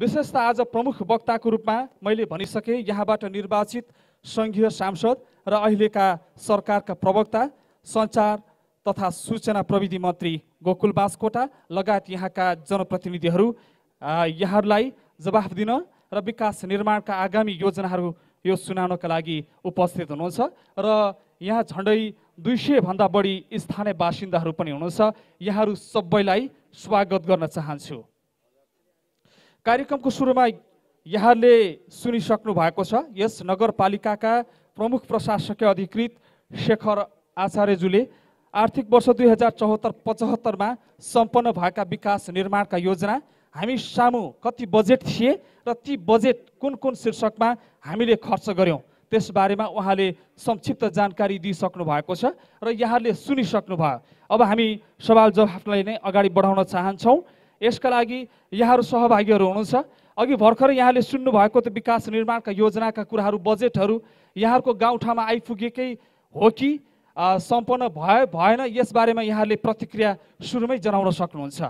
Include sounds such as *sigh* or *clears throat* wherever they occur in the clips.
विशेष त आज प्रमुख वक्ताको रूपमा मैले भनिसकेँ यहाँबाट निर्वाचित सङ्घीय सांसद र अहिलेका सरकारका प्रवक्ता सञ्चार तथा सूचना प्रविधि मन्त्री गोकुल बासकोटा लगायत यहाँका जनप्रतिनिधिहरू यहाँहरूलाई जवाफ दिन र विकास निर्माणका आगामी योजनाहरू यो सुनाउनका लागि उपस्थित हुनुहुन्छ र यहाँ झन्डै दुई सयभन्दा बढी स्थानीय बासिन्दाहरू पनि हुनुहुन्छ यहाँहरू सबैलाई स्वागत गर्न चाहन्छु कार्यक्रमको सुरुमा यहाँले सुनिसक्नु भएको छ यस नगरपालिकाका प्रमुख प्रशासकीय अधिकृत शेखर आचार्यज्यूले आर्थिक वर्ष दुई हजार चौहत्तर पचहत्तरमा सम्पन्न भएका विकास निर्माणका योजना हामी सामु कति बजेट थिए र ती बजेट कुन कुन शीर्षकमा हामीले खर्च गऱ्यौँ त्यसबारेमा उहाँले संक्षिप्त जानकारी दिइसक्नु भएको छ र यहाँले सुनिसक्नुभयो अब हामी सवाल जवाफलाई नै अगाडि बढाउन चाहन्छौँ यसका लागि यहाँहरू सहभागीहरू हुनुहुन्छ अघि भर्खर यहाँले सुन्नुभएको त विकास निर्माणका योजनाका कुराहरू बजेटहरू यहाँहरूको गाउँठाउँमा आइपुगेकै हो कि सम्पन्न भए भएन यसबारेमा यहाँले प्रतिक्रिया सुरुमै जनाउन सक्नुहुन्छ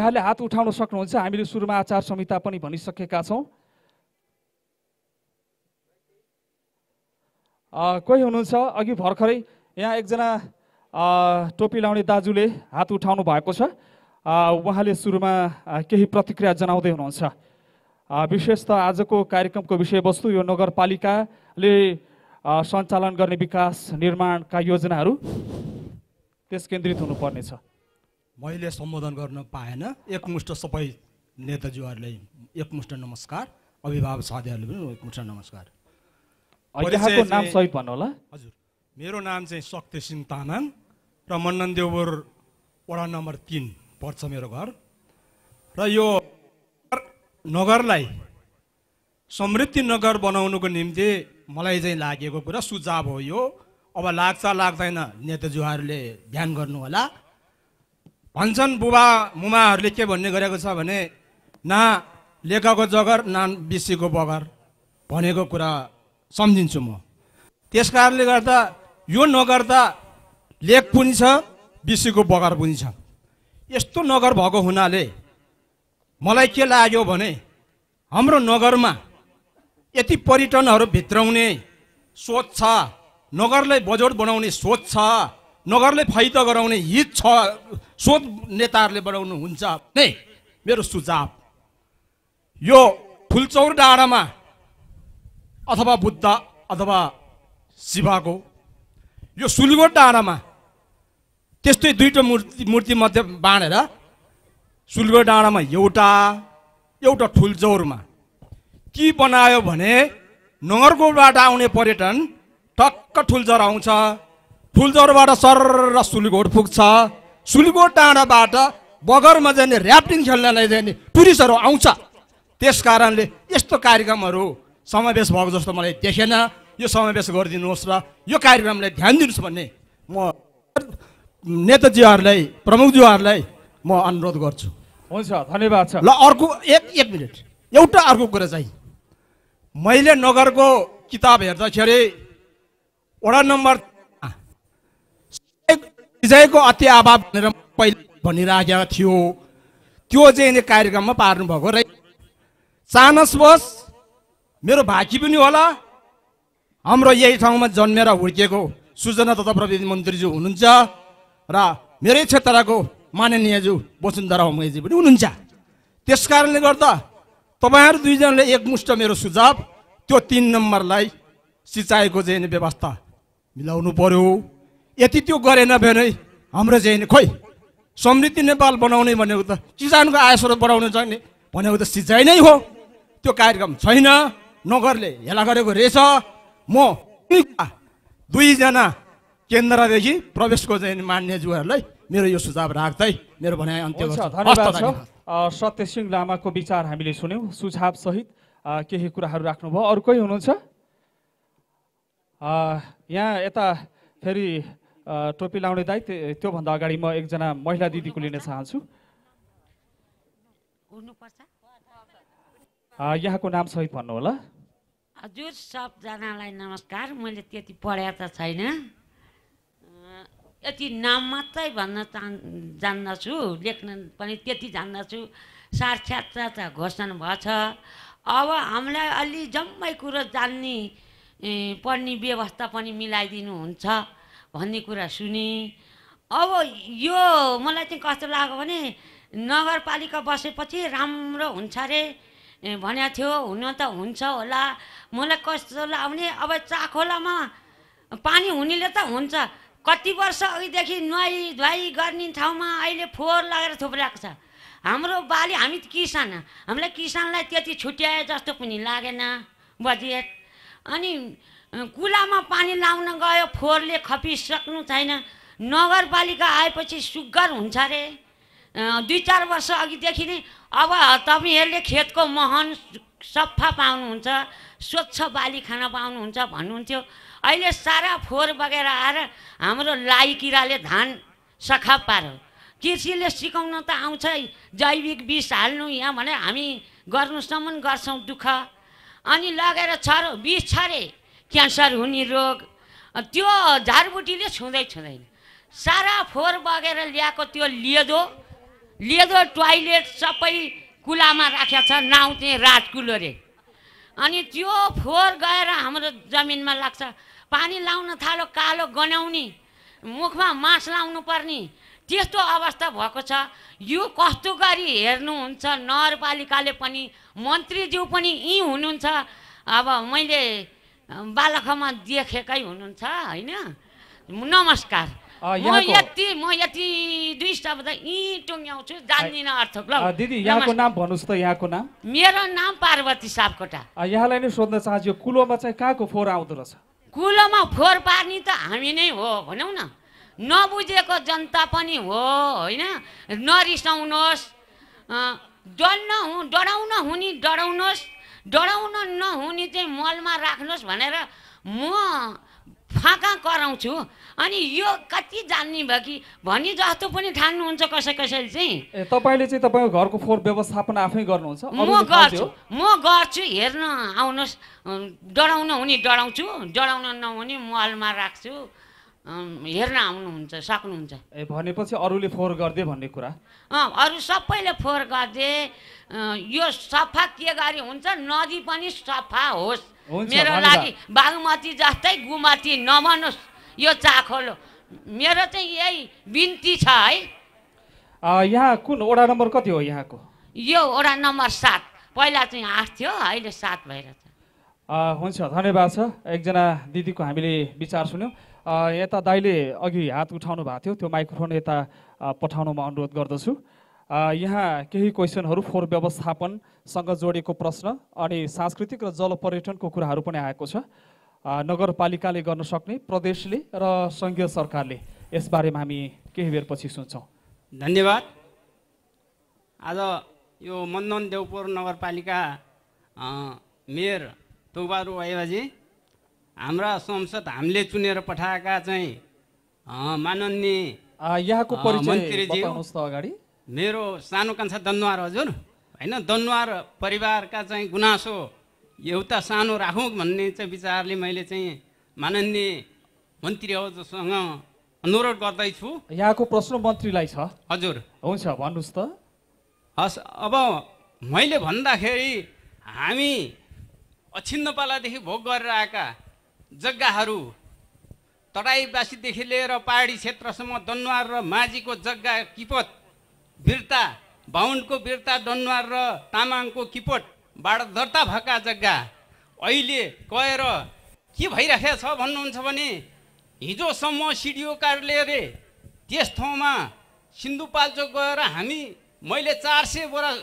यहाँले हात उठाउन सक्नुहुन्छ हामीले सुरुमा आचार संहिता पनि भनिसकेका छौँ कोही हुनुहुन्छ अघि भर्खरै यहाँ एकजना टोपी लाउने दाजुले हात उठाउनु भएको छ उहाँले सुरुमा केही प्रतिक्रिया जनाउँदै हुनुहुन्छ विशेष त आजको कार्यक्रमको विषयवस्तु यो नगरपालिकाले सञ्चालन गर्ने विकास निर्माणका योजनाहरू त्यस केन्द्रित हुनुपर्नेछ मैले सम्बोधन गर्न पाएन एकमुष्ट सबै नेताजीहरूलाई एकमुष्ट नमस्कार अभिभावक साथीहरूले पनि एकमुष्ट नमस्कार नाम सहित भन्नु होला हजुर मेरो नाम चाहिँ शक्ति सिंह तामाङ र मन्नन देवबोर वडा नम्बर तिन पर्छ मेरो घर र यो नगरलाई समृद्धि नगर बनाउनुको निम्ति मलाई चाहिँ लागेको कुरा सुझाव हो यो अब लाग्छ लाग्दैन नेताजुहरूले ध्यान गर्नुहोला भन्छन् बुबा मुमाहरूले के भन्ने गरेको छ भने ना लेखाको जगर न बिसीको बगर भनेको कुरा सम्झिन्छु म त्यस कारणले गर्दा यो नगर त लेख पनि छ बिसीको बगर पनि छ यस्तो नगर भएको हुनाले मलाई के लाग्यो भने हाम्रो नगरमा यति पर्यटनहरू भित्राउने सोच छ नगरलाई बजोट बनाउने सोच छ नगरले फाइदा गराउने हित छ सोच नेताहरूले बनाउनु हुन्छ नै मेरो सुझाव यो फुलचौर डाँडामा अथवा बुद्ध अथवा शिवाको यो सुलगोट डाँडामा त्यस्तै दुईवटा मूर्ति मूर्ति मध्ये बाँडेर सुल्गो डाँडामा एउटा एउटा ठुल्चौरमा के बनायो भने नगरकोटबाट आउने पर्यटन टक्क ठुल्चौर आउँछ ठुल्चौरबाट सर र सुलगोट पुग्छ सुलगोट डाँडाबाट बगरमा जाने ऱ्याफ्टिङ खेल्नलाई जाने टुरिस्टहरू आउँछ त्यस कारणले यस्तो कार्यक्रमहरू समावेश भएको जस्तो मलाई देखेन यो समावेश गरिदिनुहोस् र यो कार्यक्रमलाई ध्यान दिनुहोस् भन्ने म नेताजीहरूलाई प्रमुखज्यूहरूलाई म अनुरोध गर्छु हुन्छ धन्यवाद छ ल अर्को एक एक मिनट एउटा अर्को कुरा चाहिँ मैले नगरको किताब हेर्दाखेरि वडा नम्बर विजयको अति अभाव भनेर पहिले भनिराखेको थियो त्यो चाहिँ कार्यक्रममा पार्नु पार्नुभएको र बस मेरो भाकी पनि होला हाम्रो यही ठाउँमा जन्मेर हुर्किएको सूचना तथा प्रविधि मन्त्रीज्यू हुनुहुन्छ र मेरै क्षेत्रको माननीयज्यू वसुन्धरा होमगेजी पनि हुनुहुन्छ त्यस कारणले गर्दा तपाईँहरू दुईजनाले एकमुष्ट मेरो सुझाव त्यो तिन नम्बरलाई सिँचाइको चाहिँ व्यवस्था मिलाउनु पर्यो यति त्यो गरेन भने हाम्रो चाहिँ खोइ समृद्धि नेपाल बनाउने भनेको त किसानको आय स्रोत बढाउनु नि भनेको त सिँचाइ नै हो त्यो कार्यक्रम छैन नगरले हेला गरेको रहेछ म दुईजना केन्द्रदेखि प्रवेशको चाहिँ मान्यज्यूहरूलाई मेरो यो सुझाव राख्दै मेरो भनाइ अन्त्य धन्यवाद सत्य सिंह लामाको विचार हामीले सुन्यौँ सहित केही कुराहरू राख्नुभयो अरू कोही हुनुहुन्छ यहाँ यता फेरि टोपी लाउने दाइ त्योभन्दा अगाडि म एकजना महिला दिदीको लिन चाहन्छु यहाँको नाम सहित भन्नु होला हजुर सबजनालाई नमस्कार मैले त्यति पढाएको त छैन यति नाम मात्रै भन्न चाहन् जान्दछु लेख्न पनि त्यति जान्दछु साक्षात्कार त घोषणा भएछ अब हामीलाई अलि जम्मै कुरो जान्ने पर्ने व्यवस्था पनि मिलाइदिनु हुन्छ भन्ने कुरा सुने अब यो मलाई चाहिँ कस्तो लाग्यो भने नगरपालिका बसेपछि राम्रो हुन्छ अरे भनेको थियो हुन त हुन्छ होला मलाई कस्तो लाग्यो भने अब चाखोलामा पानी हुनेले त हुन्छ कति वर्ष अघिदेखि नुहाइ धुवाइ गर्ने ठाउँमा अहिले फोहोर लागेर थुप्राएको छ हाम्रो बाली हामी किसान हामीलाई किसानलाई त्यति छुट्याए जस्तो पनि लागेन बजेट अनि कुलामा पानी लाउन गयो फोहोरले खपिसक्नु छैन नगरपालिका आएपछि सुगर हुन्छ अरे दुई चार वर्ष अघिदेखि नै अब तपाईँहरूले खेतको महन सफा पाउनुहुन्छ स्वच्छ बाली खान पाउनुहुन्छ भन्नुहुन्थ्यो अहिले सारा फोहोर बगेर आएर हाम्रो लाइ किराले धान सखा पार्यो कृषिले सिकाउन त आउँछ जैविक विष हाल्नु यहाँ भने हामी गर्नुसम्म गर्छौँ दुःख अनि लगेर छर बिस छरे क्यान्सर हुने रोग त्यो झारबुटीले छुँदै छुँदैन सारा फोहोर बगेर ल्याएको त्यो लेदो लेदो टोइलेट सबै कुलामा राखेको छ नाउँ चाहिँ राजकुलो रे अनि त्यो फोहोर गएर हाम्रो जमिनमा लाग्छ पानी लाउन थालो कालो गन्याउने मुखमा मास लाउनु पर्ने त्यस्तो अवस्था भएको छ यो कस्तो गरी हेर्नुहुन्छ नगरपालिकाले पनि मन्त्रीज्यू पनि यहीँ हुनुहुन्छ अब मैले बालखमा देखेकै हुनुहुन्छ होइन नमस्कार म यति म यति दुई शब्द यहीँ टुङ्ग्याउँछु जान्दिनँ अर्थ दिदी यहाँको नाम भन्नुहोस् त यहाँको नाम मेरो नाम पार्वती सापकोटा यहाँलाई नै सोध्न चाहन्छु कुलोमा चाहिँ कहाँको फोहोर आउँदो रहेछ कुलोमा फोहोर पार्ने त हामी नै हो भनौँ न नबुझेको जनता पनि हो होइन नरिसाउनुहोस् डल्न हु डराउन हुने डराउनुहोस् डराउन नहुने चाहिँ मलमा राख्नुहोस् भनेर म फाका कराउँछु अनि यो कति जान्ने भयो कि भनी जस्तो पनि ठान्नुहुन्छ कसै कसैले चाहिँ तपाईँले चाहिँ तपाईँको घरको फोहोर व्यवस्थापन आफै गर्नुहुन्छ म गर्छु म गर्छु हेर्न आउनुहोस् डराउन हुने डराउँछु डराउन नहुने मलमा राख्छु हेर्न आउनुहुन्छ सक्नुहुन्छ ए भनेपछि अरूले फोहोर गरिदिए भन्ने कुरा अँ अरू सबैले फोहोर गरिदिए यो सफा के गरी हुन्छ नदी पनि सफा होस् मेरो लागि बागमती जस्तै गुमती नबनोस् यो चाखोलो मेरो चाहिँ यही बिन्ती छ है यहाँ कुन ओडा नम्बर कति हो यहाँको यो ओडा नम्बर सात पहिला चाहिँ आठ थियो अहिले सात भएर हुन्छ धन्यवाद छ एकजना दिदीको हामीले विचार सुन्यौँ यता दाइले अघि हात उठाउनु भएको थियो त्यो माइक्रोफोन यता पठाउनुमा अनुरोध गर्दछु यहाँ केही क्वेसनहरू फोहोर व्यवस्थापनसँग जोडिएको प्रश्न अनि सांस्कृतिक र जल पर्यटनको कुराहरू पनि आएको छ नगरपालिकाले गर्न सक्ने प्रदेशले र सङ्घीय सरकारले यसबारेमा हामी केही बेर पछि सुन्छौँ धन्यवाद आज यो मन्दन देवपुर नगरपालिका मेयर तोबारु वाइबाजी हाम्रा संसद हामीले चुनेर पठाएका चाहिँ माननीय यहाँको परिचय अगाडि मेरो सानो कान्छा दनवार हजुर होइन दनवार परिवारका चाहिँ गुनासो एउटा सानो राखौँ भन्ने चाहिँ विचारले मैले चाहिँ माननीय मन्त्री हजुरसँग अनुरोध गर्दैछु यहाँको प्रश्न मन्त्रीलाई छ हजुर हुन्छ भन्नुहोस् त हस् अब मैले भन्दाखेरि हामी अछिन्न पालादेखि भोग गरेर आएका जग्गाहरू तराईवासीदेखि लिएर पहाडी क्षेत्रसम्म दनुवार र माझीको जग्गा किपत बिर्ता बाहुनको बिर्ता दनुवार र तामाङको किपोट बाड दर्ता भएका जग्गा अहिले गएर के भइराखेको छ भन्नुहुन्छ भने हिजोसम्म सिडिओ कार्यालयले त्यस ठाउँमा सिन्धुपाल्चोक गएर हामी मैले चार सय बोरा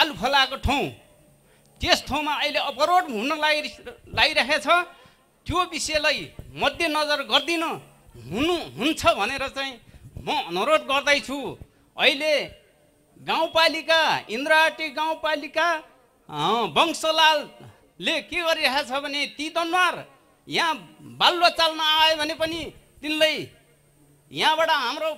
आलु फलाएको ठाउँ त्यस ठाउँमा अहिले अपरोड हुन लागि लागिरहेको छ त्यो विषयलाई मध्यनजर गर्दिनँ हुनु हुन्छ भनेर चाहिँ म अनुरोध गर्दैछु अहिले गाउँपालिका इन्द्रहाटी गाउँपालिका वंशलालले के गरिरहेको छ भने ती दनवार यहाँ बालुवा चाल्न आयो भने पनि तिनलाई यहाँबाट हाम्रो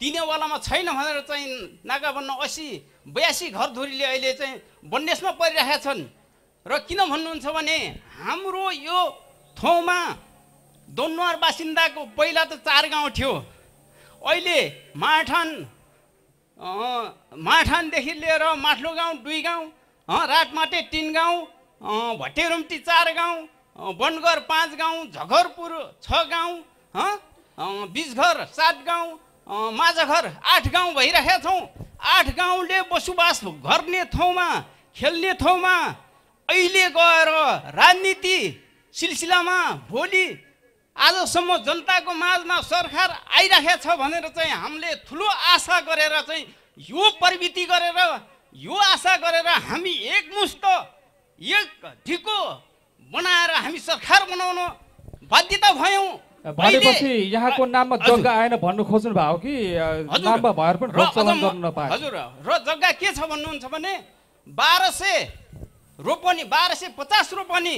दिनेवालामा छैन भनेर चाहिँ नाका नाकाबन्न असी बयासी घरधुरीले अहिले चाहिँ बन्देशमा परिरहेका छन् र किन भन्नुहुन्छ भने हाम्रो यो ठाउँमा दोनुवार बासिन्दाको पहिला त चार गाउँ थियो अहिले माठान माठानदेखि लिएर माठलो गाउँ दुई गाउँ रातमाटे तिन गाउँ भट्टेरुम्ती चार गाउँ बनगर पाँच गाउँ झगरपुर छ गाउँ बिजघर सात गाउँ माझघर आठ गाउँ भइरहेका छौँ आठ गाउँले बसोबास गर्ने ठाउँमा खेल्ने ठाउँमा अहिले गएर राजनीति सिलसिलामा भोलि आजसम्म जनताको माझमा सरकार आइराखेको छ भनेर चाहिँ हामीले ठुलो आशा गरेर चाहिँ यो प्रवृत्ति गरेर यो आशा गरेर हामी एकमुष्ट एक ढिको बनाएर हामी सरकार बनाउन बाध्यता भयौँ भनेपछि यहाँको नाममा जग्गा आएन भन्नु खोज्नु भयो कि नाममा भएर पनि गर्न नपाए हजुर र जग्गा के छ भन्नुहुन्छ भने बाह्र सय रोपनी बाह्र सय पचास रोपनी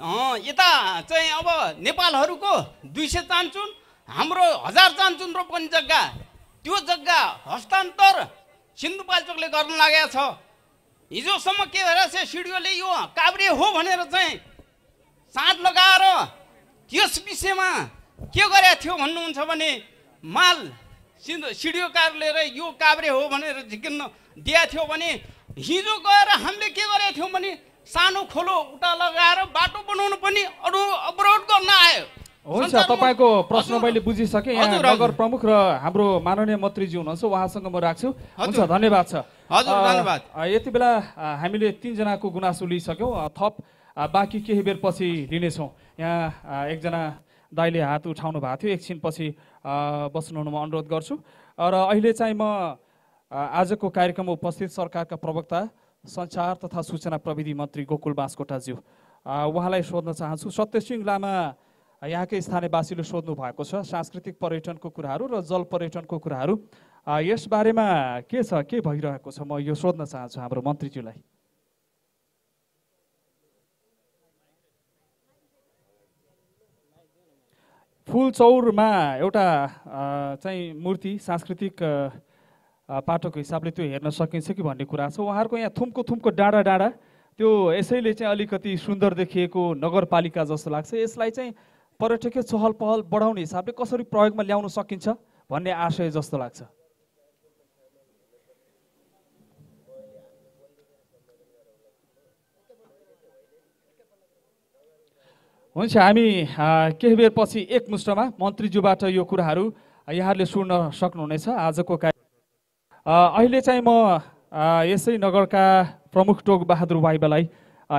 यता चाहिँ अब नेपालहरूको दुई सय चान्चुन हाम्रो हजार चान्चुन रोपनी जग्गा त्यो जग्गा हस्तान्तर सिन्धुपाल्चोकले गर्न लागेको छ हिजोसम्म के भएर सिडिओले यो काभ्रे हो भनेर चाहिँ साँध लगाएर त्यस विषयमा के गरेको थियो भन्नुहुन्छ भने माल सिन्धु सिडिओ लिएर यो काभ्रे हो भनेर झिकिन्न दिएको थियो भने हिजो गएर हामीले के गरेका थियौँ भने सानो खोलो उता लगाएर बाटो बनाउनु पनि अरू अवरोध गर्न आयो हुन्छ तपाईँको प्रश्न मैले बुझिसकेँ यहाँ नगर प्रमुख र हाम्रो माननीय मन्त्रीजी हुनुहुन्छ उहाँसँग म राख्छु हुन्छ धन्यवाद छ धन्यवाद यति बेला हामीले तिनजनाको गुनासो लिइसक्यौँ थप बाँकी केही बेर पछि लिनेछौँ यहाँ एकजना दाइले हात उठाउनु भएको थियो एकछिनपछि बस्नुहुन म अनुरोध गर्छु र अहिले चाहिँ म आजको कार्यक्रममा उपस्थित सरकारका प्रवक्ता सञ्चार तथा सूचना प्रविधि मन्त्री गोकुल बाँसकोटाज्यू उहाँलाई सोध्न चाहन्छु सत्यसिंह लामा यहाँकै स्थानीय स्थानीयवासीले सोध्नु भएको छ सांस्कृतिक पर्यटनको कुराहरू र जल पर्यटनको कुराहरू यसबारेमा के छ के भइरहेको छ म यो सोध्न चाहन्छु हाम्रो मन्त्रीज्यूलाई फुलचौरमा एउटा चाहिँ मूर्ति सांस्कृतिक पाटोको हिसाबले त्यो हेर्न सकिन्छ कि भन्ने कुरा छ उहाँहरूको यहाँ थुम्को थुम्को डाँडा डाँडा त्यो यसैले चाहिँ अलिकति सुन्दर देखिएको नगरपालिका जस्तो लाग्छ यसलाई चाहिँ पर्यटकीय चहल पहल बढाउने हिसाबले कसरी प्रयोगमा ल्याउन सकिन्छ भन्ने आशय जस्तो लाग्छ हुन्छ हामी केही बेर पछि एकमुष्टमा मन्त्रीज्यूबाट यो कुराहरू यहाँहरूले सुन्न सक्नुहुनेछ आजको कार्य अहिले चाहिँ म यसै नगरका प्रमुख टोक बहादुर वाइबालाई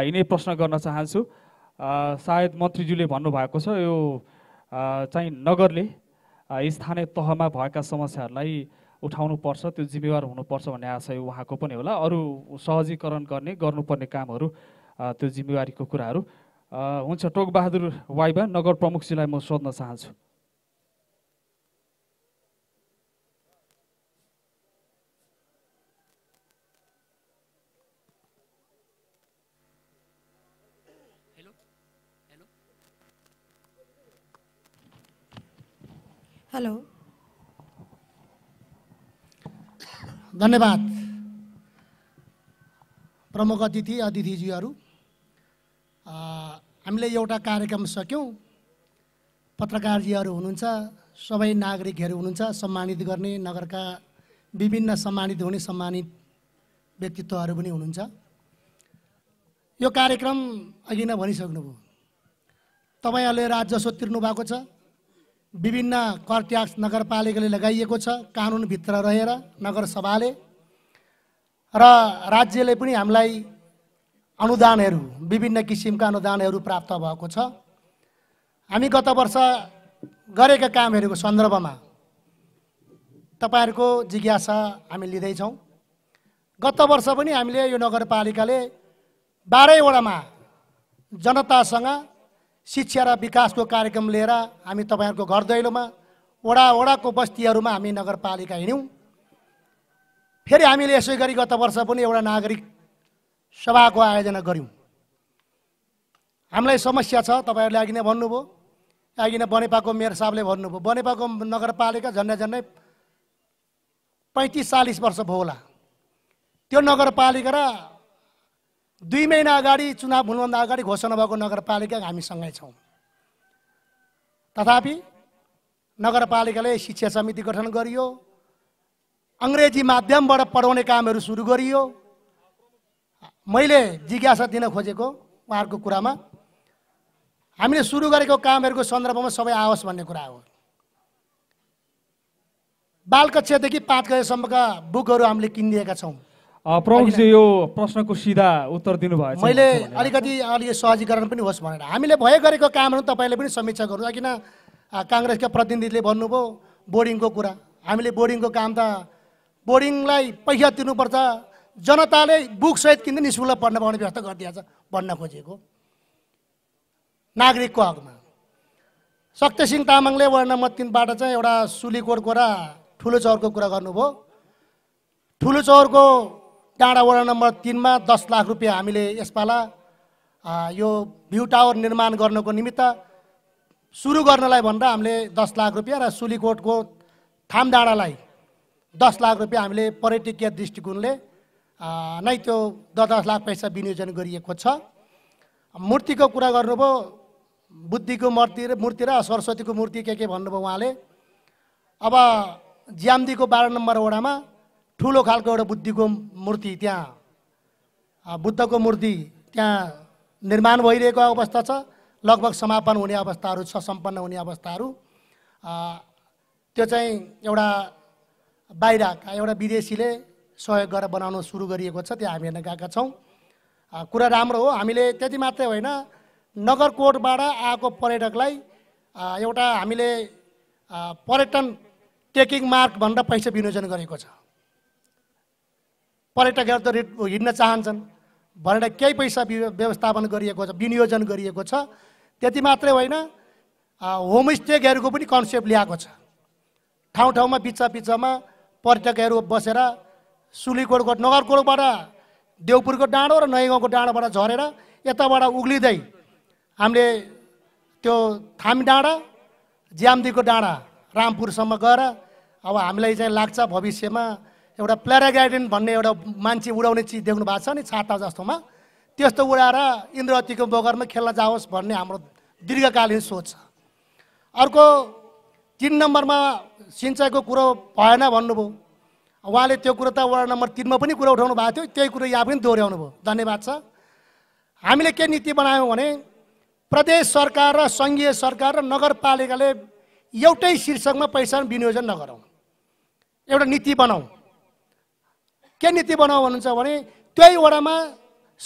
यिनै प्रश्न गर्न चाहन्छु सायद मन्त्रीज्यूले भन्नुभएको छ यो चाहिँ नगरले स्थानीय तहमा भएका समस्याहरूलाई उठाउनुपर्छ त्यो जिम्मेवार हुनुपर्छ भन्ने आशय उहाँको पनि होला अरू सहजीकरण गर्ने गर्नुपर्ने कामहरू त्यो जिम्मेवारीको कुराहरू हुन्छ टोकबहादुर वाइबा नगर प्रमुखजीलाई म सोध्न चाहन्छु हेलो धन्यवाद प्रमुख अतिथि अतिथिजीहरू हामीले एउटा कार्यक्रम सक्यौँ पत्रकारजीहरू हुनुहुन्छ सबै नागरिकहरू हुनुहुन्छ सम्मानित गर्ने नगरका विभिन्न सम्मानित हुने सम्मानित व्यक्तित्वहरू पनि हुनुहुन्छ यो कार्यक्रम अघि नै भनिसक्नुभयो तपाईँहरूले राजस्व तिर्नु भएको छ विभिन्न कर ट्याक्स नगरपालिकाले लगाइएको छ कानुनभित्र रहेर नगरसभाले र राज्यले पनि हामीलाई अनुदानहरू विभिन्न किसिमका अनुदानहरू प्राप्त भएको छ हामी गत वर्ष गरेका कामहरूको सन्दर्भमा तपाईँहरूको जिज्ञासा हामी लिँदैछौँ गत वर्ष पनि हामीले यो नगरपालिकाले बाह्रैवटामा जनतासँग शिक्षा र विकासको कार्यक्रम लिएर हामी तपाईँहरूको घर दैलोमा वडा वडाको बस्तीहरूमा हामी नगरपालिका हिँड्यौँ फेरि हामीले यसै गरी गत वर्ष पनि एउटा नागरिक सभाको आयोजना गऱ्यौँ हामीलाई समस्या छ तपाईँहरूले अघि नै भन्नुभयो अघि नै बनेपाको मेयर साहबले भन्नुभयो बनेपाको नगरपालिका झन्डै झन्डै पैँतिस चालिस वर्ष भयो होला त्यो नगरपालिका र दुई महिना अगाडि चुनाव हुनुभन्दा अगाडि घोषणा भएको नगरपालिका हामी सँगै छौँ तथापि नगरपालिकाले शिक्षा समिति गठन गरियो अङ्ग्रेजी माध्यमबाट पढाउने कामहरू सुरु गरियो मैले जिज्ञासा दिन खोजेको उहाँहरूको कुरामा हामीले सुरु गरेको कामहरूको सन्दर्भमा सबै आओस् भन्ने कुरा हो बालकक्षादेखि पाँच कक्षासम्मका बुकहरू हामीले किनिदिएका छौँ प्रभुजी यो प्रश्नको सिधा उत्तर दिनुभयो मैले अलिकति अलिकति सहजीकरण पनि होस् भनेर हामीले भए गरेको कामहरू तपाईँले पनि समीक्षा गर्नु किन काङ्ग्रेसका प्रतिनिधिले भन्नुभयो बोर्डिङको कुरा हामीले बोर्डिङको काम त बोर्डिङलाई पैसा तिर्नुपर्छ जनताले बुकसहित किन्दै नि स्कुललाई पढ्न पाउने व्यवस्था गरिदिएको छ भन्न खोजेको नागरिकको हकमा शक्तिसिंह तामाङले वार्ड नम्बर तिनबाट चाहिँ एउटा सुलीकोटको र ठुलो चौरको कुरा गर्नुभयो ठुलो चौरको टाढा वडा नम्बर तिनमा दस लाख रुपियाँ हामीले यसपाला यो भ्यू टावर निर्माण गर्नको निमित्त सुरु गर्नलाई भनेर हामीले दस लाख रुपियाँ र सुलीकोटको थाम डाँडालाई दस लाख रुपियाँ हामीले पर्यटकीय दृष्टिकोणले नै त्यो दस दस लाख पैसा विनियोजन गरिएको छ मूर्तिको कुरा गर्नुभयो बुद्धिको मूर्ति र मूर्ति र सरस्वतीको मूर्ति के के भन्नुभयो उहाँले अब ज्यामदीको बाह्र नम्बर वडामा ठुलो खालको एउटा बुद्धिको मूर्ति त्यहाँ बुद्धको मूर्ति त्यहाँ निर्माण भइरहेको अवस्था छ लगभग समापन हुने अवस्थाहरू छ सम्पन्न हुने अवस्थाहरू त्यो चाहिँ एउटा बाहिर एउटा विदेशीले सहयोग गरेर बनाउन सुरु गरिएको छ त्यहाँ हामी हेर्न गएका छौँ कुरा राम्रो हो हामीले त्यति मात्रै होइन नगरकोटबाट आएको पर्यटकलाई एउटा हामीले पर्यटन ट्रेकिङ मार्क भनेर पैसा विनियोजन गरेको छ पर्यटकहरू त हिँड्न चाहन्छन् भनेर केही पैसा व्यवस्थापन गरिएको छ विनियोजन गरिएको छ त्यति मात्रै होइन होमस्टेहरूको पनि कन्सेप्ट ल्याएको छ ठाउँ ठाउँमा बिच बिचमा पर्यटकहरू बसेर सुलीकोटको नगरकोटबाट देवपुरको डाँडो र नयाँ गाउँको डाँडोबाट झरेर यताबाट उग्लिँदै हामीले त्यो थामी डाँडा ज्यामदीको डाँडा रामपुरसम्म गएर अब हामीलाई चाहिँ लाग्छ भविष्यमा एउटा प्याराग्लाइडिङ भन्ने एउटा मान्छे उडाउने चिज देख्नु भएको छ नि छाता जस्तोमा त्यस्तो उडाएर इन्द्रवतीको बगरमा खेल्न जाओस् भन्ने हाम्रो दीर्घकालीन सोच छ अर्को तिन नम्बरमा सिँचाइको कुरो भएन भन्नुभयो उहाँले त्यो कुरो त वार्ड नम्बर तिनमा पनि कुरो उठाउनु भएको थियो त्यही कुरो यहाँ पनि दोहोऱ्याउनु भयो धन्यवाद छ हामीले के नीति बनायौँ भने प्रदेश सरकार र सङ्घीय सरकार र नगरपालिकाले एउटै शीर्षकमा पैसा विनियोजन नगरौँ एउटा नीति बनाऊ के नीति बनाऊ भन्नुहुन्छ भने त्यही वडामा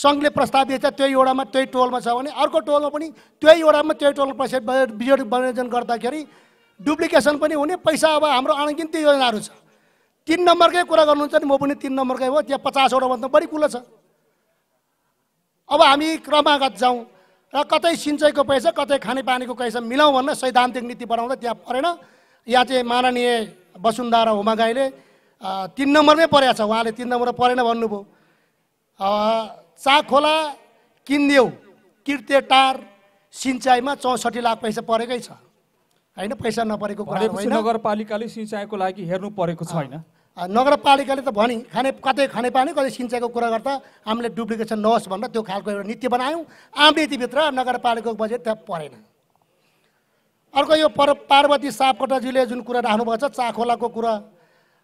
सङ्घले प्रस्ताव दिएछ त्यही वडामा त्यही टोलमा छ भने अर्को टोलमा पनि त्यही वडामा त्यही टोलमा पैसा बिजोड विनियोजन गर्दाखेरि डुप्लिकेसन पनि हुने पैसा अब हाम्रो अनगिन्ती योजनाहरू छ तिन नम्बरकै कुरा गर्नुहुन्छ नि म पनि तिन नम्बरकै हो त्यहाँ पचासवटाभन्दा बढी कुलो छ अब हामी क्रमागत जाउँ र कतै सिन्चाइको पैसा कतै खानेपानीको पैसा मिलाउँ भन्न सैद्धान्तिक नीति बनाउँदा त्यहाँ परेन यहाँ चाहिँ माननीय वसुन्धा र हुमागाईले तिन नम्बरमै परेको छ उहाँले तिन नम्बर परेन भन्नुभयो चाखोला किन्देऊ टार सिँचाइमा चौसठी लाख पैसा परेकै छ होइन पैसा नपरेको कुरा नगरपालिकाले सिँचाइको लागि हेर्नु परेको छैन नगरपालिकाले त भने खाने कतै खानेपानी कतै सिँचाइको कुरा गर्दा हामीले डुप्लिकेसन नहोस् भनेर त्यो खालको एउटा नीति बनायौँ आम नीतिभित्र नगरपालिकाको बजेट त्यहाँ परेन अर्को यो पर पार्वती सापकोटाजीले जुन कुरा राख्नुभएको छ चाखोलाको कुरा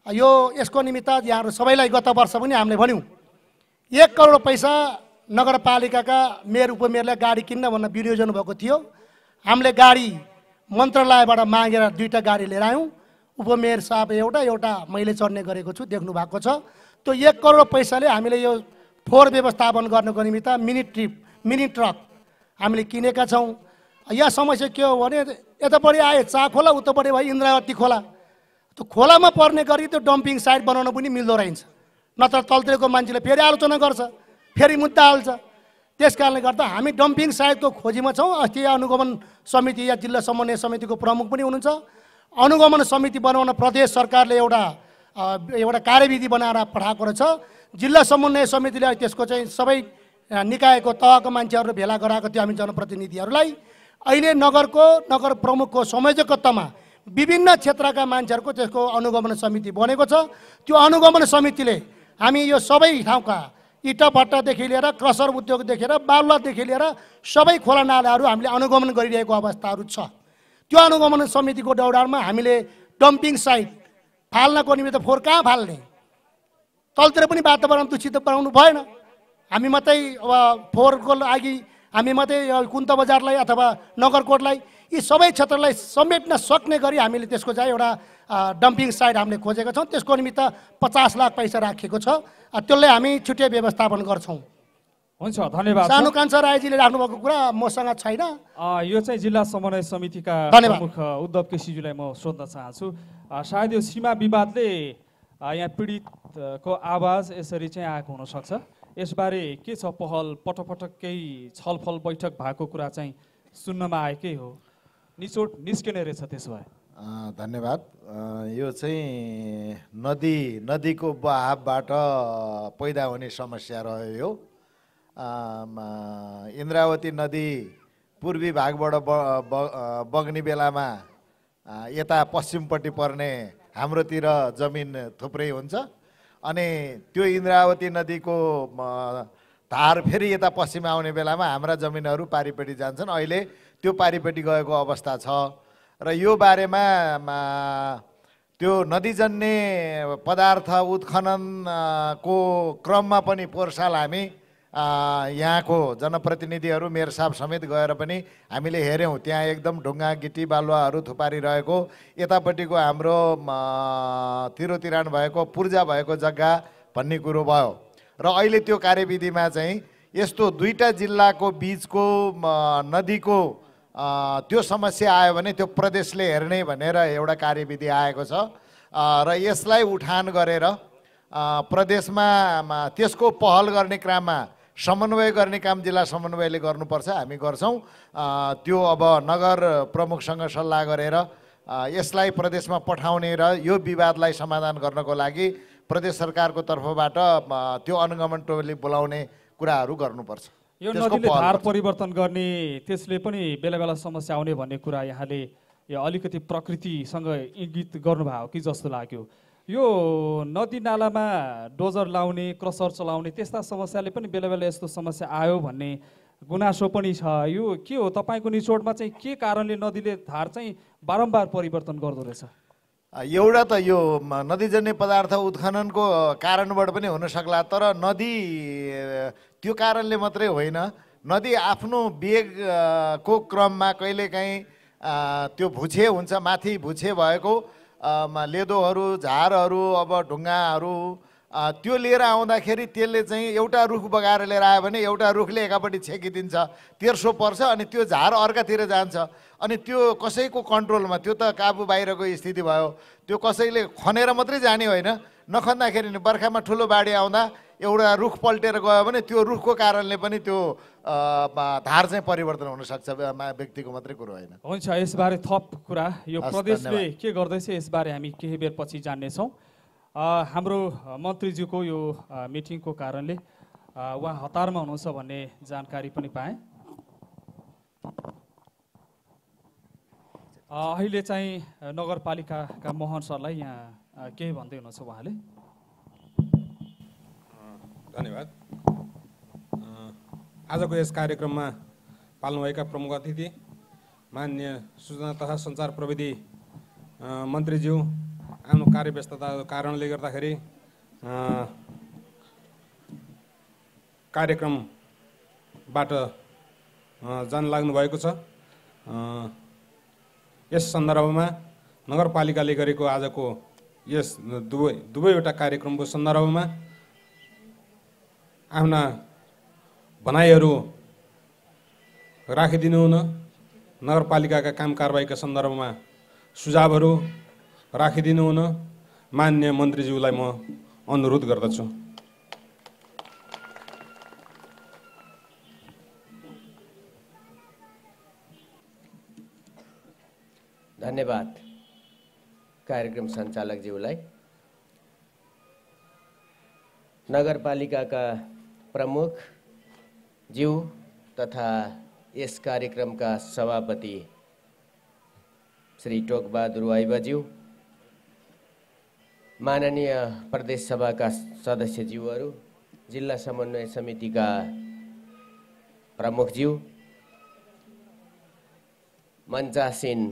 यो यसको निमित्त यहाँहरू सबैलाई गत वर्ष पनि हामीले भन्यौँ एक करोड पैसा नगरपालिकाका मेयर उपमेयरले गाडी किन्न भनेर विनियोजन भएको थियो हामीले गाडी मन्त्रालयबाट मागेर दुईवटा गाडी लिएर आयौँ उपमेयर साहब एउटा एउटा मैले चढ्ने गरेको छु देख्नु भएको छ त्यो एक करोड पैसाले हामीले यो फोहोर व्यवस्थापन गर्नको निमित्त मिनी ट्रिप मिनी ट्रक हामीले किनेका छौँ यहाँ समस्या के हो भने यतापट्टि आए चाखोला उतापट्टि भयो इन्द्रावती खोला त्यो खोलामा पर्ने गरी त्यो डम्पिङ साइट बनाउन पनि मिल्दो रहन्छ नत्र तलतिरको मान्छेले फेरि आलोचना गर्छ फेरि मुद्दा हाल्छ त्यस कारणले गर्दा हामी डम्पिङ साइटको खोजीमा छौँ अस्ति अनुगमन समिति या जिल्ला समन्वय समितिको प्रमुख पनि हुनुहुन्छ अनुगमन समिति बनाउन प्रदेश सरकारले एउटा एउटा कार्यविधि बनाएर पठाएको रहेछ जिल्ला समन्वय समितिले त्यसको चाहिँ सबै निकायको तहको मान्छेहरू भेला गराएको थियो हामी जनप्रतिनिधिहरूलाई अहिले नगरको नगर प्रमुखको संयोजकत्वमा विभिन्न क्षेत्रका मान्छेहरूको त्यसको अनुगमन समिति बनेको छ त्यो अनुगमन समितिले हामी यो सबै ठाउँका इटाभट्टादेखि लिएर क्रसर उद्योगदेखि लिएर बालुवादेखि लिएर सबै खोला नालाहरू हामीले अनुगमन गरिरहेको अवस्थाहरू छ त्यो अनुगमन समितिको दौडानमा हामीले डम्पिङ साइट फाल्नको निमित्त फोहोर कहाँ फाल्ने तलतिर पनि वातावरण दूषित बनाउनु भएन हामी मात्रै अब फोहोरको लागि हामी मात्रै कुन्त बजारलाई अथवा नगरकोटलाई यी सबै क्षेत्रलाई समेट्न सक्ने गरी हामीले त्यसको चाहिँ एउटा डम्पिङ साइट हामीले खोजेका छौँ त्यसको निमित्त पचास लाख पैसा राखिएको छ त्यसलाई हामी छुट्टै व्यवस्थापन गर्छौँ हुन्छ धन्यवाद सानो कान्छा राईजीले राख्नुभएको कुरा मसँग छैन यो चाहिँ जिल्ला समन्वय समितिका प्रमुख उद्धव केसीजीलाई म सोध्न चाहन्छु सायद यो सीमा विवादले यहाँ पीडितको आवाज यसरी चाहिँ आएको हुनसक्छ यसबारे के छ पहल पटक पटक केही छलफल बैठक भएको कुरा चाहिँ सुन्नमा आएकै हो निचोट निस्किने रहेछ त्यसो भए धन्यवाद यो चाहिँ नदी नदीको बहावबाट पैदा हुने समस्या रह्यो यो इन्द्रावती नदी पूर्वी भागबाट बग्ने बेलामा यता पश्चिमपट्टि पर्ने हाम्रोतिर जमिन थुप्रै हुन्छ अनि त्यो इन्द्रावती नदीको धार फेरि यता पश्चिम आउने बेलामा हाम्रा जमिनहरू पारिपट्टि जान्छन् अहिले त्यो पारिपट्टि गएको अवस्था छ र यो बारेमा त्यो नदीजन्य पदार्थ उत्खननको क्रममा पनि पोहोर साल हामी यहाँको जनप्रतिनिधिहरू मेयर साहब समेत गएर पनि हामीले हेऱ्यौँ त्यहाँ एकदम ढुङ्गा गिटी बालुवाहरू रहेको यतापट्टिको हाम्रो तिरोतिरान भएको पूर्जा भएको जग्गा भन्ने कुरो भयो र अहिले त्यो कार्यविधिमा चाहिँ यस्तो दुईवटा जिल्लाको बिचको नदीको त्यो समस्या आयो भने त्यो प्रदेशले हेर्ने भनेर एउटा कार्यविधि आएको छ र यसलाई उठान गरेर प्रदेशमा त्यसको पहल गर्ने क्रममा समन्वय गर्ने काम जिल्ला समन्वयले गर्नुपर्छ हामी गर्छौँ त्यो अब नगर प्रमुखसँग सल्लाह गरेर यसलाई प्रदेशमा पठाउने र यो विवादलाई समाधान गर्नको लागि प्रदेश सरकारको तर्फबाट त्यो अनुगमन टोली बोलाउने कुराहरू गर्नुपर्छ यो नदीले धार परिवर्तन गर्ने त्यसले पनि बेला बेला समस्या आउने भन्ने कुरा यहाँले यो अलिकति प्रकृतिसँग इङ्गित गर्नुभयो कि जस्तो लाग्यो यो नदी नालामा डोजर लाउने क्रसर चलाउने त्यस्ता समस्याले पनि बेला बेला यस्तो समस्या आयो भन्ने गुनासो पनि छ यो के हो तपाईँको निचोडमा चाहिँ के कारणले नदीले धार चाहिँ बारम्बार परिवर्तन गर्दो रहेछ एउटा त यो नदीजन्य पदार्थ उत्खननको कारणबाट पनि हुन सक्ला तर नदी त्यो कारणले मात्रै होइन नदी आफ्नो बेगको क्रममा कहिलेकाहीँ त्यो भुछे हुन्छ माथि भुछे भएको लेदोहरू झारहरू अब ढुङ्गाहरू त्यो लिएर आउँदाखेरि त्यसले चाहिँ एउटा रुख बगाएर लिएर आयो भने एउटा रुखले एकापट्टि छेकिदिन्छ तेर्सो पर्छ अनि त्यो झार अर्कातिर जान्छ अनि त्यो कसैको कन्ट्रोलमा त्यो त काबु बाहिरको स्थिति भयो त्यो कसैले खनेर मात्रै जाने होइन नखन्दाखेरि बर्खामा ठुलो बाढी आउँदा एउटा रुख पल्टेर गयो भने त्यो रुखको कारणले पनि त्यो धार चाहिँ परिवर्तन हुनसक्छ व्यक्तिको मात्रै कुरो होइन हुन्छ यसबारे थप कुरा यो प्रदेशले के गर्दैछ यसबारे हामी केही बेर पछि जान्नेछौँ हाम्रो मन्त्रीज्यूको यो मिटिङको कारणले उहाँ हतारमा हुनुहुन्छ भन्ने जानकारी पनि पाएँ अहिले चाहिँ नगरपालिकाका मोहन सरलाई यहाँ केही भन्दै हुनुहुन्छ उहाँले धन्यवाद आजको यस कार्यक्रममा पाल्नुभएका प्रमुख अतिथि मान्य सूचना तथा सञ्चार प्रविधि मन्त्रीज्यू आफ्नो कार्यव्यस्तता कारणले गर्दाखेरि कार्यक्रमबाट जान लाग्नुभएको छ यस सन्दर्भमा नगरपालिकाले गरेको आजको यस दुवै दुवैवटा कार्यक्रमको सन्दर्भमा आफ्ना भनाइहरू राखिदिनु हुन नगरपालिकाका काम कारवाहीका सन्दर्भमा सुझावहरू राखिदिनुहुन मान्य मन्त्रीज्यूलाई म अनुरोध गर्दछु धन्यवाद कार्यक्रम सञ्चालकज्यूलाई नगरपालिकाका प्रमुख ज्यू तथा यस कार्यक्रमका सभापति श्री टोकबहादुर वाइबाज्यू माननीय प्रदेश सभाका सदस्यज्यूहरू जिल्ला समन्वय समितिका प्रमुखज्यू मञ्चासीन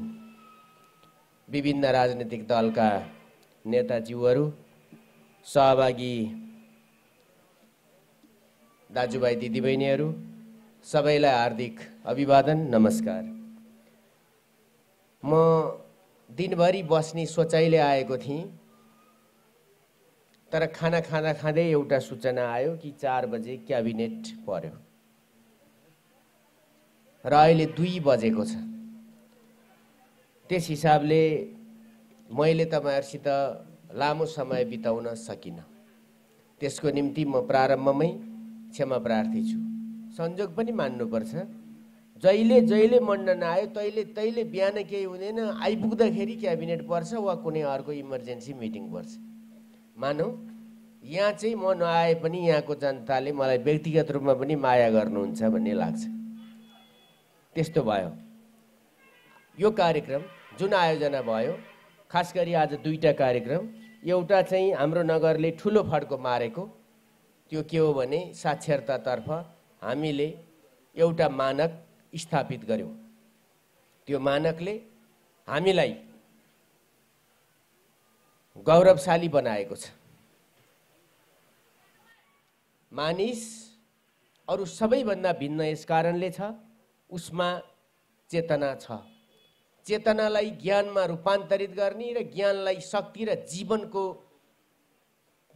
विभिन्न राजनीतिक दलका नेताज्यूहरू सहभागी दाजुभाइ दिदीबहिनीहरू सबैलाई हार्दिक अभिवादन नमस्कार म दिनभरि बस्ने सोचाइले आएको थिएँ तर खाना खाँदा खाँदै एउटा सूचना आयो कि चार बजे क्याबिनेट पर्यो र अहिले दुई बजेको छ त्यस हिसाबले मैले तपाईँहरूसित लामो समय बिताउन सकिनँ त्यसको निम्ति म प्रारम्भमै क्षमा प्रार्थी छु संयोग पनि मान्नुपर्छ जहिले जहिले मण्डन आयो तैले तैले बिहान केही हुँदैन आइपुग्दाखेरि क्याबिनेट पर्छ वा कुनै अर्को इमर्जेन्सी मिटिङ पर्छ मानौँ यहाँ चाहिँ म नआए पनि यहाँको जनताले मलाई व्यक्तिगत रूपमा पनि माया गर्नुहुन्छ भन्ने लाग्छ त्यस्तो भयो यो कार्यक्रम जुन आयोजना भयो खास गरी आज दुईवटा कार्यक्रम एउटा चाहिँ हाम्रो नगरले ठुलो फड्को मारेको त्यो के हो भने साक्षरतातर्फ हामीले एउटा मानक स्थापित गऱ्यौँ त्यो मानकले हामीलाई गौरवशाली बनाएको छ मानिस अरू सबैभन्दा भिन्न यस कारणले छ उसमा चेतना छ चेतनालाई ज्ञानमा रूपान्तरित गर्ने र ज्ञानलाई शक्ति र जीवनको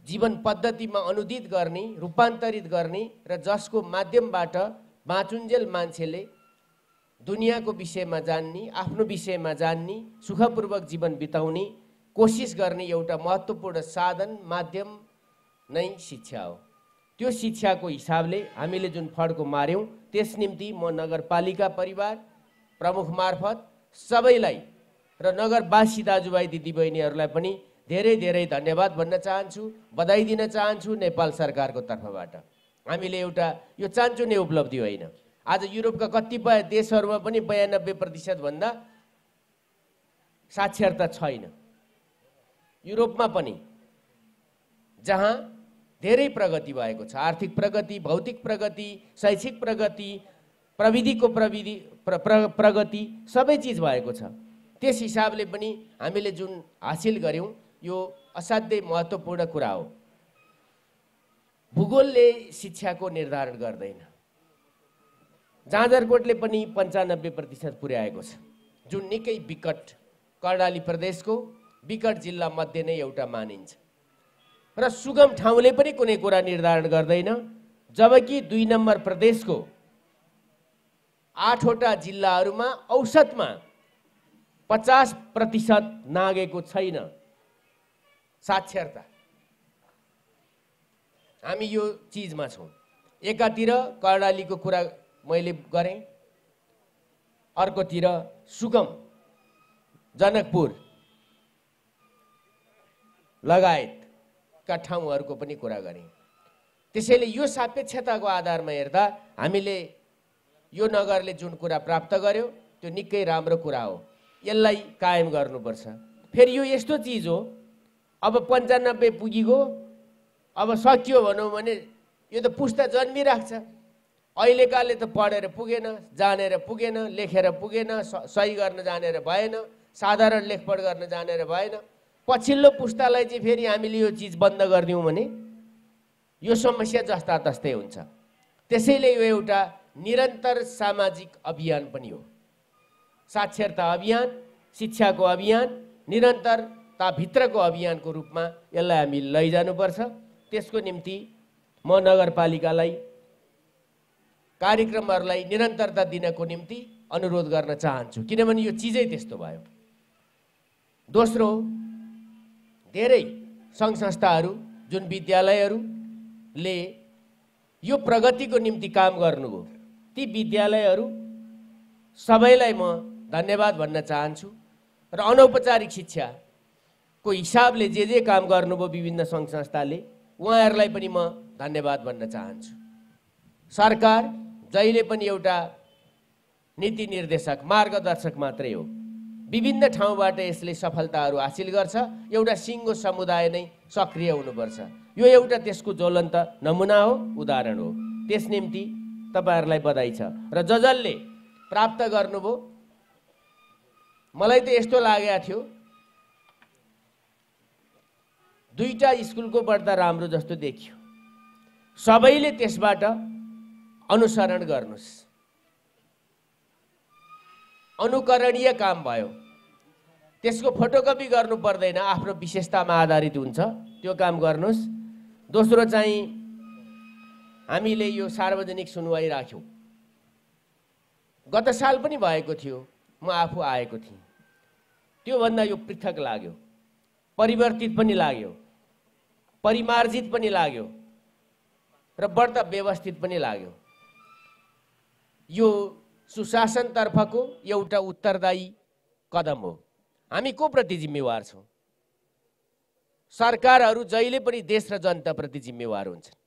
जीवन पद्धतिमा अनुदित गर्ने रूपान्तरित गर्ने र जसको माध्यमबाट बाँचुन्जेल मान्छेले दुनियाँको विषयमा जान्ने आफ्नो विषयमा जान्ने सुखपूर्वक जीवन बिताउने कोसिस गर्ने एउटा महत्त्वपूर्ण साधन माध्यम नै शिक्षा हो त्यो शिक्षाको हिसाबले हामीले जुन फड्को माऱ्यौँ त्यस निम्ति म नगरपालिका परिवार प्रमुख मार्फत सबैलाई र नगरवासी दाजुभाइ दिदीबहिनीहरूलाई पनि धेरै धेरै धन्यवाद भन्न चाहन्छु बधाई दिन चाहन्छु नेपाल सरकारको तर्फबाट हामीले एउटा यो नै उपलब्धि होइन आज युरोपका कतिपय देशहरूमा पनि बयानब्बे प्रतिशतभन्दा साक्षरता छैन युरोपमा पनि जहाँ धेरै प्रगति भएको छ आर्थिक प्रगति भौतिक प्रगति शैक्षिक प्रगति प्रविधिको प्रविधि प्र, प्र प्रगति सबै चिज भएको छ त्यस हिसाबले पनि हामीले जुन हासिल गऱ्यौँ यो असाध्यै महत्त्वपूर्ण कुरा हो भूगोलले शिक्षाको निर्धारण गर्दैन जाजरकोटले पनि पन्चानब्बे प्रतिशत पुर्याएको छ जुन निकै विकट कर्णाली प्रदेशको विकट जिल्ला मध्ये नै एउटा मानिन्छ र सुगम ठाउँले पनि कुनै कुरा निर्धारण गर्दैन जबकि दुई नम्बर प्रदेशको आठवटा जिल्लाहरूमा औसतमा पचास प्रतिशत नागेको छैन साक्षरता हामी यो चिजमा छौँ एकातिर कर्णालीको कुरा मैले गरेँ अर्कोतिर सुगम जनकपुर लगायतका ठाउँहरूको पनि कुरा गरेँ त्यसैले यो सापेक्षताको आधारमा हेर्दा हामीले यो नगरले जुन कुरा प्राप्त गर्यो त्यो निकै राम्रो कुरा हो यसलाई कायम गर्नुपर्छ फेरि यो यस्तो चिज हो अब पन्चानब्बे पुगेको अब सकियो भनौँ भने यो त पुस्ता जन्मिराख्छ अहिलेकाले त पढेर पुगेन जानेर पुगेन लेखेर पुगेन सही गर्न जानेर भएन साधारण लेखपढ गर्न जानेर भएन पछिल्लो पुस्तालाई चाहिँ फेरि हामीले यो चिज बन्द गरिदिउँ भने यो समस्या जस्ता तस्तै हुन्छ त्यसैले यो एउटा निरन्तर सामाजिक अभियान पनि हो साक्षरता अभियान शिक्षाको अभियान निरन्तर ताभित्रको अभियानको रूपमा यसलाई हामी लैजानुपर्छ त्यसको निम्ति म नगरपालिकालाई कार्यक्रमहरूलाई निरन्तरता दिनको निम्ति अनुरोध गर्न चाहन्छु किनभने यो चिजै त्यस्तो भयो दोस्रो धेरै सङ्घ संस्थाहरू जुन विद्यालयहरूले यो प्रगतिको निम्ति काम गर्नुभयो ती विद्यालयहरू सबैलाई म धन्यवाद भन्न चाहन्छु र अनौपचारिक शिक्षा को हिसाबले जे जे काम गर्नुभयो विभिन्न सङ्घ संस्थाले उहाँहरूलाई पनि म धन्यवाद भन्न चाहन्छु सरकार जहिले पनि एउटा नीति निर्देशक मार्गदर्शक मात्रै हो विभिन्न ठाउँबाट यसले सफलताहरू हासिल गर्छ एउटा सिङ्गो समुदाय नै सक्रिय हुनुपर्छ यो एउटा त्यसको ज्वलन्त नमुना हो उदाहरण हो त्यस निम्ति तपाईँहरूलाई बधाई छ र जसले प्राप्त गर्नुभयो मलाई त यस्तो लागेको थियो दुईवटा स्कुलको पढ्दा राम्रो जस्तो देखियो सबैले त्यसबाट अनुसरण गर्नुहोस् अनुकरणीय काम भयो त्यसको फोटोकपी गर्नु पर्दैन आफ्नो विशेषतामा आधारित हुन्छ त्यो काम गर्नुहोस् दोस्रो चाहिँ हामीले यो सार्वजनिक सुनवाई राख्यौँ गत साल पनि भएको थियो म आफू आएको थिएँ त्योभन्दा यो पृथक लाग्यो परिवर्तित पनि लाग्यो परिमार्जित पनि लाग्यो र बढ्द व्यवस्थित पनि लाग्यो यो सुशासनतर्फको एउटा उत्तरदायी कदम हो हामी को प्रति जिम्मेवार छौँ सरकारहरू जहिले पनि देश र जनताप्रति जिम्मेवार हुन्छन्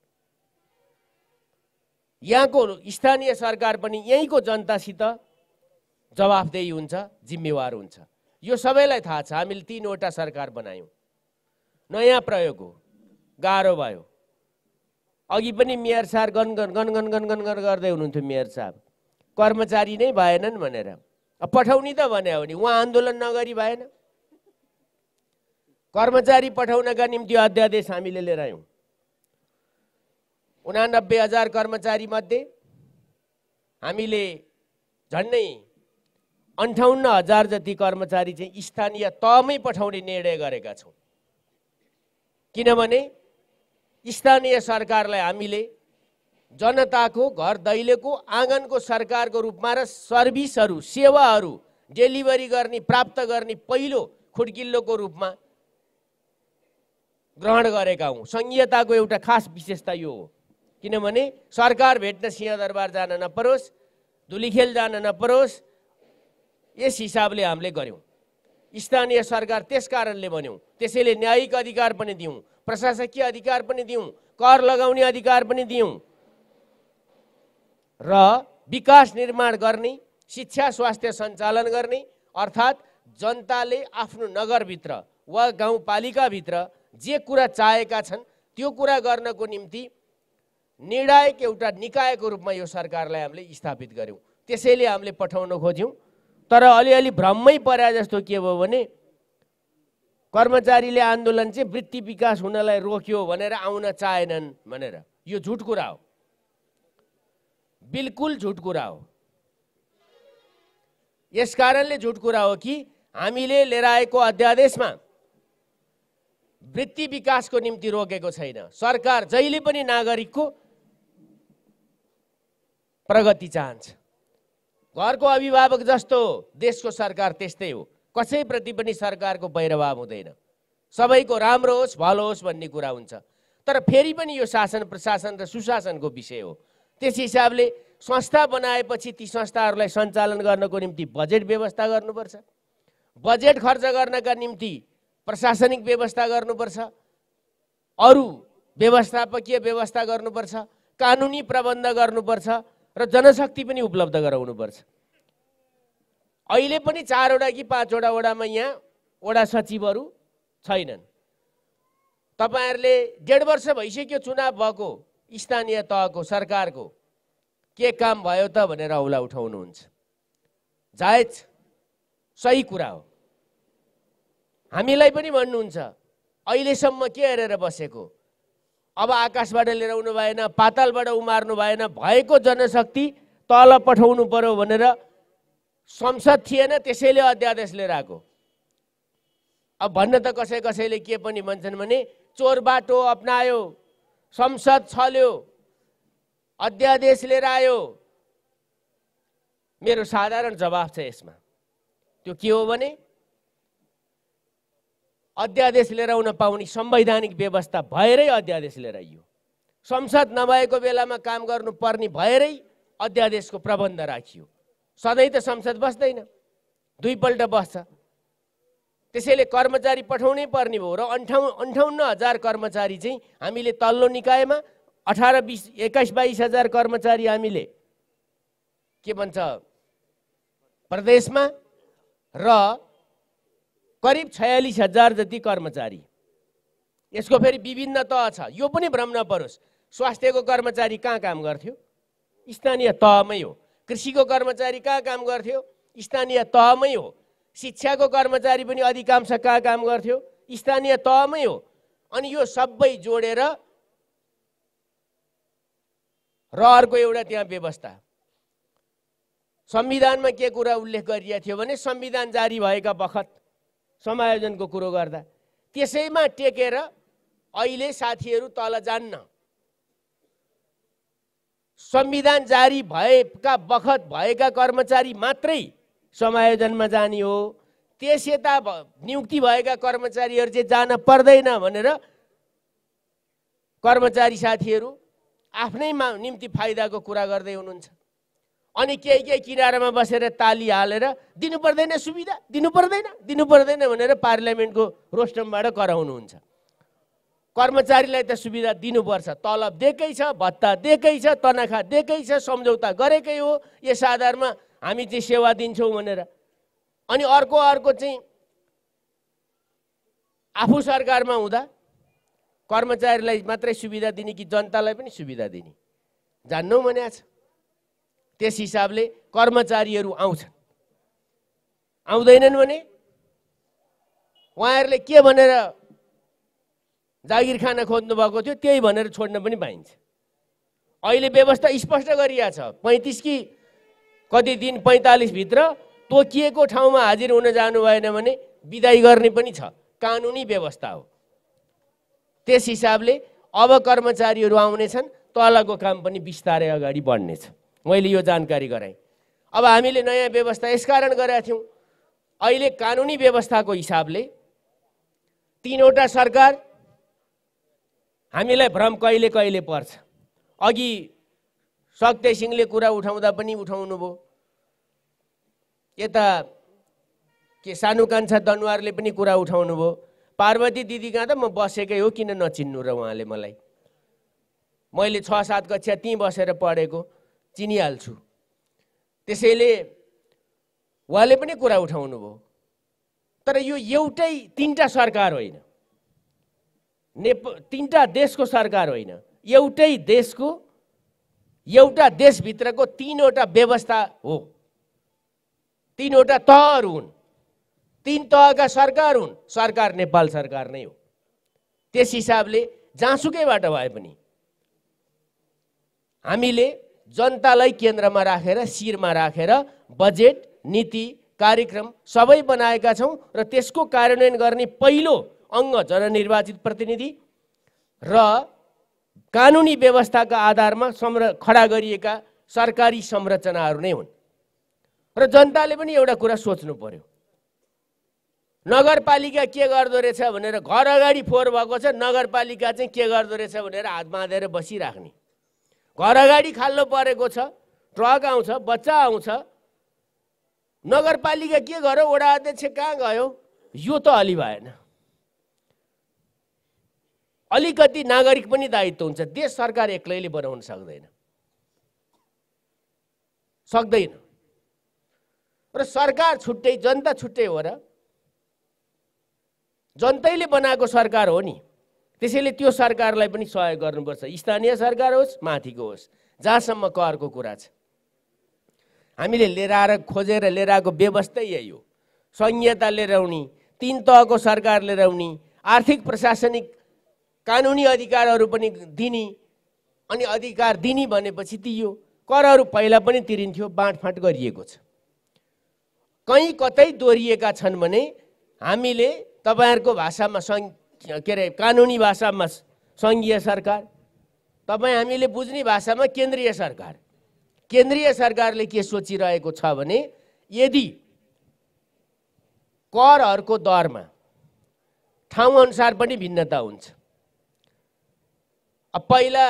यहाँको स्थानीय सरकार पनि यहीँको जनतासित जवाफदेही हुन्छ जिम्मेवार हुन्छ यो सबैलाई थाहा छ हामीले तिनवटा सरकार बनायौँ नयाँ प्रयोग हो गाह्रो भयो अघि पनि मेयर साहब गन गन गन गर्दै हुनुहुन्थ्यो मेयर साहब कर्मचारी नै भएनन् भनेर पठाउने त भने हो नि उहाँ आन्दोलन नगरी भएन कर्मचारी पठाउनका निम्ति अध्यादेश हामीले लिएर आयौँ उनानब्बे हजार कर्मचारीमध्ये हामीले झन्डै अन्ठाउन्न हजार जति कर्मचारी चाहिँ स्थानीय तहमै पठाउने निर्णय गरेका छौँ किनभने स्थानीय सरकारलाई हामीले जनताको घर दैलेको आँगनको सरकारको रूपमा र सर्भिसहरू सेवाहरू डेलिभरी गर्ने प्राप्त गर्ने पहिलो खुड्किल्लोको रूपमा ग्रहण गरेका हौँ सङ्घीयताको एउटा खास विशेषता यो हो किनभने सरकार भेट्न सिंहदरबार जान नपरोस् धुलीखेल जान नपरोस् यस हिसाबले हामीले गऱ्यौँ स्थानीय सरकार त्यस कारणले भन्यौँ त्यसैले न्यायिक अधिकार पनि दियौँ प्रशासकीय अधिकार पनि दियौँ कर लगाउने अधिकार पनि दियौँ र विकास निर्माण गर्ने शिक्षा स्वास्थ्य सञ्चालन गर्ने अर्थात् जनताले आफ्नो नगरभित्र वा गाउँपालिकाभित्र जे कुरा चाहेका छन् त्यो कुरा गर्नको निम्ति निर्णायक एउटा निकायको रूपमा यो सरकारलाई हामीले स्थापित गऱ्यौँ त्यसैले हामीले पठाउन खोज्यौँ तर अलिअलि भ्रमै परे जस्तो के भयो भने कर्मचारीले आन्दोलन चाहिँ वृत्ति विकास हुनलाई रोक्यो भनेर आउन चाहेनन् भनेर यो झुट कुरा हो बिल्कुल झुट कुरा हो यस कारणले झुट कुरा हो कि हामीले लिएर आएको अध्यादेशमा वृत्ति विकासको निम्ति रोकेको छैन सरकार जहिले पनि नागरिकको प्रगति चाहन्छ घरको अभिभावक जस्तो देशको सरकार त्यस्तै हो कसैप्रति पनि सरकारको बैरभाव हुँदैन सबैको राम्रो होस् भलो होस् भन्ने कुरा हुन्छ तर फेरि पनि यो शासन प्रशासन र सुशासनको विषय हो त्यस हिसाबले संस्था बनाएपछि ती संस्थाहरूलाई सञ्चालन गर्नको निम्ति बजेट व्यवस्था गर्नुपर्छ बजेट खर्च गर्नका निम्ति प्रशासनिक व्यवस्था गर्नुपर्छ अरू व्यवस्थापकीय व्यवस्था गर्नुपर्छ कानुनी प्रबन्ध गर्नुपर्छ र जनशक्ति पनि उपलब्ध गराउनुपर्छ अहिले पनि चारवटा कि पाँचवटा वडामा यहाँ वडा सचिवहरू छैनन् तपाईँहरूले डेढ वर्ष भइसक्यो चुनाव भएको स्थानीय तहको सरकारको के काम भयो त भनेर औला उठाउनुहुन्छ जायज सही कुरा हो हामीलाई पनि भन्नुहुन्छ अहिलेसम्म के हेरेर बसेको अब आकाशबाट लिएर आउनु भएन पातालबाट उमार्नु भएन भएको जनशक्ति तल पठाउनु पर्यो भनेर संसद थिएन त्यसैले अध्यादेश लिएर आएको अब भन्न त कसै कसैले के पनि भन्छन् भने चोर बाटो अप्नायो संसद छल्यो अध्यादेश लिएर आयो मेरो साधारण जवाफ छ यसमा त्यो के हो भने अध्यादेश लिएर आउन पाउने संवैधानिक व्यवस्था भएरै अध्यादेश लिएर आइयो संसद नभएको बेलामा काम गर्नुपर्ने भएरै अध्यादेशको प्रबन्ध राखियो सधैँ त संसद बस्दैन दुईपल्ट बस्छ त्यसैले कर्मचारी पठाउनै पर्ने भयो र अन्ठाउ अन्ठाउन्न हजार कर्मचारी चाहिँ हामीले तल्लो निकायमा अठार बिस एक्काइस बाइस हजार कर्मचारी हामीले के भन्छ प्रदेशमा र करिब छयालिस हजार जति कर्मचारी यसको फेरि विभिन्न तह छ यो पनि भ्रम नपरोस् स्वास्थ्यको कर्मचारी कहाँ काम गर्थ्यो स्थानीय तहमै हो कृषिको कर्मचारी कहाँ काम गर्थ्यो स्थानीय तहमै हो शिक्षाको कर्मचारी पनि अधिकांश कहाँ काम गर्थ्यो स्थानीय तहमै हो अनि यो सबै जोडेर र अर्को एउटा त्यहाँ व्यवस्था संविधानमा के कुरा उल्लेख गरिएको थियो भने संविधान जारी भएका बखत समायोजनको कुरो गर्दा त्यसैमा टेकेर अहिले साथीहरू तल जान्न संविधान जारी भएका बखत भएका कर्मचारी मात्रै समायोजनमा जाने हो त्यस यता नियुक्ति भएका कर्मचारीहरू चाहिँ जान पर्दैन भनेर कर्मचारी साथीहरू आफ्नैमा निम्ति फाइदाको कुरा गर्दै हुनुहुन्छ अनि केही केही किनारामा बसेर ताली हालेर दिनु पर्दैन सुविधा दिनु पर्दैन दिनु पर्दैन भनेर पार्लियामेन्टको रोस्टमबाट कराउनुहुन्छ कर्मचारीलाई त सुविधा दिनुपर्छ तलब दिएकै छ भत्ता दिएकै छ तनाखा दिएकै छ सम्झौता गरेकै हो यस आधारमा हामी चाहिँ सेवा दिन्छौँ भनेर अनि अर्को अर्को चाहिँ आफू सरकारमा हुँदा कर्मचारीलाई मात्रै सुविधा दिने कि जनतालाई पनि सुविधा दिने जान्नु भने छ त्यस हिसाबले कर्मचारीहरू आउँछन् आउँदैनन् भने उहाँहरूले के भनेर जागिर खान खोज्नुभएको थियो त्यही भनेर छोड्न पनि पाइन्छ अहिले व्यवस्था स्पष्ट गरिया छ पैँतिस कि कति दिन पैँतालिसभित्र तोकिएको ठाउँमा हाजिर हुन जानु भएन भने विदाई गर्ने पनि छ कानुनी व्यवस्था हो त्यस हिसाबले अब कर्मचारीहरू आउनेछन् तलको काम पनि बिस्तारै अगाडि बढ्नेछ मैले यो जानकारी गराएँ अब हामीले नयाँ व्यवस्था यसकारण गरेका थियौँ अहिले कानुनी व्यवस्थाको हिसाबले तिनवटा सरकार हामीलाई भ्रम कहिले कहिले पर्छ अघि शक्ति सिंहले कुरा उठाउँदा पनि उठाउनु भयो यता के सानो कान्छा दनुवारले पनि कुरा उठाउनु भयो पार्वती दिदी कहाँ त म बसेकै हो किन नचिन्नु र उहाँले मलाई मैले छ सात कक्षा त्यहीँ बसेर पढेको चिनिहाल्छु त्यसैले उहाँले पनि कुरा उठाउनु भयो तर यो एउटै तिनवटा सरकार होइन नेप तिनवटा देशको सरकार होइन एउटै देशको एउटा देशभित्रको तिनवटा व्यवस्था हो तिनवटा तहहरू हुन् तिन तहका सरकार हुन् सरकार नेपाल सरकार नै हो त्यस हिसाबले जहाँसुकैबाट भए पनि हामीले जनतालाई केन्द्रमा राखेर शिरमा राखेर बजेट नीति कार्यक्रम सबै बनाएका छौँ र त्यसको कार्यान्वयन गर्ने पहिलो अङ्ग जननिर्वाचित प्रतिनिधि र कानुनी व्यवस्थाका आधारमा संर खडा गरिएका सरकारी संरचनाहरू नै हुन् र जनताले पनि एउटा कुरा सोच्नु पर्यो नगरपालिका के गर्दो रहेछ भनेर घर अगाडि फोहोर भएको छ नगरपालिका चाहिँ के गर्दो रहेछ भनेर हात बाँधेर बसिराख्ने घर अगाडि खाल्नु परेको छ ट्रक आउँछ बच्चा आउँछ नगरपालिका के गर्यो वडा अध्यक्ष कहाँ गयो यो त अलि भएन अलिकति नागरिक पनि दायित्व हुन्छ देश सरकार एक्लैले बनाउन सक्दैन सक्दैन र सरकार छुट्टै जनता छुट्टै हो र जनतैले बनाएको सरकार हो नि त्यसैले त्यो सरकारलाई पनि सहयोग गर्नुपर्छ स्थानीय सरकार होस् माथिको होस् जहाँसम्म करको कुरा छ हामीले लिएर आएर खोजेर लिएर आएको व्यवस्था यही हो संहिता लिएर आउने तिन तहको सरकार लिएर आउने आर्थिक प्रशासनिक कानुनी अधिकारहरू पनि दिने अनि अधिकार दिने भनेपछि यो करहरू पहिला पनि तिरिन्थ्यो बाँडफाँट गरिएको छ कहीँ कतै दोहोरिएका छन् भने हामीले तपाईँहरूको भाषामा सङ्घ के अरे कानुनी भाषामा सङ्घीय सरकार तपाईँ हामीले बुझ्ने भाषामा केन्द्रीय सरकार केन्द्रीय सरकारले के सोचिरहेको छ भने यदि करहरूको दरमा ठाउँअनुसार पनि भिन्नता हुन्छ अब पहिला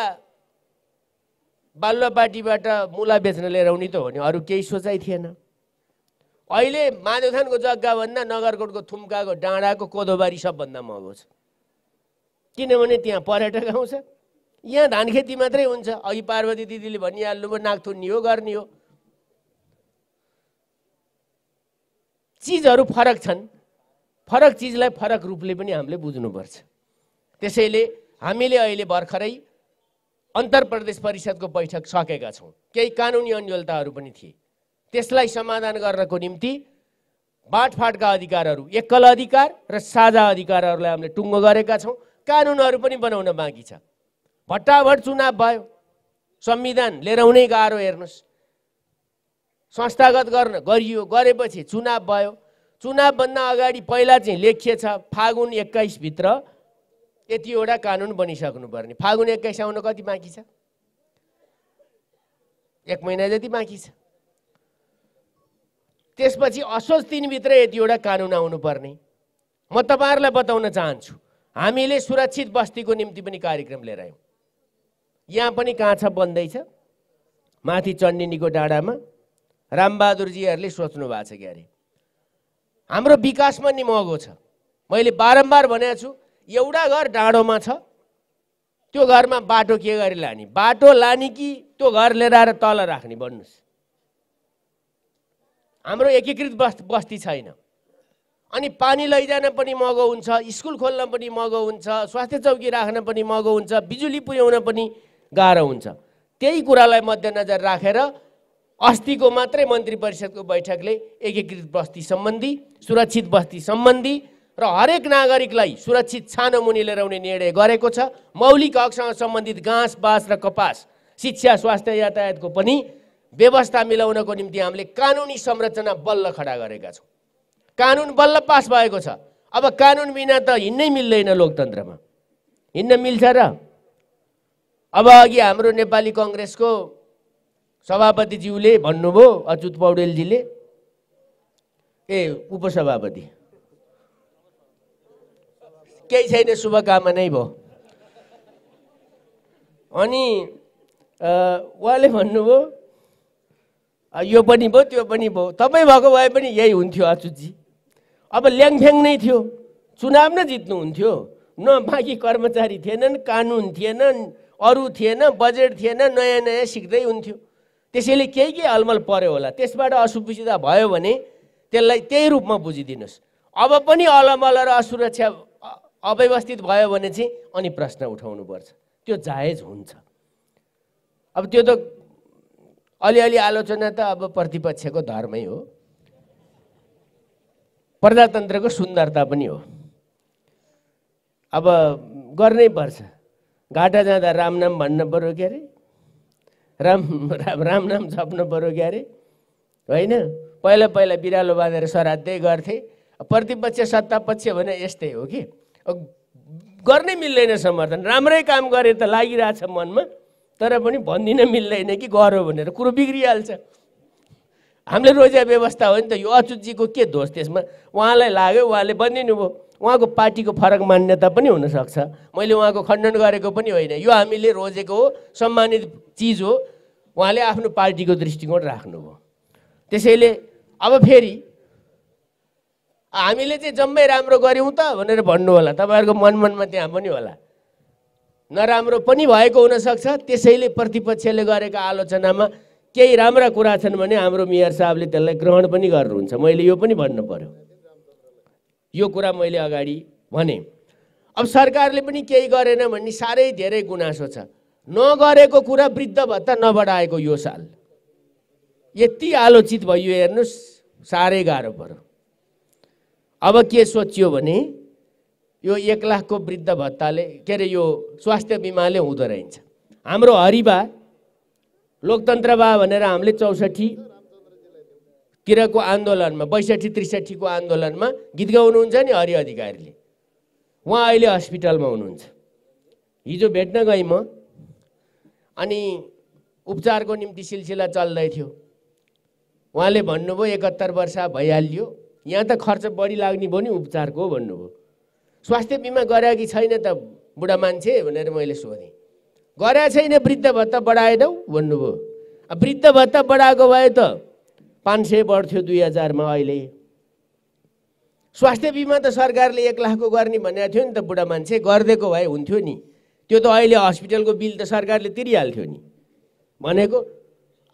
बाल्यपाटीबाट मुला बेच्न लिएर आउने त हो नि अरू केही सोचाइ थिएन अहिले थानको जग्गाभन्दा नगरकोटको थुम्काको डाँडाको कोदोबारी सबभन्दा महँगो छ किनभने त्यहाँ पर्यटक आउँछ यहाँ धान खेती मात्रै हुन्छ अघि पार्वती दिदीले भनिहाल्नु भयो नागथुन्नी हो गर्ने हो चिजहरू फरक छन् फरक चिजलाई फरक रूपले पनि हामीले बुझ्नुपर्छ त्यसैले हामीले अहिले भर्खरै अन्तर प्रदेश परिषदको बैठक सकेका छौँ केही कानुनी अन्यलताहरू पनि थिए त्यसलाई समाधान गर्नको निम्ति बाँडफाँडका अधिकारहरू एकल अधिकार र साझा अधिकारहरूलाई हामीले टुङ्गो गरेका छौँ कानुनहरू पनि बनाउन बाँकी छ भट्टाभट चुनाव भयो संविधान लिएर हुनै गाह्रो हेर्नुहोस् संस्थागत गर्न गरियो गरेपछि चुनाव भयो चुनावभन्दा अगाडि पहिला चाहिँ लेखिएछ फागुन एक्काइसभित्र यतिवटा कानुन बनिसक्नुपर्ने फागुन एक्काइस आउन कति बाँकी छ एक महिना जति बाँकी छ त्यसपछि असोज तिनभित्र यतिवटा कानुन आउनुपर्ने म तपाईँहरूलाई बताउन चाहन्छु हामीले सुरक्षित बस्तीको निम्ति पनि कार्यक्रम लिएर आयौँ यहाँ पनि कहाँ छ बन्दैछ माथि चण्डिनीको डाँडामा रामबहादुरजीहरूले सोच्नु भएको छ क्यारे हाम्रो विकासमा महँगो छ मैले बारम्बार भनेको छु एउटा घर डाँडोमा छ त्यो घरमा बाटो के गरी लाने बाटो लाने कि त्यो घर लिएर आएर तल राख्ने भन्नुहोस् हाम्रो एकीकृत बस् बस्ती छैन अनि पानी लैजान पनि मगो हुन्छ स्कुल खोल्न पनि मगो हुन्छ स्वास्थ्य चौकी राख्न पनि मगो हुन्छ बिजुली पुर्याउन पनि गाह्रो हुन्छ त्यही कुरालाई मध्यनजर राखेर अस्तिको मात्रै मन्त्री परिषदको बैठकले एकीकृत बस्ती सम्बन्धी सुरक्षित बस्ती सम्बन्धी र हरेक नागरिकलाई सुरक्षित छानो मुनि लिएर आउने निर्णय गरेको छ मौलिक हकसँग सम्बन्धित घाँस बाँस र कपास शिक्षा स्वास्थ्य यातायातको पनि व्यवस्था मिलाउनको निम्ति हामीले कानुनी संरचना बल्ल खडा गरेका छौँ कानुन बल्ल पास भएको छ अब कानुन बिना त हिँड्नै मिल्दैन लोकतन्त्रमा हिँड्न मिल्छ र अब अघि हाम्रो नेपाली कङ्ग्रेसको सभापतिज्यूले भन्नुभयो अच्युत पौडेलजीले ए उपसभापति केही छैन शुभकामना नै भयो अनि उहाँले भन्नुभयो यो पनि भयो त्यो पनि भयो तपाईँ भएको भए पनि यही हुन्थ्यो अचुतजी अब ल्याङफ्याङ नै थियो चुनाव नै जित्नुहुन्थ्यो न बाँकी कर्मचारी थिएनन् कानुन थिएनन् अरू थिएन बजेट थिएन नयाँ नयाँ सिक्दै हुन्थ्यो त्यसैले केही केही अलमल पऱ्यो होला त्यसबाट असुविधा भयो भने त्यसलाई त्यही रूपमा बुझिदिनुहोस् अब पनि अलमल र असुरक्षा अव्यवस्थित भयो भने चाहिँ अनि प्रश्न उठाउनुपर्छ त्यो जायज हुन्छ अब त्यो त अलिअलि आलोचना त अब प्रतिपक्षको धर्मै हो प्रजातन्त्रको सुन्दरता पनि हो अब गर्नै पर्छ घाटा जाँदा रामनाम भन्न पऱ्यो के अरे राम राम रामनाम छप्नु पऱ्यो क्या अरे होइन पहिला पहिला बिरालो बाँधेर सराध्यै गर्थे प्रतिपक्ष सत्तापक्ष भने यस्तै हो कि गर्नै मिल्दैन समर्थन राम्रै काम गरे त लागिरहेछ मनमा तर पनि भनिदिन मिल्दैन कि गऱ्यो भनेर कुरो बिग्रिहाल्छ हामीले रोजा व्यवस्था हो नि त यो अचुतजीको के दोष त्यसमा उहाँलाई लाग्यो उहाँले भनिदिनु भयो उहाँको पार्टीको फरक मान्यता पनि हुनसक्छ मैले उहाँको खण्डन गरेको पनि होइन यो हामीले रोजेको हो सम्मानित चिज हो उहाँले आफ्नो पार्टीको दृष्टिकोण राख्नुभयो त्यसैले अब फेरि हामीले चाहिँ जम्मै राम्रो गऱ्यौँ त भनेर भन्नु होला तपाईँहरूको मनमनमा त्यहाँ पनि होला नराम्रो पनि भएको हुनसक्छ त्यसैले प्रतिपक्षले गरेका आलोचनामा केही राम्रा कुरा छन् भने हाम्रो मेयर साहबले त्यसलाई ग्रहण पनि गर्नुहुन्छ मैले यो पनि भन्नु पऱ्यो यो कुरा मैले अगाडि भने अब सरकारले पनि केही गरेन भन्ने साह्रै धेरै गुनासो छ नगरेको कुरा वृद्ध भत्ता नबढाएको यो साल यति आलोचित भयो हेर्नुहोस् साह्रै गाह्रो पऱ्यो अब के सोचियो भने यो एक लाखको वृद्ध भत्ताले के अरे यो स्वास्थ्य बिमाले हुँदो रहेछ हाम्रो हरिबा लोकतन्त्र बा भनेर हामीले चौसठी किराको आन्दोलनमा बैसठी त्रिसठीको आन्दोलनमा गीत गाउनुहुन्छ नि हरि अधिकारीले उहाँ अहिले हस्पिटलमा हुनुहुन्छ हिजो भेट्न गएँ म अनि उपचारको निम्ति सिलसिला चल्दै थियो उहाँले भन्नुभयो एकहत्तर वर्ष भइहाल्यो यहाँ त खर्च बढी लाग्ने भयो नि उपचारको भन्नुभयो स्वास्थ्य बिमा गरे कि छैन त बुढा मान्छे भनेर मैले सोधेँ गरे छैन वृद्ध भत्ता बढाएनौ भन्नुभयो वृद्ध भत्ता बढाएको भए त पाँच सय बढ्थ्यो दुई हजारमा अहिले स्वास्थ्य बिमा त सरकारले एक लाखको गर्ने भनेको थियो नि त बुढा मान्छे गरिदिएको भए हुन्थ्यो नि त्यो त अहिले हस्पिटलको बिल त सरकारले तिरिहाल्थ्यो नि भनेको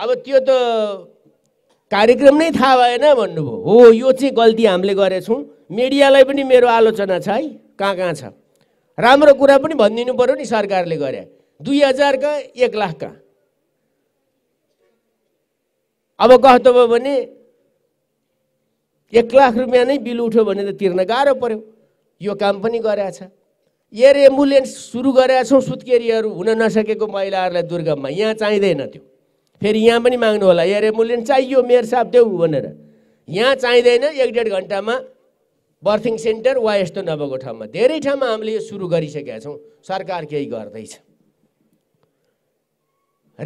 अब त्यो त कार्यक्रम नै थाहा भएन भन्नुभयो हो यो चाहिँ गल्ती हामीले गरेछौँ मिडियालाई पनि मेरो आलोचना छ है कहाँ कहाँ छ राम्रो कुरा पनि भनिदिनु पऱ्यो नि सरकारले गरे दुई हजारका एक लाख कहाँ अब कस्तो भयो भने एक लाख रुपियाँ नै बिल उठ्यो भने त तिर्न गाह्रो पऱ्यो यो काम पनि गरेछ एयर एम्बुलेन्स सुरु गरेका छौँ सुत्केरीहरू हुन नसकेको महिलाहरूलाई दुर्गममा यहाँ चाहिँदैन त्यो फेरि यहाँ पनि माग्नु होला यहाँ एम्बुलेन्स चाहियो मेयर साहब देऊ भनेर यहाँ चाहिँदैन एक डेढ घन्टामा बर्थिङ सेन्टर वा यस्तो नभएको ठाउँमा धेरै ठाउँमा हामीले यो सुरु गरिसकेका छौँ सरकार केही गर्दैछ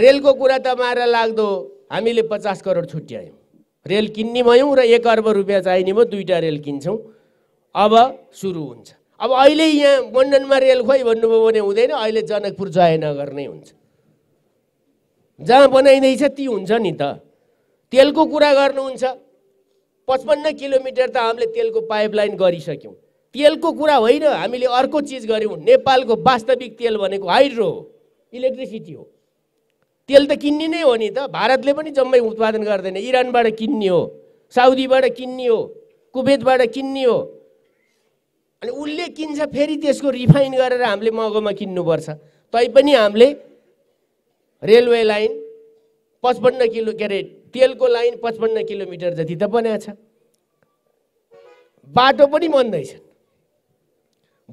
रेलको कुरा त तपाईँलाई लाग्दो हामीले पचास करोड छुट्यायौँ रेल किन्ने भयौँ र एक अर्ब रुपियाँ चाहिने भयो दुईवटा रेल किन्छौँ अब सुरु हुन्छ अब अहिले यहाँ मण्डनमा रेल खोइ भन्नुभयो भने हुँदैन अहिले जनकपुर जयनगर नै हुन्छ जहाँ बनाइँदैछ ती हुन्छ नि त तेलको कुरा गर्नुहुन्छ पचपन्न किलोमिटर त हामीले तेलको पाइपलाइन गरिसक्यौँ तेलको कुरा होइन हामीले अर्को चिज गऱ्यौँ नेपालको वास्तविक तेल भनेको हाइड्रो हो इलेक्ट्रिसिटी हो तेल त किन्ने नै हो नि त भारतले पनि जम्मै उत्पादन गर्दैन इरानबाट किन्ने हो साउदीबाट किन्ने हो कुवेतबाट किन्ने हो अनि उसले किन्छ फेरि त्यसको रिफाइन गरेर हामीले मगोमा किन्नुपर्छ तैपनि हामीले रेलवे लाइन पचपन्न किलो के अरे तेलको लाइन पचपन्न किलोमिटर जति त बनाएको छ बाटो पनि बन्दैछ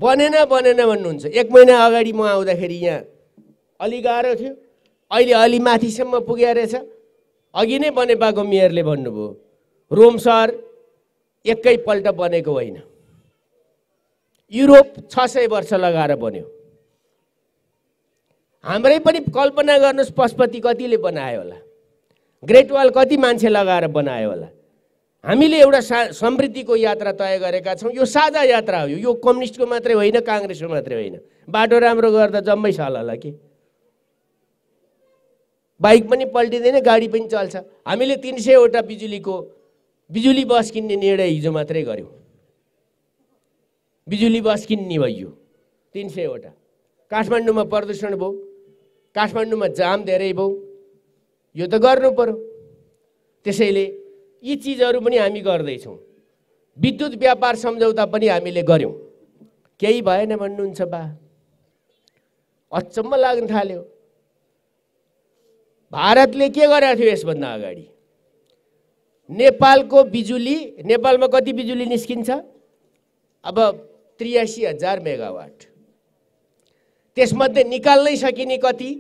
बनेन बनेन भन्नुहुन्छ एक महिना अगाडि म आउँदाखेरि यहाँ अलि गाह्रो थियो अहिले अलि माथिसम्म पुगे रहेछ अघि नै बनेपाको मेयरले भन्नुभयो रोम सहर एकैपल्ट बनेको होइन युरोप छ सय वर्ष लगाएर बन्यो हाम्रै पनि कल्पना गर्नुहोस् पशुपति कतिले बनायो होला ग्रेट वाल कति मान्छे लगाएर बनायो होला हामीले एउटा सा समृद्धिको यात्रा तय गरेका छौँ यो साझा यात्रा हो यो कम्युनिस्टको मात्रै होइन काङ्ग्रेसको मात्रै होइन बाटो राम्रो गर्दा जम्मै छ होला कि बाइक पनि पल्टिँदैन गाडी पनि चल्छ हामीले तिन सयवटा बिजुलीको बिजुली बस किन्ने निर्णय हिजो मात्रै गऱ्यौँ बिजुली बस किन्ने भयो तिन सयवटा काठमाडौँमा प्रदूषण भयो काठमाडौँमा जाम धेरै भयो यो त गर्नु पऱ्यो त्यसैले यी चिजहरू पनि हामी गर्दैछौँ विद्युत व्यापार सम्झौता पनि हामीले गऱ्यौँ केही भएन भन्नुहुन्छ बा अचम्म लाग्न थाल्यो भारतले के गरेको थियो यसभन्दा अगाडि नेपालको बिजुली नेपालमा कति बिजुली निस्किन्छ अब त्रियासी हजार मेगावाट त्यसमध्ये निकाल्नै सकिने कति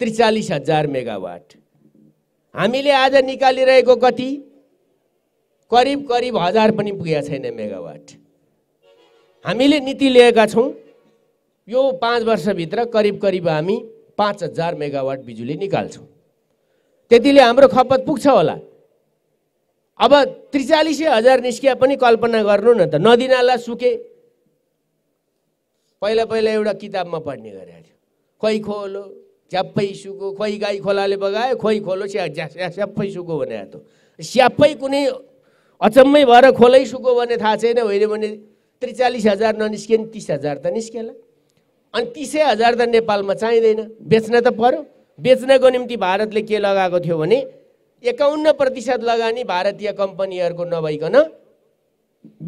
त्रिचालिस हजार मेगावाट हामीले आज निकालिरहेको कति करिब करिब हजार पनि पुगेको छैन मेगावाट हामीले नीति लिएका छौँ यो पाँच वर्षभित्र करिब करिब हामी पाँच हजार मेगावाट बिजुली निकाल्छौँ त्यतिले हाम्रो खपत पुग्छ होला अब त्रिचालिसै हजार निस्किया पनि कल्पना गर्नु न त नदिनाला सुके पहिला पहिला एउटा किताबमा पढ्ने गरेको थियो खोइ खोलो झ्याप्पै सुको खोइ गाई खोलाले बगायो खोइ खोलो स्या स्याप्पै सुको भने त स्याप्पै कुनै अचम्मै भएर खोलै सुको भने थाहा छैन होइन भने त्रिचालिस हजार ननिस्के नि तिस हजार त निस्केला अनि तिसै हजार त नेपालमा चाहिँदैन बेच्न त पर्यो बेच्नको निम्ति भारतले के लगाएको थियो भने एकाउन्न प्रतिशत लगानी भारतीय कम्पनीहरूको नभइकन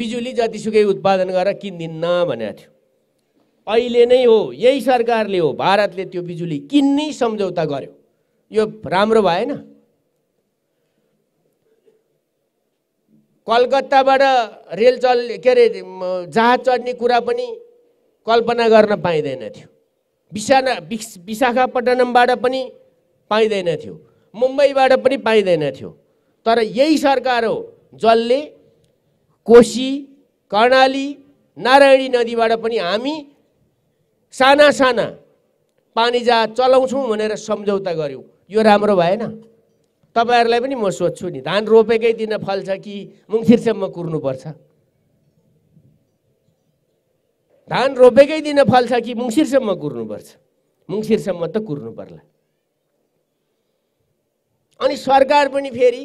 बिजुली जतिसुकै उत्पादन गरेर किनिदिन्न भनेको थियो अहिले नै हो यही सरकारले हो भारतले त्यो बिजुली किन्ने सम्झौता गर्यो यो राम्रो भएन कलकत्ताबाट रेल चल के अरे जहाज चढ्ने कुरा पनि कल्पना गर्न पाइँदैन थियो विशाना विशाखापट्टनमबाट पनि पाइँदैन थियो मुम्बईबाट पनि पाइँदैन थियो तर यही सरकार हो जसले कोशी कर्णाली नारायणी नदीबाट पनि हामी साना साना पानी जहाज चलाउँछौँ भनेर सम्झौता गऱ्यौँ यो राम्रो भएन तपाईँहरूलाई पनि म सोध्छु नि धान रोपेकै दिन फल्छ कि मुङ्खिरसम्म कुर्नुपर्छ धान रोपेकै दिन फल्छ कि मुङ्सिरसम्म कुर्नुपर्छ मुङ्सिरसम्म त कुर्नु पर्ला अनि सरकार पनि फेरि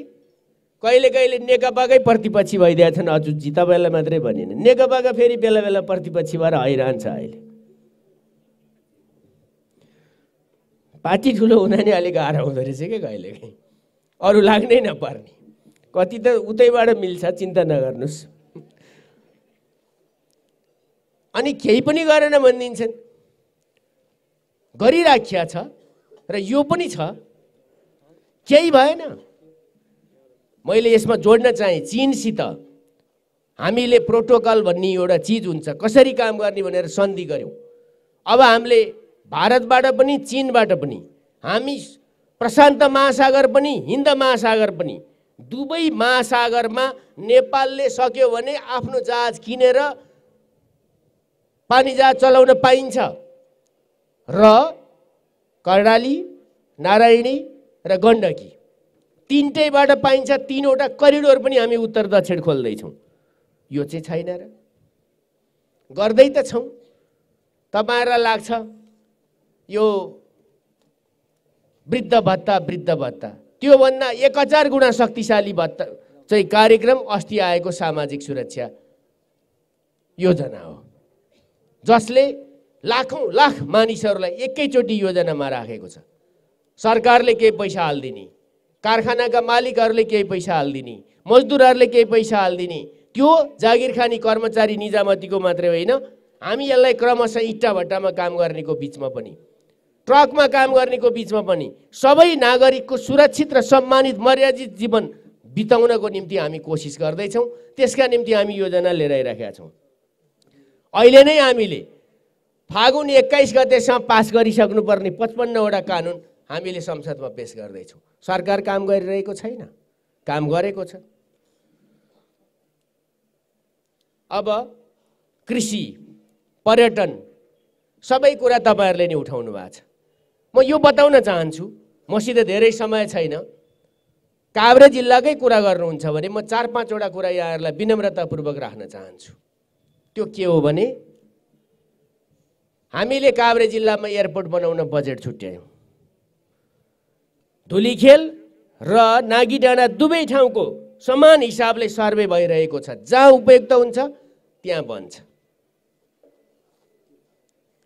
कहिले कहिले नेकपाकै प्रतिपक्षी भइदिएछन् हजुरजी तपाईँलाई मात्रै भनिन नेकपाका फेरि बेला बेला प्रतिपक्षी भएर आइरहन्छ अहिले पार्टी ठुलो हुँदा नि अलिक गाह्रो हुँदो रहेछ क्या कहिलेकाहीँ अरू लाग्नै नपर्ने कति त उतैबाट मिल्छ चिन्ता नगर्नुहोस् अनि केही पनि गरेन भनिदिन्छन् गरिराखिया छ र यो पनि छ केही भएन मैले यसमा जोड्न चाहेँ चिनसित हामीले प्रोटोकल भन्ने एउटा चिज हुन्छ कसरी काम गर्ने भनेर सन्धि गऱ्यौँ अब हामीले भारतबाट पनि चिनबाट पनि हामी प्रशान्त महासागर पनि हिन्द महासागर पनि दुवै महासागरमा नेपालले सक्यो भने आफ्नो जहाज किनेर पानी जहाज चलाउन पाइन्छ र कर्णाली नारायणी र गण्डकी तिनटैबाट पाइन्छ तिनवटा करिडोर पनि हामी उत्तर दक्षिण खोल्दैछौँ यो चाहिँ छैन र गर्दै त छौँ तपाईँहरूलाई लाग्छ यो वृद्ध भत्ता वृद्ध भत्ता त्योभन्दा एक हजार गुणा शक्तिशाली भत्ता चाहिँ कार्यक्रम अस्ति आएको सामाजिक सुरक्षा योजना हो जसले लाखौँ लाख मानिसहरूलाई एकैचोटि योजनामा राखेको छ सरकारले केही पैसा हालिदिने कारखानाका मालिकहरूले केही पैसा हालिदिने मजदुरहरूले केही पैसा हालिदिने त्यो जागिर खानी कर्मचारी निजामतीको मात्रै होइन हामी यसलाई क्रमशः इट्टा भट्टामा काम गर्नेको बिचमा पनि ट्रकमा काम गर्नेको बिचमा पनि सबै नागरिकको सुरक्षित र सम्मानित मर्यादित जीवन बिताउनको निम्ति हामी कोसिस गर्दैछौँ त्यसका निम्ति हामी योजना लिएर आइरहेका छौँ अहिले नै हामीले फागुन एक्काइस गतेसम्म पास गरिसक्नुपर्ने पचपन्नवटा कानुन हामीले संसदमा पेस गर्दैछौँ सरकार काम गरिरहेको छैन काम गरेको छ अब कृषि पर्यटन सबै कुरा तपाईँहरूले नै उठाउनु भएको छ म यो बताउन चाहन्छु मसित धेरै समय छैन काभ्रे जिल्लाकै कुरा गर्नुहुन्छ भने म चार पाँचवटा कुरा यहाँहरूलाई विनम्रतापूर्वक राख्न चाहन्छु त्यो के हो भने हामीले काभ्रे जिल्लामा एयरपोर्ट बनाउन बजेट छुट्यायौँ धुलीखेल र नागी डाँडा दुवै ठाउँको समान हिसाबले सर्वे भइरहेको छ जहाँ उपयुक्त हुन्छ त्यहाँ बन्छ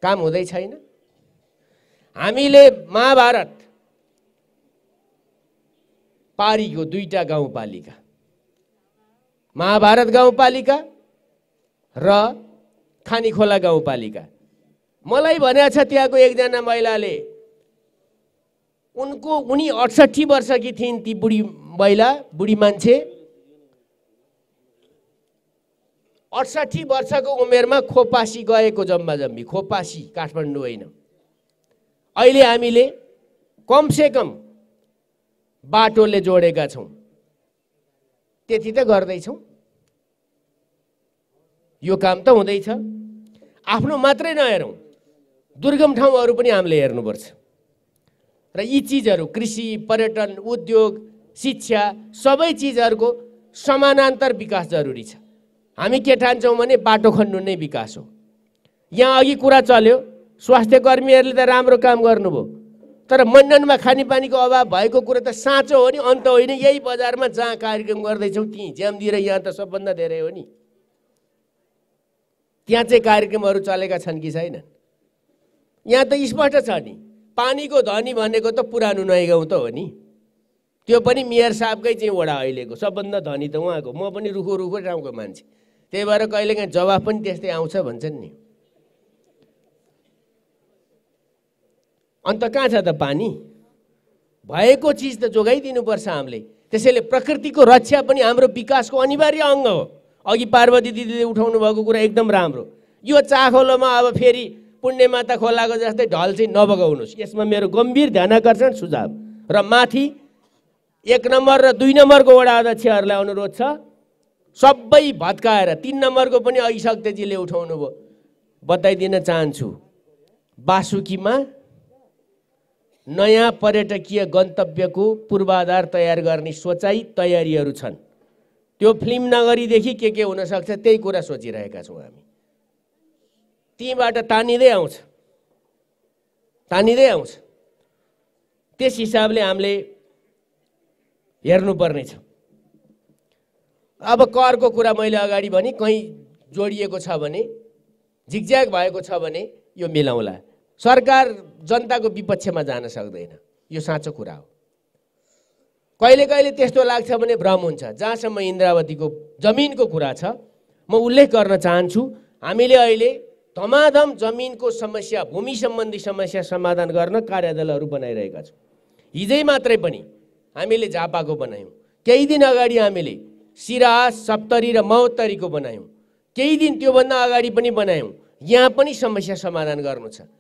काम हुँदै छैन हामीले महाभारत पारीको दुईवटा गाउँपालिका महाभारत गाउँपालिका र खानीखोला गाउँपालिका मलाई भनेको छ त्यहाँको एकजना महिलाले उनको उनी अठसट्ठी वर्षकी थिइन् ती बुढी महिला बुढी मान्छे अठसट्ठी वर्षको उमेरमा खोपासी गएको जम्मा जम्मी खोपासी काठमाडौँ होइन अहिले हामीले कमसेकम बाटोले जोडेका छौँ त्यति त गर्दैछौँ यो काम त हुँदैछ आफ्नो मात्रै नहेरौँ दुर्गम ठाउँहरू पनि हामीले हेर्नुपर्छ र यी चिजहरू कृषि पर्यटन उद्योग शिक्षा सबै चिजहरूको समानान्तर विकास जरुरी छ हामी के ठान्छौँ भने बाटो खन्नु नै विकास हो यहाँ अघि कुरा चल्यो स्वास्थ्य कर्मीहरूले त राम्रो काम गर्नुभयो तर मण्डनमा खानेपानीको अभाव भएको कुरो त साँचो हो नि अन्त होइन यही बजारमा जहाँ कार्यक्रम गर्दैछौँ त्यहीँ ज्याम दिएर यहाँ त सबभन्दा धेरै हो नि त्यहाँ चाहिँ कार्यक्रमहरू चलेका छन् कि छैनन् यहाँ त स्पष्ट छ नि पानीको धनी भनेको त पुरानो नयाँ गाउँ त हो नि त्यो पनि मेयर साहबकै चाहिँ वडा अहिलेको सबभन्दा धनी त उहाँको म पनि रुखो रुखो ठाउँको मान्छे त्यही भएर कहिलेकाहीँ जवाफ पनि त्यस्तै आउँछ भन्छन् नि अन्त कहाँ छ त पानी भएको चिज त जोगाइदिनुपर्छ हामीले त्यसैले प्रकृतिको रक्षा पनि हाम्रो विकासको अनिवार्य अङ्ग हो अघि पार्वती दिदीले उठाउनु भएको कुरा एकदम राम्रो यो चाखोलोमा अब फेरि पुण्यमाता खोलाको जस्तै ढल चाहिँ नबगाउनुहोस् यसमा मेरो गम्भीर ध्यानकर्षण सुझाव र माथि एक नम्बर र दुई नम्बरको वडा अध्यक्षहरूलाई अनुरोध छ सबै भत्काएर तिन नम्बरको पनि अघि शक्तिजीले उठाउनु भयो बताइदिन चाहन्छु बासुकीमा नयाँ पर्यटकीय गन्तव्यको पूर्वाधार तयार गर्ने सोचाइ तयारीहरू छन् त्यो फिल्म नगरीदेखि के के हुनसक्छ त्यही कुरा सोचिरहेका छौँ हामी तीबाट तानिँदै आउँछ तानिँदै आउँछ त्यस हिसाबले हामीले हेर्नुपर्ने छ अब करको कुरा मैले अगाडि भने कहीँ जोडिएको छ भने झिकझ्याक भएको छ भने यो मिलाउँला सरकार जनताको विपक्षमा जान सक्दैन यो साँचो कुरा हो कहिले कहिले त्यस्तो लाग्छ भने भ्रम हुन्छ जहाँसम्म इन्द्रावतीको जमिनको कुरा छ म उल्लेख गर्न चाहन्छु हामीले अहिले धमाधम जमिनको समस्या भूमि सम्बन्धी समस्या समाधान गर्न कार्यदलहरू बनाइरहेका छौँ हिजै मात्रै पनि हामीले झापाको बनायौँ केही दिन अगाडि हामीले सिराज सप्तरी र महोत्तरीको बनायौँ केही दिन त्योभन्दा अगाडि पनि बनायौँ यहाँ पनि समस्या समाधान गर्नु छ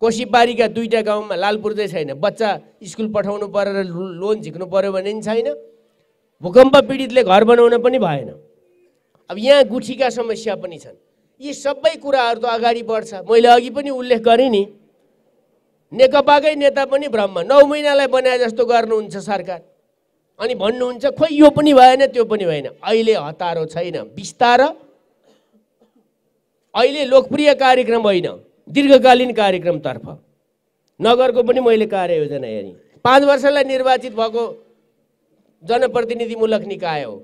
कोसीबारीका दुईवटा गाउँमा लालपुर चाहिँ छैन बच्चा स्कुल पठाउनु परेर लोन झिक्नु पऱ्यो भने पनि छैन भूकम्प पीडितले घर बनाउन पनि भएन अब यहाँ गुठीका समस्या पनि छन् यी सबै कुराहरू त अगाडि बढ्छ मैले अघि पनि उल्लेख गरेँ नि नेकपाकै नेता पनि भ्रम नौ महिनालाई बनाए जस्तो गर्नुहुन्छ सरकार अनि भन्नुहुन्छ खोइ यो पनि भएन त्यो पनि भएन अहिले हतारो छैन बिस्तार अहिले लोकप्रिय कार्यक्रम होइन दीर्घकालीन कार्यक्रमतर्फ नगरको पनि मैले कार्ययोजना हेरेँ पाँच वर्षलाई निर्वाचित भएको जनप्रतिनिधिमूलक निकाय हो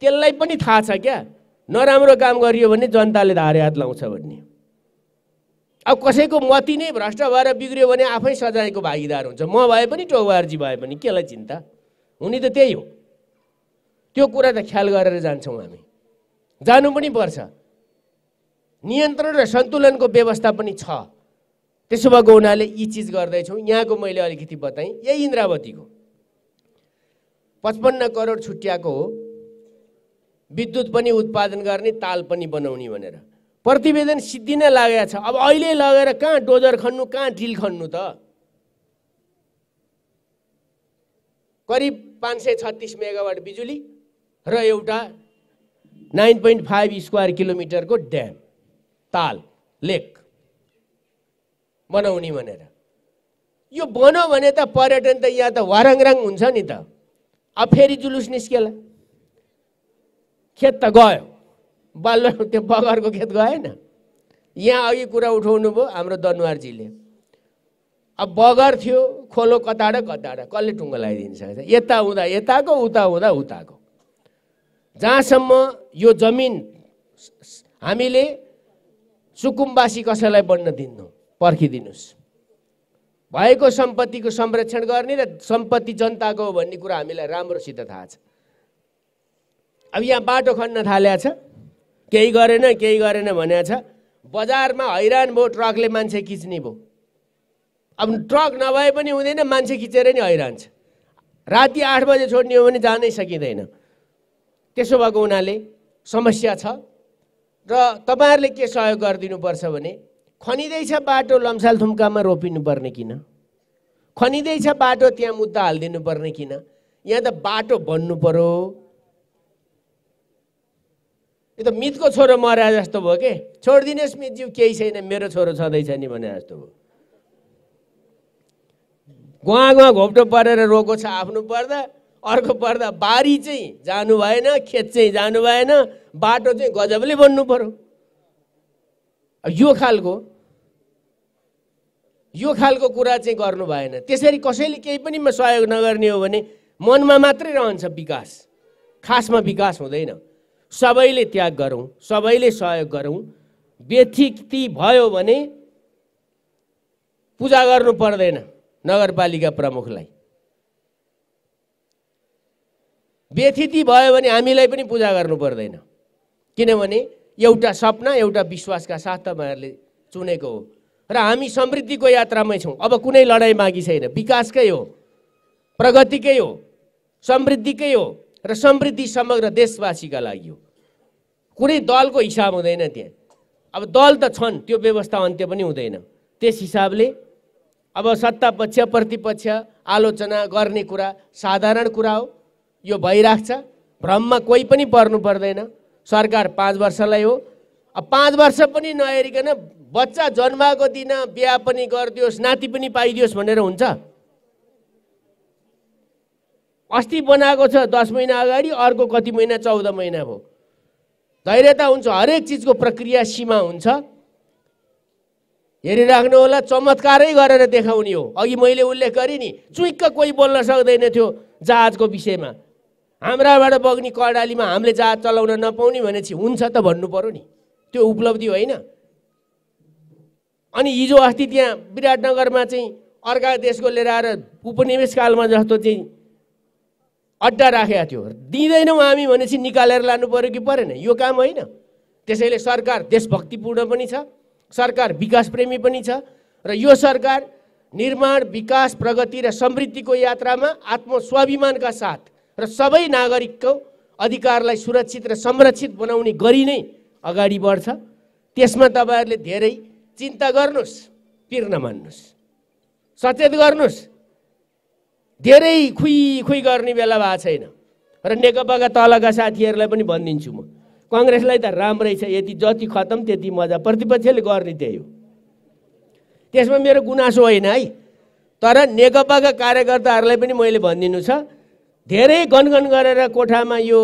त्यसलाई पनि थाहा छ क्या नराम्रो काम गरियो भने जनताले धारे हात लाउँछ भन्ने अब कसैको मती नै भ्रष्ट भएर बिग्रियो भने आफै सजायको भागीदार हुन्छ म भए पनि टौबारजी भए पनि केलाई चिन्ता हुने त त्यही हो त्यो कुरा त ख्याल गरेर जान्छौँ हामी जानु पनि पर्छ नियन्त्रण र सन्तुलनको व्यवस्था पनि छ त्यसो भएको हुनाले यी चिज गर्दैछौँ यहाँको मैले अलिकति बताएँ यही इन्द्रावतीको पचपन्न करोड छुट्याएको हो विद्युत पनि उत्पादन गर्ने ताल पनि बनाउने भनेर प्रतिवेदन सिद्धि नै लागेको छ अब अहिले लगेर कहाँ डोजर खन्नु कहाँ ढिल खन्नु त करिब पाँच सय छत्तिस मेगावाट बिजुली र एउटा नाइन पोइन्ट फाइभ स्क्वायर किलोमिटरको ड्याम ताल लेक बनाउने भनेर यो बनाऊ भने त पर्यटन त यहाँ त वारङराङ हुन्छ नि त अब फेरि जुलुस निस्केला खेत त गयो बाल *laughs* त्यो बगरको खेत गएन यहाँ अघि कुरा उठाउनु भयो हाम्रो दनुवारजीले अब बगर थियो खोलो कताडा कताडा कसले टुङ्गो लगाइदिन्छ यता हुँदा यताको उता हुँदा उताको जहाँसम्म यो जमिन हामीले सुकुम्बासी कसैलाई बन्न दिनु पर्खिदिनुहोस् भएको सम्पत्तिको संरक्षण गर्ने र सम्पत्ति जनताको हो भन्ने कुरा हामीलाई राम्रोसित थाहा छ अब यहाँ बाटो खन्न थाल्या छ केही गरेन केही गरेन भने छ बजारमा हैरान भयो ट्रकले मान्छे खिच्ने भयो अब ट्रक नभए पनि हुँदैन मान्छे खिचेर नि हैरान छ राति आठ बजे छोड्ने हो भने जानै सकिँदैन त्यसो भएको हुनाले समस्या छ र तपाईँहरूले के सहयोग गरिदिनुपर्छ भने खनिँदैछ बाटो लम्सालथुम्कामा रोपिनुपर्ने किन खनिँदैछ बाटो त्यहाँ मुद्दा हालिदिनु पर्ने किन यहाँ त बाटो बन्नु पर्यो यो त मितको छोरो मरे जस्तो भयो के छोडिदिनुहोस् मितज्यू केही छैन मेरो छोरो छँदैछ नि भने जस्तो भयो गुवा गुवा घोप्टो परेर रोको छ आफ्नो पर्दा अर्को पर्दा बारी चाहिँ जानु भएन खेत चाहिँ जानु भएन बाटो चाहिँ गजबले बन्नु पऱ्यो यो खालको यो खालको कुरा चाहिँ गर्नु भएन त्यसरी कसैले केही पनि सहयोग नगर्ने हो भने मनमा मात्रै रहन्छ विकास खासमा विकास हुँदैन सबैले त्याग गरौँ सबैले सहयोग गरौँ व्यथिक्ति भयो भने पूजा गर्नु पर्दैन नगरपालिका प्रमुखलाई व्यथिति भयो भने हामीलाई पनि पूजा गर्नु पर्दैन किनभने एउटा सपना एउटा विश्वासका साथ तपाईँहरूले चुनेको हो र हामी समृद्धिको यात्रामै छौँ अब कुनै लडाइँ मागी छैन विकासकै हो प्रगतिकै हो समृद्धिकै हो र समृद्धि समग्र देशवासीका लागि हो कुनै दलको हिसाब हुँदैन त्यहाँ अब दल त छन् त्यो व्यवस्था अन्त्य पनि हुँदैन त्यस हिसाबले अब सत्ता पक्ष प्रतिपक्ष आलोचना गर्ने कुरा साधारण कुरा हो यो भइरहेको छ भ्रममा कोही पनि पर्नु पर्दैन सरकार पाँच वर्षलाई हो अब पाँच वर्ष पनि नहेरिकन बच्चा जन्माएको दिन बिहा पनि गरिदियोस् नाति पनि पाइदियोस् भनेर हुन्छ अस्ति बनाएको छ दस महिना अगाडि अर्को कति महिना चौध महिना भयो धैर्यता हुन्छ हरेक चिजको प्रक्रिया सीमा हुन्छ हेरिराख्नु होला चमत्कारै गरेर देखाउने हो अघि मैले उल्लेख गरेँ नि चुइक्क कोही बोल्न सक्दैन थियो जहाजको विषयमा हाम्राबाट बग्ने कर्णालीमा हामीले जहाज चलाउन नपाउने भनेपछि हुन्छ त भन्नु पऱ्यो नि त्यो उपलब्धि होइन अनि हिजो अस्ति त्यहाँ विराटनगरमा चाहिँ अर्का देशको लिएर आएर उपनिवेशकालमा जस्तो चाहिँ अड्डा राखेका थियो दिँदैनौँ हामी भनेपछि निकालेर लानु पऱ्यो कि परेन यो काम होइन त्यसैले सरकार देशभक्तिपूर्ण पनि छ सरकार विकासप्रेमी पनि छ र यो सरकार निर्माण विकास प्रगति र समृद्धिको यात्रामा आत्मस्वाभिमानका साथ र सबै नागरिकको अधिकारलाई सुरक्षित र संरक्षित बनाउने गरी नै अगाडि बढ्छ त्यसमा तपाईँहरूले धेरै चिन्ता गर्नुहोस् पिर नमान्नुहोस् सचेत गर्नुहोस् धेरै खुइ खुइ गर्ने बेला भएको छैन र नेकपाका तलका साथीहरूलाई पनि भनिदिन्छु म कङ्ग्रेसलाई त राम्रै छ यति जति खतम त्यति मजा प्रतिपक्षले गर्ने त्यही हो त्यसमा मेरो गुनासो होइन है तर नेकपाका कार्यकर्ताहरूलाई पनि मैले भनिदिनु छ धेरै गनगन गरेर कोठामा यो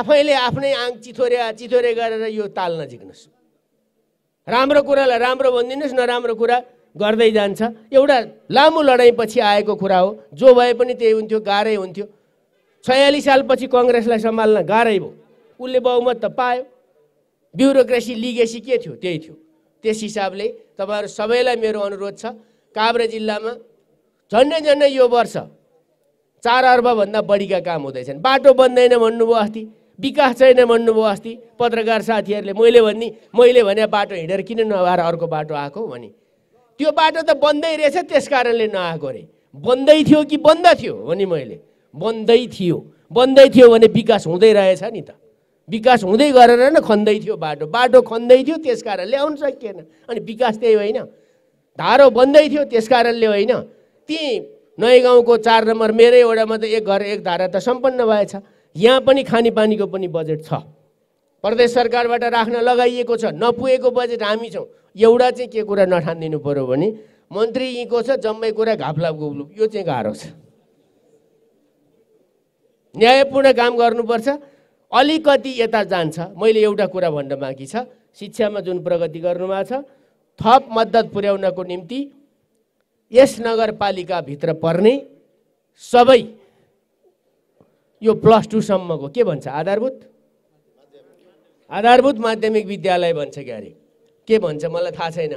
आफैले आफ्नै आङ चिथोरे चिथोरे गरेर यो ताल नजिक्नुहोस् राम्रो कुरालाई राम्रो भनिदिनुहोस् नराम्रो कुरा गर्दै जान्छ एउटा लामो लडाइँपछि आएको कुरा हो जो भए पनि त्यही हुन्थ्यो गाह्रै हुन्थ्यो छयालिस सालपछि कङ्ग्रेसलाई सम्हाल्न गाह्रै भयो उसले बहुमत त पायो ब्युरोक्रेसी लिगेसी के थियो त्यही थियो त्यस हिसाबले तपाईँहरू सबैलाई मेरो अनुरोध छ काभ्रे जिल्लामा झन्डै झन्डै यो वर्ष चार अर्बभन्दा बढीका काम हुँदैछन् बाटो बन्दैन भन्नुभयो अस्ति विकास छैन भन्नुभयो अस्ति पत्रकार साथीहरूले मैले भन्ने मैले भने बाटो हिँडेर किन नभएर अर्को बाटो आएको भने त्यो बाटो त बन्दै रहेछ त्यस कारणले नआएको अरे बन्दै थियो कि बन्द थियो भने मैले बन्दै थियो बन्दै थियो भने विकास हुँदै रहेछ नि त विकास हुँदै गरेर न खन्दै थियो बाटो बाटो खन्दै थियो त्यस कारणले आउनु सकिएन अनि विकास त्यही होइन धारो बन्दै थियो त्यस कारणले होइन ती नयाँ गाउँको चार नम्बर मेरै एउटा त एक घर एक धारा त सम्पन्न भएछ यहाँ पनि खानेपानीको पनि बजेट छ प्रदेश सरकारबाट राख्न लगाइएको छ नपुगेको बजेट हामी छौँ एउटा चाहिँ के कुरा नठानिदिनु पऱ्यो भने मन्त्री यहीँको छ जम्मै कुरा घाप्लाप गुब्लुप यो चाहिँ गाह्रो छ न्यायपूर्ण काम गर्नुपर्छ अलिकति यता जान्छ मैले एउटा कुरा भन्न बाँकी छ शिक्षामा जुन प्रगति गर्नुभएको छ थप मद्दत पुर्याउनको निम्ति यस नगरपालिकाभित्र पर्ने सबै यो प्लस टूसम्मको के भन्छ आधारभूत आधारभूत माध्यमिक विद्यालय भन्छ क्या अरे के भन्छ मलाई थाहा छैन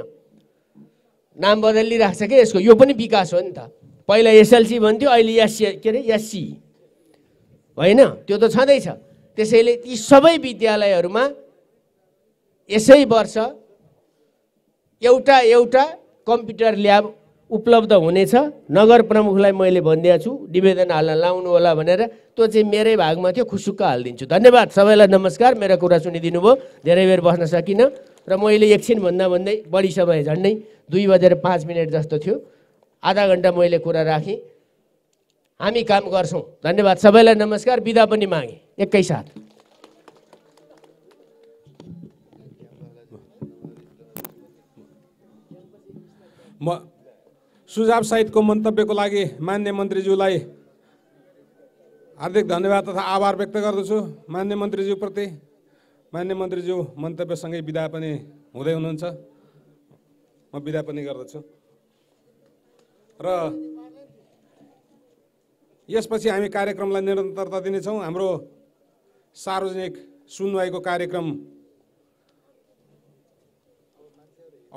नाम बदलिरहेको छ क्या यसको यो पनि विकास हो नि त पहिला एसएलसी भन्थ्यो अहिले एससी के अरे एससी होइन त्यो त छँदैछ त्यसैले ती सबै विद्यालयहरूमा यसै वर्ष एउटा एउटा कम्प्युटर ल्याब उपलब्ध हुनेछ नगर प्रमुखलाई मैले भनिदिएको छु निवेदन हाल्न लाउनु होला भनेर त्यो चाहिँ मेरै भागमा थियो खुसुक्क हालिदिन्छु धन्यवाद सबैलाई नमस्कार मेरो कुरा सुनिदिनु भयो धेरै बेर बस्न सकिनँ र मैले एकछिन भन्दा भन्दै बढी समय झन्डै दुई बजेर पाँच मिनट जस्तो थियो आधा घन्टा मैले कुरा राखेँ हामी काम गर्छौँ धन्यवाद सबैलाई नमस्कार बिदा पनि मागेँ एकैसाथ म सुझाव सहितको मन्तव्यको लागि मान्य मन्त्रीज्यूलाई हार्दिक धन्यवाद तथा आभार व्यक्त गर्दछु मान्य मन्त्रीज्यूप्रति मान्य मन्त्रीज्यू मन्तव्यसँगै विदा पनि हुँदै हुनुहुन्छ म विदा पनि गर्दछु र यसपछि हामी कार्यक्रमलाई निरन्तरता दिनेछौँ हाम्रो सार्वजनिक सुनवाईको कार्यक्रम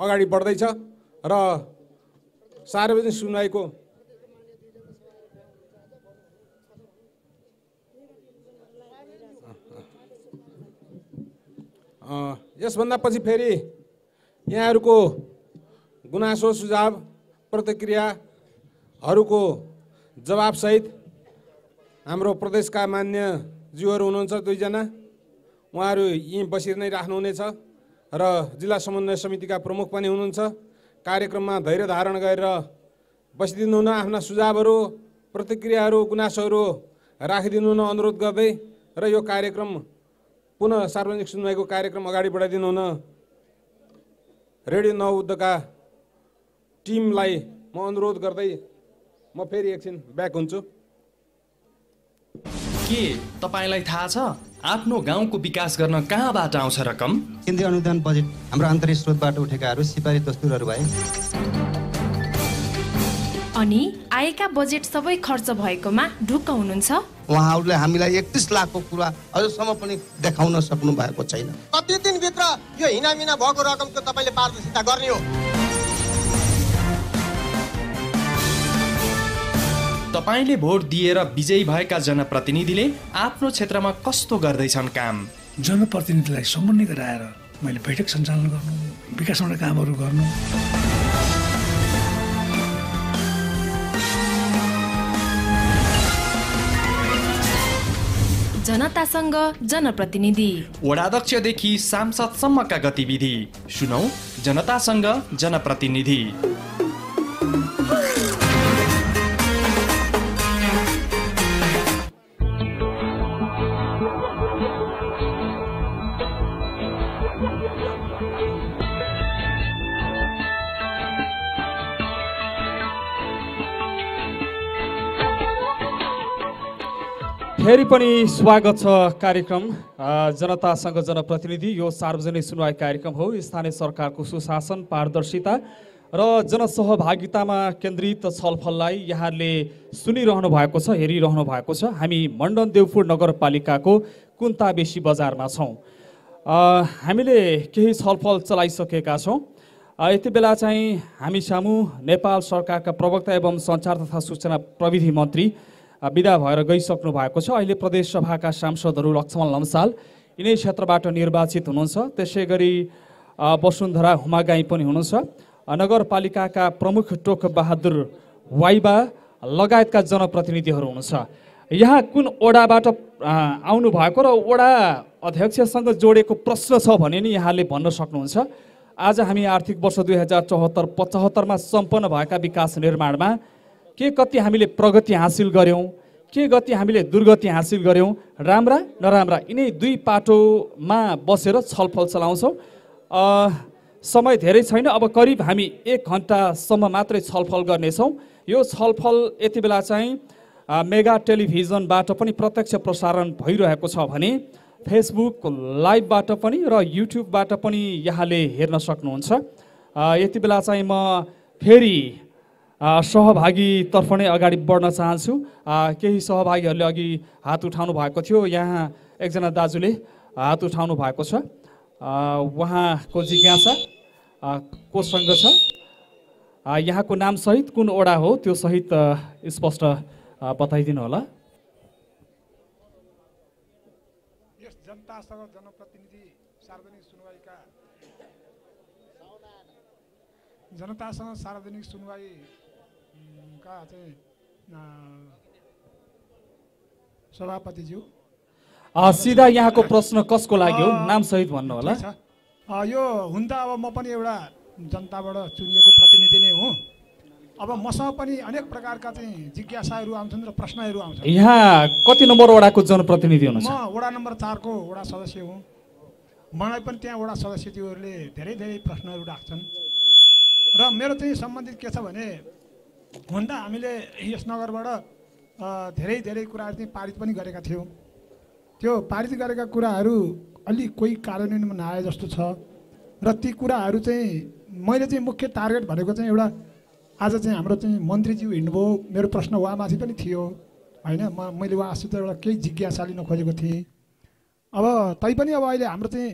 अगाडि बढ्दैछ र सार्वजनिक सुनवाईको यसभन्दा पछि फेरि यहाँहरूको गुनासो सुझाव प्रतिक्रियाहरूको जवाबसहित हाम्रो प्रदेशका जीवहरू हुनुहुन्छ दुईजना उहाँहरू यहीँ बसेर नै राख्नुहुनेछ र जिल्ला समन्वय समितिका प्रमुख पनि हुनुहुन्छ कार्यक्रममा धैर्य धारण गरेर बसिदिनुहुन आफ्ना सुझावहरू प्रतिक्रियाहरू गुनासोहरू राखिदिनुहुन अनुरोध गर्दै र यो कार्यक्रम पुनः सार्वजनिक सुनवाईको कार्यक्रम अगाडि बढाइदिनुहुन रेडियो नवबुद्धका टिमलाई म अनुरोध गर्दै म फेरि एकछिन ब्याक हुन्छु के तपाईँलाई थाहा छ आफ्नो गाउँको विकास गर्न कहाँबाट आउँछ रकम केन्द्रीय अनुदान बजेट हाम्रो आन्तरिक स्रोतबाट उठेकाहरू सिपारी दस्तुरहरू भए अनि आएका बजेट सबै खर्च भएकोमा ढुक्क हुनुहुन्छ उहाँहरूले हामीलाई एकतिस लाखको कुरा अझसम्म पनि देखाउन सक्नु भएको छैन कति दिनभित्र यो हिनामिना भएको रकमको तपाईँले पारदर्शिता गर्ने हो तपाईँले भोट दिएर विजयी भएका जनप्रतिनिधिले आफ्नो क्षेत्रमा कस्तो गर्दैछन् काम जनप्रतिनिधिलाई समन्वय गराएर मैले बैठक सञ्चालन गर्नु विकासबाट कामहरू गर्नु जनतासँग जनप्रतिनिधि वडाध्यक्षदेखि सांसदसम्मका गतिविधि सुनौ जनतासँग जनप्रतिनिधि फेरि पनि स्वागत छ कार्यक्रम जनतासँग जनप्रतिनिधि यो सार्वजनिक सुनवाई कार्यक्रम हो स्थानीय सरकारको सुशासन पारदर्शिता र जनसहभागितामा केन्द्रित छलफललाई यहाँले सुनिरहनु भएको छ हेरिरहनु भएको छ हामी मण्डन देवपुर नगरपालिकाको कुन्ताबेसी बजारमा छौँ हामीले केही छलफल चलाइसकेका छौँ यति बेला चाहिँ हामी सामु नेपाल सरकारका प्रवक्ता एवं सञ्चार तथा सूचना प्रविधि मन्त्री विदा भएर गइसक्नु भएको छ अहिले प्रदेशसभाका सांसदहरू लक्ष्मण लम्साल यिनै क्षेत्रबाट निर्वाचित हुनुहुन्छ त्यसै गरी वसुन्धरा हुमागाई पनि हुनुहुन्छ नगरपालिकाका प्रमुख टोक बहादुर वाइबा लगायतका जनप्रतिनिधिहरू हुनुहुन्छ यहाँ कुन ओडाबाट आउनु भएको र ओडा अध्यक्षसँग जोडेको प्रश्न छ भने नि यहाँले भन्न सक्नुहुन्छ आज हामी आर्थिक वर्ष दुई हजार चौहत्तर पचहत्तरमा सम्पन्न भएका विकास निर्माणमा के कति हामीले प्रगति हासिल गऱ्यौँ के गति हामीले दुर्गति हासिल गऱ्यौँ राम्रा नराम्रा यिनै दुई पाटोमा बसेर छलफल चलाउँछौँ समय धेरै छैन अब करिब हामी एक घन्टासम्म मात्रै छलफल गर्नेछौँ यो छलफल यति बेला चाहिँ मेगा टेलिभिजनबाट पनि प्रत्यक्ष प्रसारण भइरहेको छ भने फेसबुक लाइभबाट पनि र युट्युबबाट पनि यहाँले हेर्न सक्नुहुन्छ यति बेला चाहिँ म फेरि सहभागीतर्फ नै अगाडि बढ्न चाहन्छु केही सहभागीहरूले अघि हात उठाउनु भएको थियो यहाँ एकजना दाजुले हात उठाउनु भएको छ उहाँको जिज्ञासा कोसँग छ यहाँको नामसहित कुन ओडा हो त्यो सहित स्पष्ट बताइदिनु होला यस जनतासँग जनप्रतिनिधि सार्वजनिक सुनवाईका जनतासँग सार्वजनिक सुनवाई चाहिँ सभापतिज्यू सिधा यहाँको प्रश्न कसको लागि हो सहित भन्नु होला यो हुन त अब म पनि एउटा जनताबाट चुनिएको प्रतिनिधि नै हुँ अब मसँग पनि अनेक प्रकारका चाहिँ जिज्ञासाहरू आउँछन् र प्रश्नहरू आउँछन् यहाँ कति नम्बर वडाको जनप्रतिनिधि हुनुहुन्छ म वडा नम्बर चारको वडा सदस्य हुँ मलाई पनि त्यहाँ वडा सदस्यज्यूहरूले धेरै धेरै प्रश्नहरू राख्छन् र मेरो चाहिँ सम्बन्धित के छ भने हुन त हामीले यस नगरबाट धेरै धेरै कुराहरू चाहिँ पारित पनि गरेका थियौँ त्यो पारित गरेका कुराहरू अलि कोही कार्यान्वयनमा नआए जस्तो छ र ती कुराहरू चाहिँ मैले चाहिँ मुख्य टार्गेट भनेको चाहिँ एउटा आज चाहिँ हाम्रो चाहिँ मन्त्रीज्यू हिँड्नुभयो मेरो प्रश्न उहाँमाथि पनि थियो होइन म मैले उहाँसित एउटा केही जिज्ञासा लिन खोजेको थिएँ अब तैपनि अब अहिले हाम्रो चाहिँ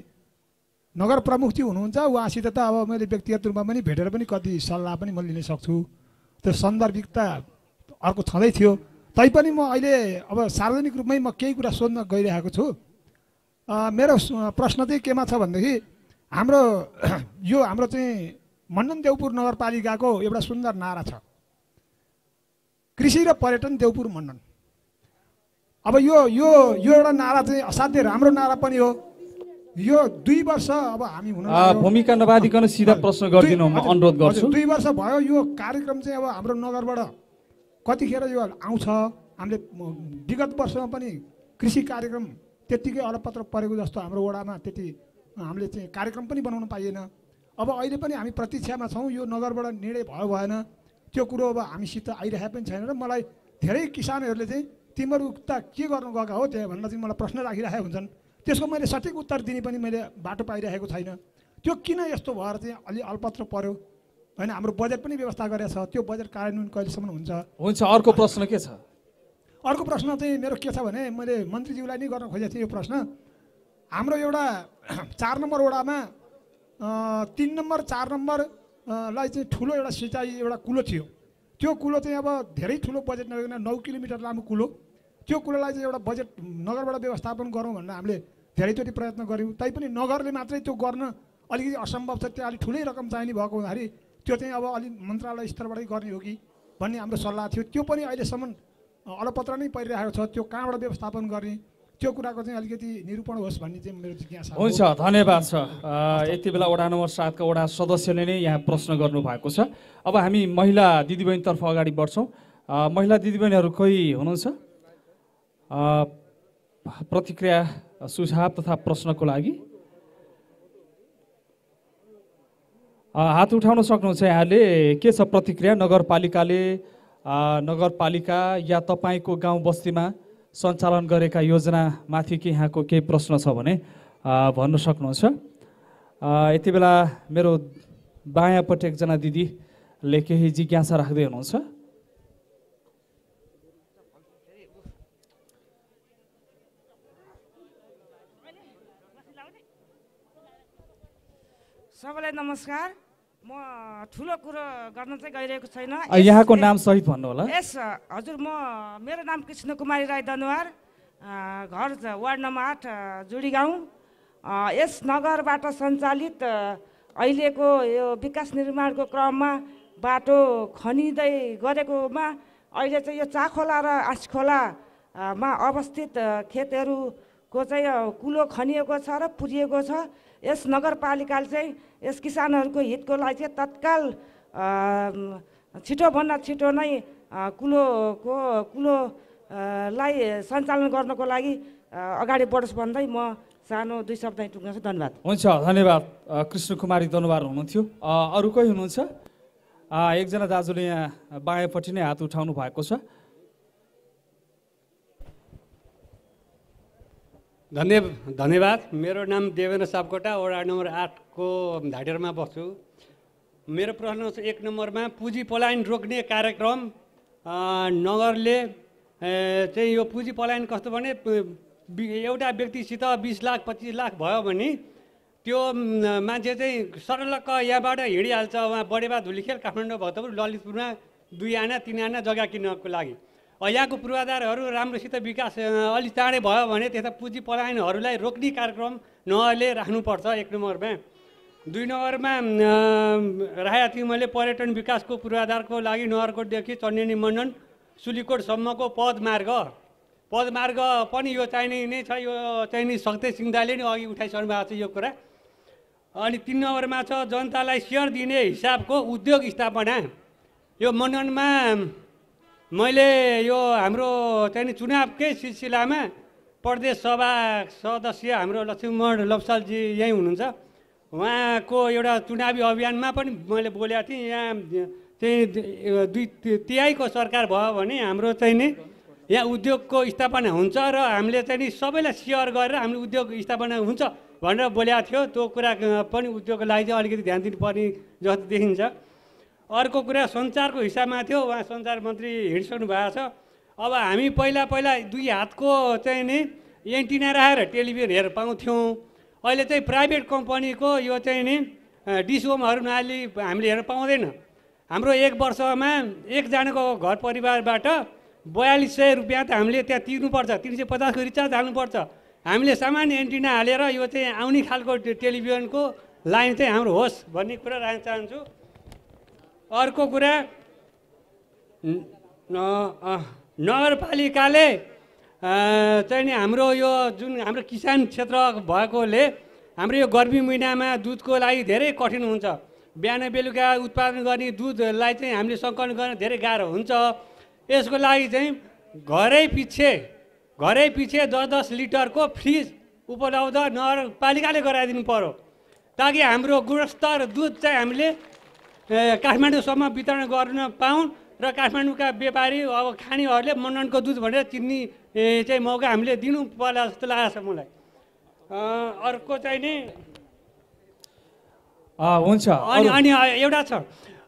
नगर प्रमुख चाहिँ हुनुहुन्छ उहाँसित त अब मैले व्यक्तिगत रूपमा पनि भेटेर पनि कति सल्लाह पनि म लिन सक्छु त्यो सान्दर्भिकता अर्को छँदै थियो तैपनि म अहिले अब सार्वजनिक रूपमै म केही कुरा सोध्न गइरहेको छु मेरो प्रश्न चाहिँ केमा छ भनेदेखि हाम्रो *clears throat* यो हाम्रो चाहिँ मण्डन देउपुर नगरपालिकाको एउटा सुन्दर नारा छ कृषि र पर्यटन देवपुर मण्डन अब यो यो यो एउटा नारा चाहिँ असाध्यै राम्रो नारा पनि हो यो दुई वर्ष अब हामी हुन भूमिका नबादिकन सिधा प्रश्न गरिदिनु म अनुरोध गर्छु दुई वर्ष भयो यो कार्यक्रम चाहिँ अब हाम्रो नगरबाट कतिखेर यो आउँछ हामीले विगत वर्षमा पनि कृषि कार्यक्रम त्यत्तिकै अलपत्र परेको जस्तो हाम्रो वडामा त्यति हामीले चाहिँ कार्यक्रम पनि बनाउन पाइएन अब अहिले पनि हामी प्रतीक्षामा छौँ यो नगरबाट निर्णय भयो भएन त्यो कुरो अब हामीसित आइरहेको पनि छैन र मलाई धेरै किसानहरूले चाहिँ तिमीहरू त के गर्नु गएको हो त्यहाँ भनेर चाहिँ मलाई प्रश्न राखिरहेका हुन्छन् त्यसको मैले सठिक उत्तर दिने पनि मैले बाटो पाइरहेको छैन त्यो किन यस्तो भएर चाहिँ अलि अल्पत्र पर्यो होइन हाम्रो बजेट पनि व्यवस्था गरेको छ त्यो बजेट कार्यान्वयन कहिलेसम्म हुन्छ हुन्छ अर्को प्रश्न के छ अर्को प्रश्न चाहिँ मेरो के छ भने मैले मन्त्रीज्यूलाई नै गर्न खोजेको थिएँ यो प्रश्न हाम्रो एउटा *clears throat* चार नम्बर वडामा तिन नम्बर चार नम्बरलाई चाहिँ ठुलो एउटा सिँचाइ एउटा कुलो थियो त्यो कुलो चाहिँ अब धेरै ठुलो बजेट नभएको नौ किलोमिटर लामो कुलो त्यो कुरालाई चाहिँ एउटा बजेट नगरबाट व्यवस्थापन गरौँ भनेर हामीले धेरैचोटि प्रयत्न गऱ्यौँ तैपनि नगरले मात्रै त्यो गर्न अलिकति असम्भव छ त्यहाँ अलिक ठुलै रकम चाहिने भएको हुँदाखेरि त्यो चाहिँ अब अलिक मन्त्रालय स्तरबाटै गर्ने हो कि भन्ने हाम्रो सल्लाह थियो त्यो पनि अहिलेसम्म अलपत्र नै परिरहेको छ त्यो कहाँबाट व्यवस्थापन गर्ने त्यो कुराको चाहिँ अलिकति निरूपण होस् भन्ने चाहिँ मेरो जिज्ञासा हुन्छ धन्यवाद छ यति बेला वडा नम्बर सातका वडा सदस्यले नै यहाँ प्रश्न गर्नुभएको छ अब हामी महिला दिदीबहिनीतर्फ अगाडि बढ्छौँ महिला दिदीबहिनीहरू कोही हुनुहुन्छ प्रतिक्रिया सुझाव तथा प्रश्नको लागि हात उठाउन सक्नुहुन्छ यहाँले के छ प्रतिक्रिया नगरपालिकाले नगरपालिका या तपाईँको गाउँ बस्तीमा सञ्चालन गरेका योजनामाथि के यहाँको केही प्रश्न छ भने भन्न सक्नुहुन्छ यति बेला मेरो बायाँपट्टि एकजना दिदीले केही जिज्ञासा राख्दै हुनुहुन्छ सबैलाई नमस्कार म ठुलो कुरो गर्न चाहिँ गइरहेको छैन यहाँको नाम सहित भन्नु होला यस हजुर म मेरो नाम कृष्ण कुमारी राई दनुवार घर वार्ड नम्बर आठ जुडी गाउँ यस नगरबाट सञ्चालित अहिलेको यो विकास निर्माणको क्रममा बाटो खनिँदै गरेकोमा अहिले चाहिँ यो चाखोला र आँसखोलामा अवस्थित खेतहरूको चाहिँ कुलो खनिएको छ र पुरिएको छ यस नगरपालिकाले चाहिँ यस किसानहरूको हितको लागि चाहिँ तत्काल छिटोभन्दा छिटो नै कुलोको कुलो लाई सञ्चालन गर्नको लागि अगाडि बढोस् भन्दै म सानो दुई शब्द टुक्न धन्यवाद हुन्छ धन्यवाद कृष्ण कुमारी दनुवार हुनुहुन्थ्यो अरू कोही हुनुहुन्छ एकजना दाजुले यहाँ बायाँपट्टि नै हात उठाउनु भएको छ धन्य धन्यवाद मेरो नाम देवेन्द्र सापकोटा वडा नम्बर आठ को धाडेरमा बस्छु मेरो प्रश्न छ एक नम्बरमा पुँजी पलायन रोक्ने कार्यक्रम नगरले चाहिँ यो पुँजी पलायन कस्तो भने एउटा व्यक्तिसित बिस लाख पच्चिस लाख भयो भने त्यो मान्छे चाहिँ सरलक्क यहाँबाट हिँडिहाल्छ उहाँ बडेबा धुलिखेल काठमाडौँ भक्तपुर ललितपुरमा दुई आना तिन आना जग्गा किन्नको लागि यहाँको पूर्वाधारहरू राम्रोसित विकास अलिक चाँडै भयो भने त्यस्ता पुँजी पलायनहरूलाई रोक्ने कार्यक्रम नले राख्नुपर्छ एक नम्बरमा दुई नम्बरमा मैले पर्यटन विकासको पूर्वाधारको लागि नगरकोटदेखि चन्डेनी मण्डन सुलीकोटसम्मको पदमार्ग पदमार्ग पनि यो चाहिने नै छ यो चाहिने शक्ति सिंहदाले नै अघि उठाइसक्नु भएको छ यो कुरा अनि तिन नम्बरमा छ जनतालाई सेयर दिने हिसाबको उद्योग स्थापना यो मण्डनमा मैले यो हाम्रो चाहिने चुनावकै सिलसिलामा प्रदेश सभा सदस्य हाम्रो लक्ष्मीमण लप्सालजी यहीँ हुनुहुन्छ उहाँको एउटा चुनावी अभियानमा पनि मैले बोलेको थिएँ यहाँ चाहिँ दुई तिहाईको सरकार भयो भने हाम्रो चाहिँ नि यहाँ उद्योगको स्थापना हुन्छ र हामीले चाहिँ नि सबैलाई सेयर गरेर हामीले उद्योग स्थापना हुन्छ भनेर बोलेको थियो त्यो कुरा पनि उद्योगको लागि चाहिँ अलिकति ध्यान दिनुपर्ने जस्तो देखिन्छ अर्को कुरा सञ्चारको हिसाबमा थियो उहाँ सञ्चार मन्त्री हिँडिसक्नु भएको छ अब हामी पहिला पहिला दुई हातको चाहिँ नि एन्टिना राखेर टेलिभिजन हेर पाउँथ्यौँ अहिले चाहिँ प्राइभेट कम्पनीको यो चाहिँ नि डिसोमहरू अहिले हामीले हेर्न पाउँदैन हाम्रो एक वर्षमा एकजनाको घर परिवारबाट बयालिस सय रुपियाँ त हामीले त्यहाँ तिर्नुपर्छ तिन सय पचासको रिचार्ज हाल्नुपर्छ हामीले सामान्य एन्टिना हालेर यो चाहिँ आउने खालको टेलिभिजनको लाइन चाहिँ हाम्रो होस् भन्ने कुरा राख्न चाहन्छु अर्को कुरा नगरपालिकाले चाहिँ नि हाम्रो यो जुन हाम्रो किसान क्षेत्र भएकोले हाम्रो यो गर्मी महिनामा दुधको लागि धेरै कठिन हुन्छ बिहान बेलुका उत्पादन गर्ने दुधलाई चाहिँ हामीले सङ्कलन गर्न धेरै गाह्रो हुन्छ यसको लागि चाहिँ घरै पछि घरै पछि दस दस लिटरको फ्रिज उपलब्ध नगरपालिकाले गराइदिनु पर्यो ताकि हाम्रो गुणस्तर दुध चाहिँ हामीले काठमाडौँसम्म वितरण गर्न पाऊँ र काठमाडौँका व्यापारी अब खानेहरूले मन्डनको दुध भनेर चिन्ने चाहिँ मौका हामीले दिनु पर्ला जस्तो लागेको छ मलाई अर्को चाहिँ नि हुन्छ अनि अनि एउटा छ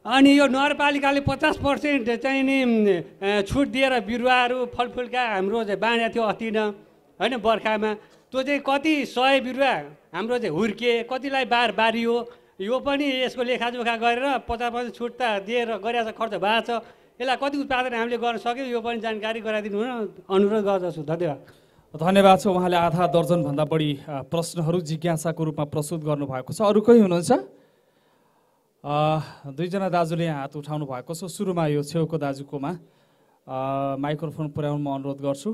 अनि यो नगरपालिकाले पचास पर्सेन्ट चाहिँ नि छुट दिएर बिरुवाहरू फलफुलका हाम्रो चाहिँ बाँडेको थियो अति न होइन बर्खामा त्यो चाहिँ कति सय बिरुवा हाम्रो चाहिँ हुर्के कतिलाई बार बारियो यो पनि यसको लेखाजोखा गरेर पचास पर्सेन्ट छुट त दिएर गरिरहेको छ खर्च भएको छ यसलाई कति उत्पादन हामीले गर्न सक्यौँ यो पनि जानकारी गराइदिनु हुन अनुरोध गर्दछु धन्यवाद धन्यवाद छ उहाँले आधा दर्जनभन्दा बढी प्रश्नहरू जिज्ञासाको रूपमा प्रस्तुत गर्नुभएको छ अरू कोही हुनुहुन्छ दुईजना दाजुले यहाँ हात उठाउनु भएको छ सुरुमा यो छेउको दाजुकोमा माइक्रोफोन पुर्याउनु म अनुरोध गर्छु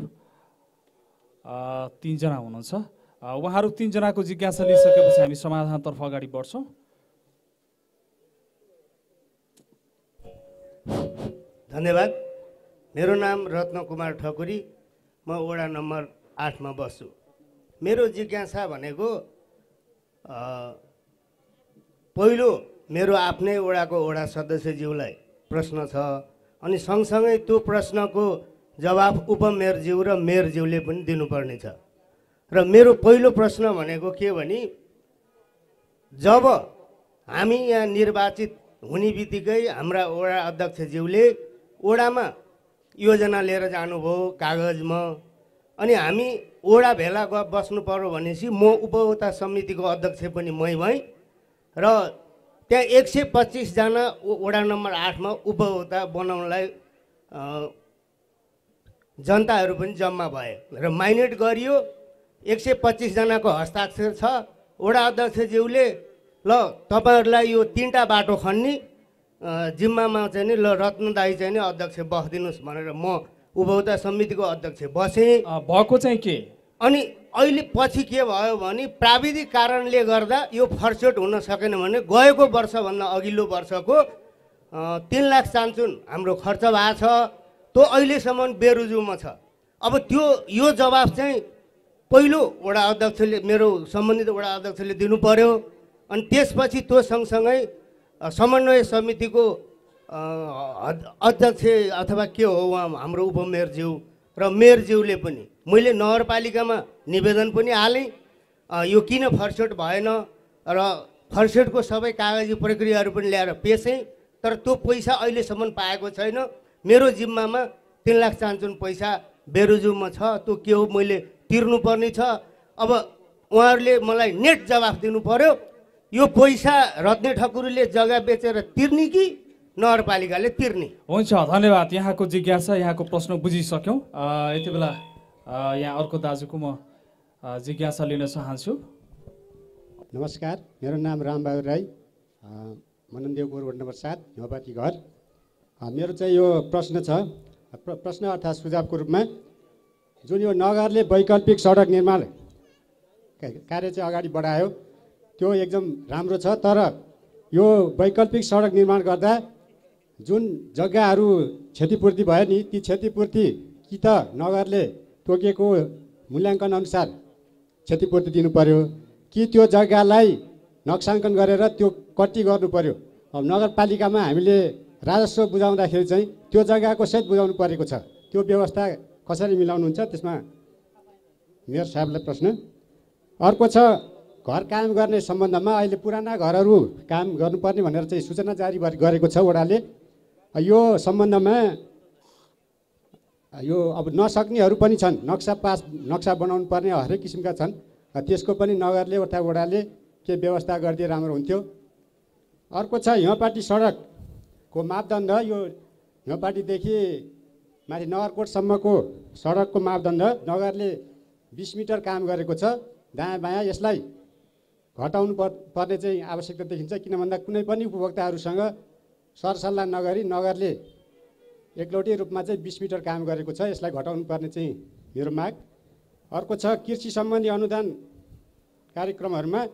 तिनजना हुनुहुन्छ उहाँहरू तिनजनाको जिज्ञासा लिइसकेपछि हामी समाधानतर्फ अगाडि बढ्छौँ धन्यवाद मेरो नाम रत्न कुमार ठकुरी म वडा नम्बर आठमा बस्छु मेरो जिज्ञासा भनेको पहिलो मेरो आफ्नै वडाको वडा सदस्यज्यूलाई प्रश्न छ अनि सँगसँगै त्यो प्रश्नको जवाब उपमेयरज्यू र मेयरज्यूले पनि दिनुपर्नेछ र मेरो पहिलो प्रश्न भनेको के भने जब हामी यहाँ निर्वाचित हुने बित्तिकै हाम्रा वडा अध्यक्षज्यूले ओडामा योजना लिएर जानुभयो कागजमा अनि हामी ओडा भेला ग बस्नु पऱ्यो भनेपछि म उपभोक्ता समितिको अध्यक्ष पनि मै भएँ र त्यहाँ एक सय पच्चिसजना वडा नम्बर आठमा उपभोक्ता बनाउनलाई जनताहरू पनि जम्मा भए र माइनेट गरियो एक सय पच्चिसजनाको हस्ताक्षर छ वडा अध्यक्षज्यूले ल तपाईँहरूलाई यो तिनवटा बाटो खन्ने जिम्मामा चाहिँ नि ल रत्न दाई चाहिँ नि अध्यक्ष बसिदिनुहोस् भनेर म उपभोक्ता समितिको अध्यक्ष बसेँ भएको चाहिँ के अनि अहिले पछि के भयो भने प्राविधिक कारणले गर्दा यो फर्सेट हुन सकेन भने गएको वर्षभन्दा अघिल्लो वर्षको तिन लाख चान्चुन हाम्रो खर्च भएको छ त्यो अहिलेसम्म बेरुजुमा छ अब त्यो यो जवाब चाहिँ पहिलो वडा अध्यक्षले मेरो सम्बन्धित वडा अध्यक्षले दिनु पर्यो अनि त्यसपछि त्यो सँगसँगै समन्वय समितिको अध्यक्ष अथवा के हो उहाँ हाम्रो उपमेयरज्यू र मेयरज्यूले पनि मैले नगरपालिकामा निवेदन पनि हालेँ यो किन फर्सेट भएन र फर्सेटको सबै कागजी प्रक्रियाहरू पनि ल्याएर पेसेँ तर त्यो पैसा अहिलेसम्म पाएको छैन मेरो जिम्मामा तिन लाख चान्चुन पैसा बेरोजुमा छ त्यो के हो मैले तिर्नुपर्ने छ अब उहाँहरूले मलाई नेट जवाफ दिनु पर्यो यो पैसा रत्ने ठकुरीले जग्गा बेचेर तिर्ने कि नगरपालिकाले तिर्ने हुन्छ धन्यवाद यहाँको जिज्ञासा यहाँको प्रश्न बुझिसक्यौँ यति बेला यहाँ अर्को दाजुको म जिज्ञासा लिन चाहन्छु नमस्कार मेरो नाम रामबाबु राई मनन्देव गोर वार्ड नम्बर सात हिमापाती घर मेरो चाहिँ यो प्रश्न छ प्र प्रश्न अर्थात् सुझावको रूपमा जुन यो नगरले वैकल्पिक सडक निर्माण कार्य चाहिँ अगाडि बढायो त्यो एकदम राम्रो छ तर यो वैकल्पिक सडक निर्माण गर्दा जुन जग्गाहरू क्षतिपूर्ति भयो नि ती क्षतिपूर्ति कि त नगरले तोकेको मूल्याङ्कन अनुसार क्षतिपूर्ति दिनु पर्यो कि त्यो जग्गालाई नक्साङ्कन गरेर त्यो कट्टी गर्नु पर्यो अब नगरपालिकामा हामीले राजस्व बुझाउँदाखेरि चाहिँ त्यो जग्गाको सहित बुझाउनु परेको छ त्यो व्यवस्था कसरी मिलाउनुहुन्छ त्यसमा मेयर साहबलाई प्रश्न अर्को छ घर काम गर्ने सम्बन्धमा अहिले पुराना घरहरू काम गर्नुपर्ने भनेर चाहिँ सूचना जारी गरेको छ वडाले यो सम्बन्धमा यो अब नसक्नेहरू पनि छन् नक्सा पास नक्सा बनाउनु पर्ने हरेक किसिमका छन् त्यसको पनि नगरले अथवा वडाले के व्यवस्था गरिदिए राम्रो हुन्थ्यो अर्को छ हिउँपाटी सडकको मापदण्ड यो हिउँपाटीदेखि माथि नगरकोटसम्मको सडकको मापदण्ड नगरले बिस मिटर काम गरेको छ दायाँ बायाँ यसलाई घटाउनु पर्ने चाहिँ आवश्यकता देखिन्छ किन भन्दा कुनै पनि उपभोक्ताहरूसँग सरसल्लाह नगरी नगरले एकलौटी रूपमा चाहिँ बिस मिटर काम गरेको छ यसलाई घटाउनु पर्ने चाहिँ मेरो माग अर्को छ कृषि सम्बन्धी अनुदान कार्यक्रमहरूमा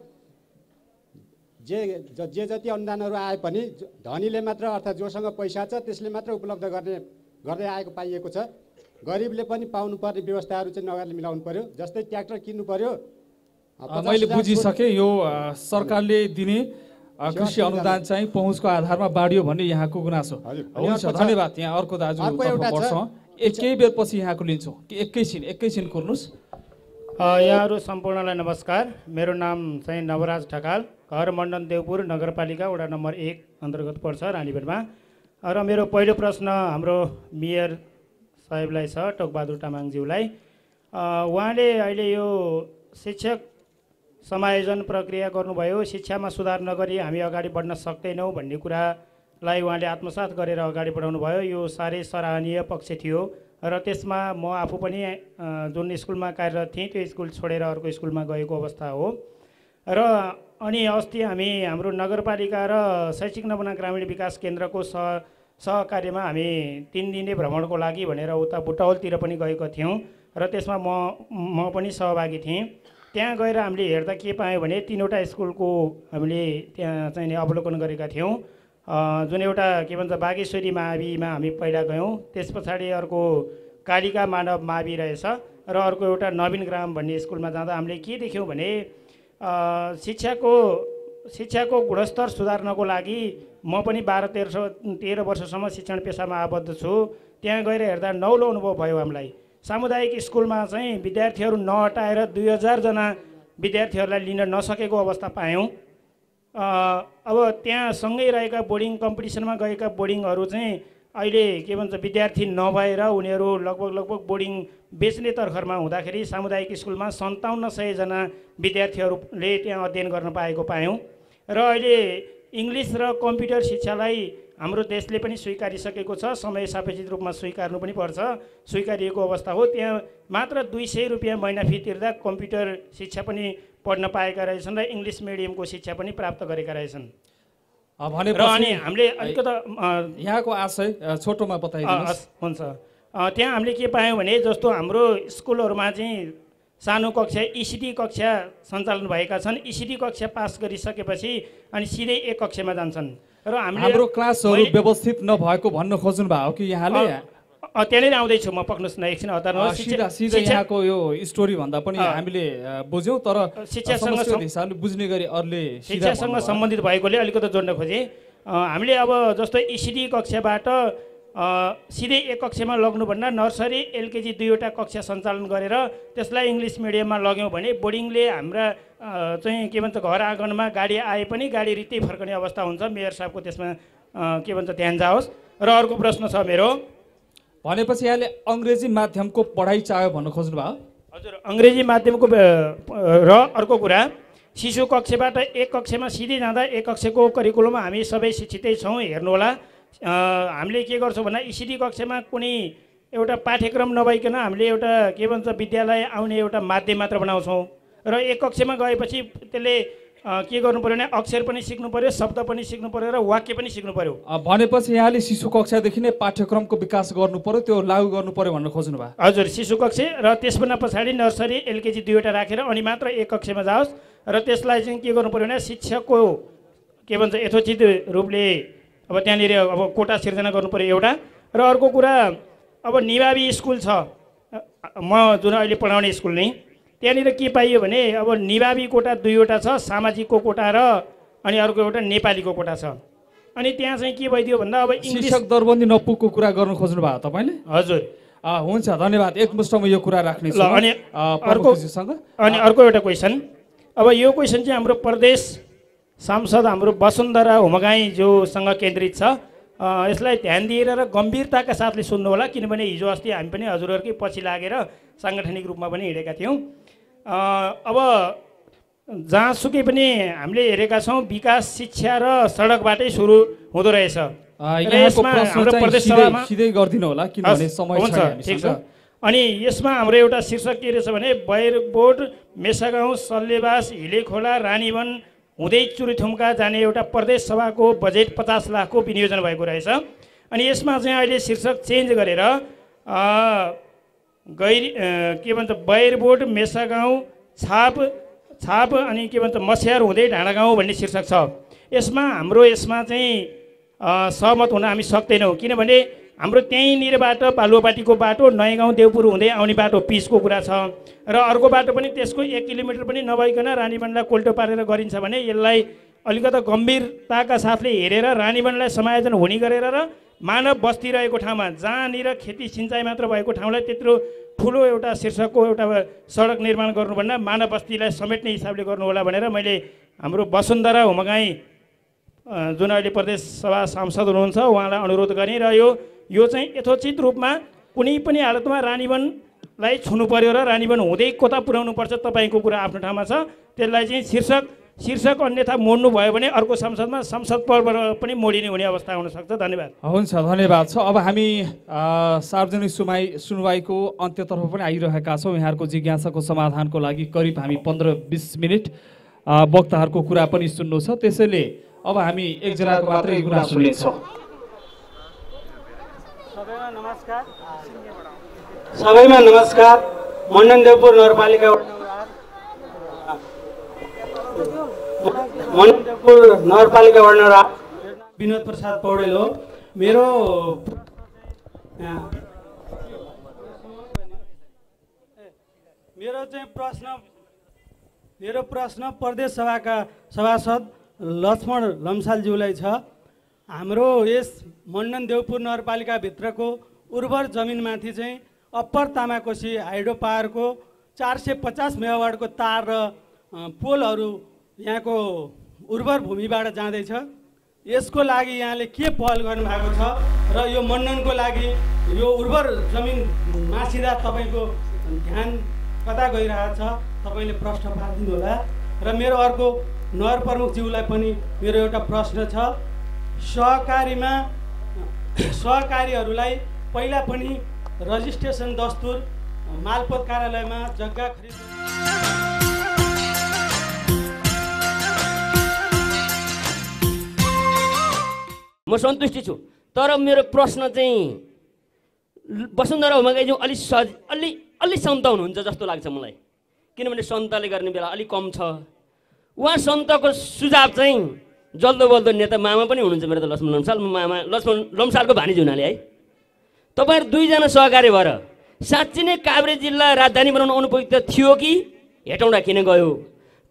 जे जे जति अनुदानहरू आए पनि धनीले मात्र अर्थात् जोसँग पैसा छ त्यसले मात्र उपलब्ध गर्ने गर्दै आएको पाइएको छ गरिबले पनि पाउनुपर्ने व्यवस्थाहरू चाहिँ नगरले मिलाउनु पऱ्यो जस्तै ट्र्याक्टर किन्नु पर्यो मैले बुझिसकेँ यो सरकारले दिने कृषि अनुदान चाहिँ पहुँचको आधारमा बाँडियो भन्ने यहाँको गुनासो हुन्छ धन्यवाद यहाँ अर्को दाजु एकै बेर पछि यहाँको लिन्छौँ कि एकैछिन एकैछिन खोल्नुहोस् यहाँहरू सम्पूर्णलाई नमस्कार मेरो नाम चाहिँ नवराज ढकाल घर मण्डन देवपुर नगरपालिका वडा नम्बर एक अन्तर्गत पर्छ रानीबेडमा र मेरो पहिलो प्रश्न हाम्रो मेयर साहेबलाई छ टोकबहादुर तामाङज्यूलाई उहाँले अहिले यो शिक्षक समायोजन प्रक्रिया गर्नुभयो शिक्षामा सुधार नगरी हामी अगाडि बढ्न सक्दैनौँ भन्ने कुरालाई उहाँले आत्मसात गरेर अगाडि बढाउनु भयो यो साह्रै सराहनीय पक्ष थियो र त्यसमा म आफू पनि जुन स्कुलमा कार्यरत थिएँ त्यो स्कुल छोडेर अर्को स्कुलमा गएको अवस्था हो र अनि अस्ति हामी हाम्रो नगरपालिका र शैक्षिक नमुना ग्रामीण विकास केन्द्रको सह सहकार्यमा हामी तिन दिने भ्रमणको लागि भनेर उता बुटौलतिर पनि गएको थियौँ र त्यसमा म म पनि सहभागी थिएँ त्यहाँ गएर हामीले हेर्दा के पायौँ भने तिनवटा स्कुलको हामीले त्यहाँ चाहिँ अवलोकन गरेका थियौँ जुन एउटा के भन्छ बागेश्वरी माविमा हामी पहिला गयौँ त्यस पछाडि अर्को कालिका मानव मावि रहेछ र अर्को एउटा नवीन ग्राम भन्ने स्कुलमा जाँदा हामीले के देख्यौँ भने शिक्षाको शिक्षाको गुणस्तर सुधार्नको लागि म पनि बाह्र तेह्र सौ तेह्र वर्षसम्म शिक्षण पेसामा आबद्ध छु त्यहाँ गएर हेर्दा नौलो अनुभव भयो हामीलाई सामुदायिक स्कुलमा चाहिँ विद्यार्थीहरू नहटाएर दुई हजारजना विद्यार्थीहरूलाई लिन नसकेको अवस्था पायौँ अब त्यहाँ सँगै रहेका बोर्डिङ कम्पिटिसनमा गएका बोर्डिङहरू चाहिँ अहिले के भन्छ विद्यार्थी नभएर उनीहरू लगभग लगभग बोर्डिङ बेच्ने तर्खरमा हुँदाखेरि सामुदायिक स्कुलमा सन्ताउन्न सयजना विद्यार्थीहरूले त्यहाँ अध्ययन गर्न पाएको पायौँ र अहिले इङ्ग्लिस र कम्प्युटर शिक्षालाई हाम्रो देशले पनि स्वीकारिसकेको छ समय सापेक्षित रूपमा स्वीकार्नु पनि पर्छ स्वीकारिएको अवस्था हो त्यहाँ मात्र दुई सय रुपियाँ महिना फी तिर्दा कम्प्युटर शिक्षा पनि पढ्न पाएका रहेछन् र इङ्ग्लिस मिडियमको शिक्षा पनि प्राप्त गरेका रहेछन् र अनि हामीले अलिकति यहाँको आशय छोटोमा बताइ हुन्छ त्यहाँ हामीले के पायौँ भने जस्तो हाम्रो स्कुलहरूमा चाहिँ सानो कक्षा इसिडी कक्षा सञ्चालन भएका छन् इसिडी कक्षा पास गरिसकेपछि अनि सिधै एक कक्षामा जान्छन् र हामी हाम्रो क्लासहरू व्यवस्थित नभएको भन्न खोज्नु भएको कि यहाँले त्यहाँनिर आउँदैछु म पक्नुहोस् न एकछिन यहाँको यो स्टोरी भन्दा पनि हामीले बुझ्यौँ तर शिक्षासँग बुझ्ने गरी अरूले शिक्षासँग सम्बन्धित भएकोले अलिकति जोड्न खोजेँ हामीले अब जस्तो इसिडी कक्षाबाट सिधै एक कक्षामा लग्नुभन्दा नर्सरी एलकेजी दुईवटा कक्षा सञ्चालन गरेर त्यसलाई इङ्ग्लिस मिडियममा लग्यौँ भने बोर्डिङले हाम्रा चाहिँ के भन्छ घर आँगनमा गाडी आए पनि गाडी रित्तै फर्कने अवस्था हुन्छ मेयर साहबको त्यसमा के भन्छ ध्यान जाओस् र अर्को प्रश्न छ मेरो भनेपछि यहाँले अङ्ग्रेजी माध्यमको पढाइ चाह्यो भन्न खोज्नुभयो हजुर अङ्ग्रेजी माध्यमको र अर्को कुरा शिशु कक्षबाट एक कक्षामा सिधै जाँदा एक कक्षाको करिकुलममा हामी सबै शिक्षितै छौँ हेर्नुहोला हामीले के गर्छौँ भन्दा इसिडी कक्षामा कुनै एउटा पाठ्यक्रम नभइकन हामीले एउटा के भन्छ विद्यालय आउने एउटा माध्यम मात्र बनाउँछौँ र एक कक्षामा गएपछि त्यसले के गर्नु पऱ्यो भने अक्षर पनि सिक्नु पऱ्यो शब्द पनि सिक्नु पऱ्यो र वाक्य पनि सिक्नु पऱ्यो भनेपछि यहाँले शिशु कक्षादेखि नै पाठ्यक्रमको विकास गर्नु पऱ्यो त्यो लागू गर्नु पऱ्यो भनेर खोज्नु भयो हजुर शिशु कक्षा र त्यसभन्दा पछाडि नर्सरी एलकेजी दुईवटा राखेर अनि मात्र एक कक्षामा जाओस् र त्यसलाई चाहिँ के गर्नु पऱ्यो भने शिक्षकको के भन्छ यथोचित रूपले अब त्यहाँनिर अब कोटा सिर्जना गर्नुपऱ्यो एउटा र अर्को कुरा अब निभावी स्कुल छ म जुन अहिले पढाउने स्कुल नै त्यहाँनिर के पाइयो भने अब निभावी कोटा दुईवटा छ सामाजिकको कोटा र अनि अर्को एउटा नेपालीको कोटा छ अनि त्यहाँ चाहिँ के भइदियो भन्दा अब शिक्षक दरबन्दी नपुगको कुरा गर्नु खोज्नु भएको तपाईँले हजुर हुन्छ धन्यवाद एक एकमुष्टमा यो कुरा राख्ने अनि अर्को अनि अर्को एउटा क्वेसन अब यो क्वेसन चाहिँ हाम्रो प्रदेश सांसद हाम्रो वसुन्धरा हुमगाई जोसँग केन्द्रित छ यसलाई ध्यान दिएर र गम्भीरताका साथले सुन्नु होला किनभने हिजो अस्ति हामी पनि हजुरहरूकै पछि लागेर साङ्गठनिक रूपमा पनि हिँडेका थियौँ अब जहाँसुकै पनि हामीले हेरेका छौँ विकास शिक्षा र सडकबाटै सुरु हुँदो रहेछ अनि यसमा हाम्रो एउटा शीर्षक के रहेछ भने बैरबोट मेसागाउँ सल्लेवास हिलेखोला रानीवन हुँदै चुरुथुम्का जाने एउटा प्रदेश सभाको बजेट पचास लाखको विनियोजन भएको रहेछ अनि यसमा चाहिँ अहिले शीर्षक चेन्ज गरेर गैर के भन्छ बैरबोट मेसा गाउँ छाप छाप अनि के भन्छ मस्यार हुँदै ढाँडा गाउँ भन्ने शीर्षक छ यसमा हाम्रो यसमा चाहिँ सहमत हुन हामी सक्दैनौँ किनभने हाम्रो त्यहीँनिरबाट बालुवापाटीको बाटो नयाँ गाउँ देवपुर हुँदै आउने बाटो पिसको कुरा छ र अर्को बाटो पनि त्यसको एक किलोमिटर पनि नभइकन रानीबनलाई कोल्टो पारेर गरिन्छ भने यसलाई अलिकता गम्भीरताका साथले हेरेर रानीबनलाई समायोजन हुने गरेर र मानव बस्ती रहेको ठाउँमा जहाँनिर खेती सिँचाइ मात्र भएको ठाउँलाई त्यत्रो ठुलो एउटा शीर्षकको एउटा सडक निर्माण गर्नुभन्दा मानव बस्तीलाई समेट्ने हिसाबले गर्नुहोला भनेर मैले हाम्रो वसुन्धरा हुमगाई जुन अहिले सभा सांसद हुनुहुन्छ उहाँलाई अनुरोध गरेँ र यो यो चाहिँ यथोचित रूपमा कुनै पनि हालतमा रानीवनलाई छुनु पर्यो र रानीवन हुँदै कता पर्छ तपाईँको कुरा आफ्नो ठाउँमा छ त्यसलाई चाहिँ शीर्षक शीर्षक अन्यथा मोड्नु भयो भने अर्को संसदमा संसद पर्वबाट पनि मोडिने हुने अवस्था हुनसक्छ धन्यवाद हुन्छ धन्यवाद छ अब हामी सार्वजनिक सुनवाई सुनवाईको अन्त्यतर्फ पनि आइरहेका छौँ यहाँहरूको जिज्ञासाको समाधानको लागि करिब हामी पन्ध्र बिस मिनट वक्ताहरूको कुरा पनि सुन्नु छ त्यसैले अब हामी एकजनाको मात्रै कुरा सुनेछौँ सबैमा नमस्कार मण्डनदेवपुर नगरपालिका मण्डनदेवपुर नगरपालिका वार्ड नम्बर विनोद प्रसाद पौडेल हो मेरो मेरो चाहिँ प्रश्न मेरो प्रश्न प्रदेश सभाका सभासद लक्ष्मण लम्सालज्यूलाई छ हाम्रो यस मण्डन देवपुर नगरपालिकाभित्रको उर्वर जमिनमाथि चाहिँ अप्पर तामाकोसी हाइड्रो पावरको चार सय पचास मेगावाटको तार र पोलहरू यहाँको उर्वर भूमिबाट जाँदैछ यसको लागि यहाँले के पहल गर्नुभएको छ र यो मण्डनको लागि यो उर्वर जमिन मासिँदा तपाईँको ध्यान कता गइरहेको छ तपाईँले प्रश्न होला र मेरो अर्को नगर प्रमुखज्यूलाई पनि मेरो एउटा प्रश्न छ सहकारीमा सहकारीहरूलाई पहिला पनि रजिस्ट्रेसन दस्तुर मालपत कार्यालयमा जग्गा खरिद म सन्तुष्टि छु तर मेरो प्रश्न चाहिँ वसुन्धरा होमागाईज्यू अलिक सज अलि अलिक सन्त हुनुहुन्छ जस्तो लाग्छ मलाई किनभने सन्तले गर्ने बेला अलिक कम छ उहाँ सन्तको सुझाव चाहिँ जल्दो बल्दो नेता मामा पनि हुनुहुन्छ मेरो त लक्ष्मण लम्साल म मामा लक्ष्मण लम्सालको भानिज हुनाले है तपाईँहरू दुईजना सहकार्य भएर साँच्ची नै काभ्रे जिल्ला राजधानी बनाउनु अनुपयुक्त थियो कि हेटौँडा किन गयो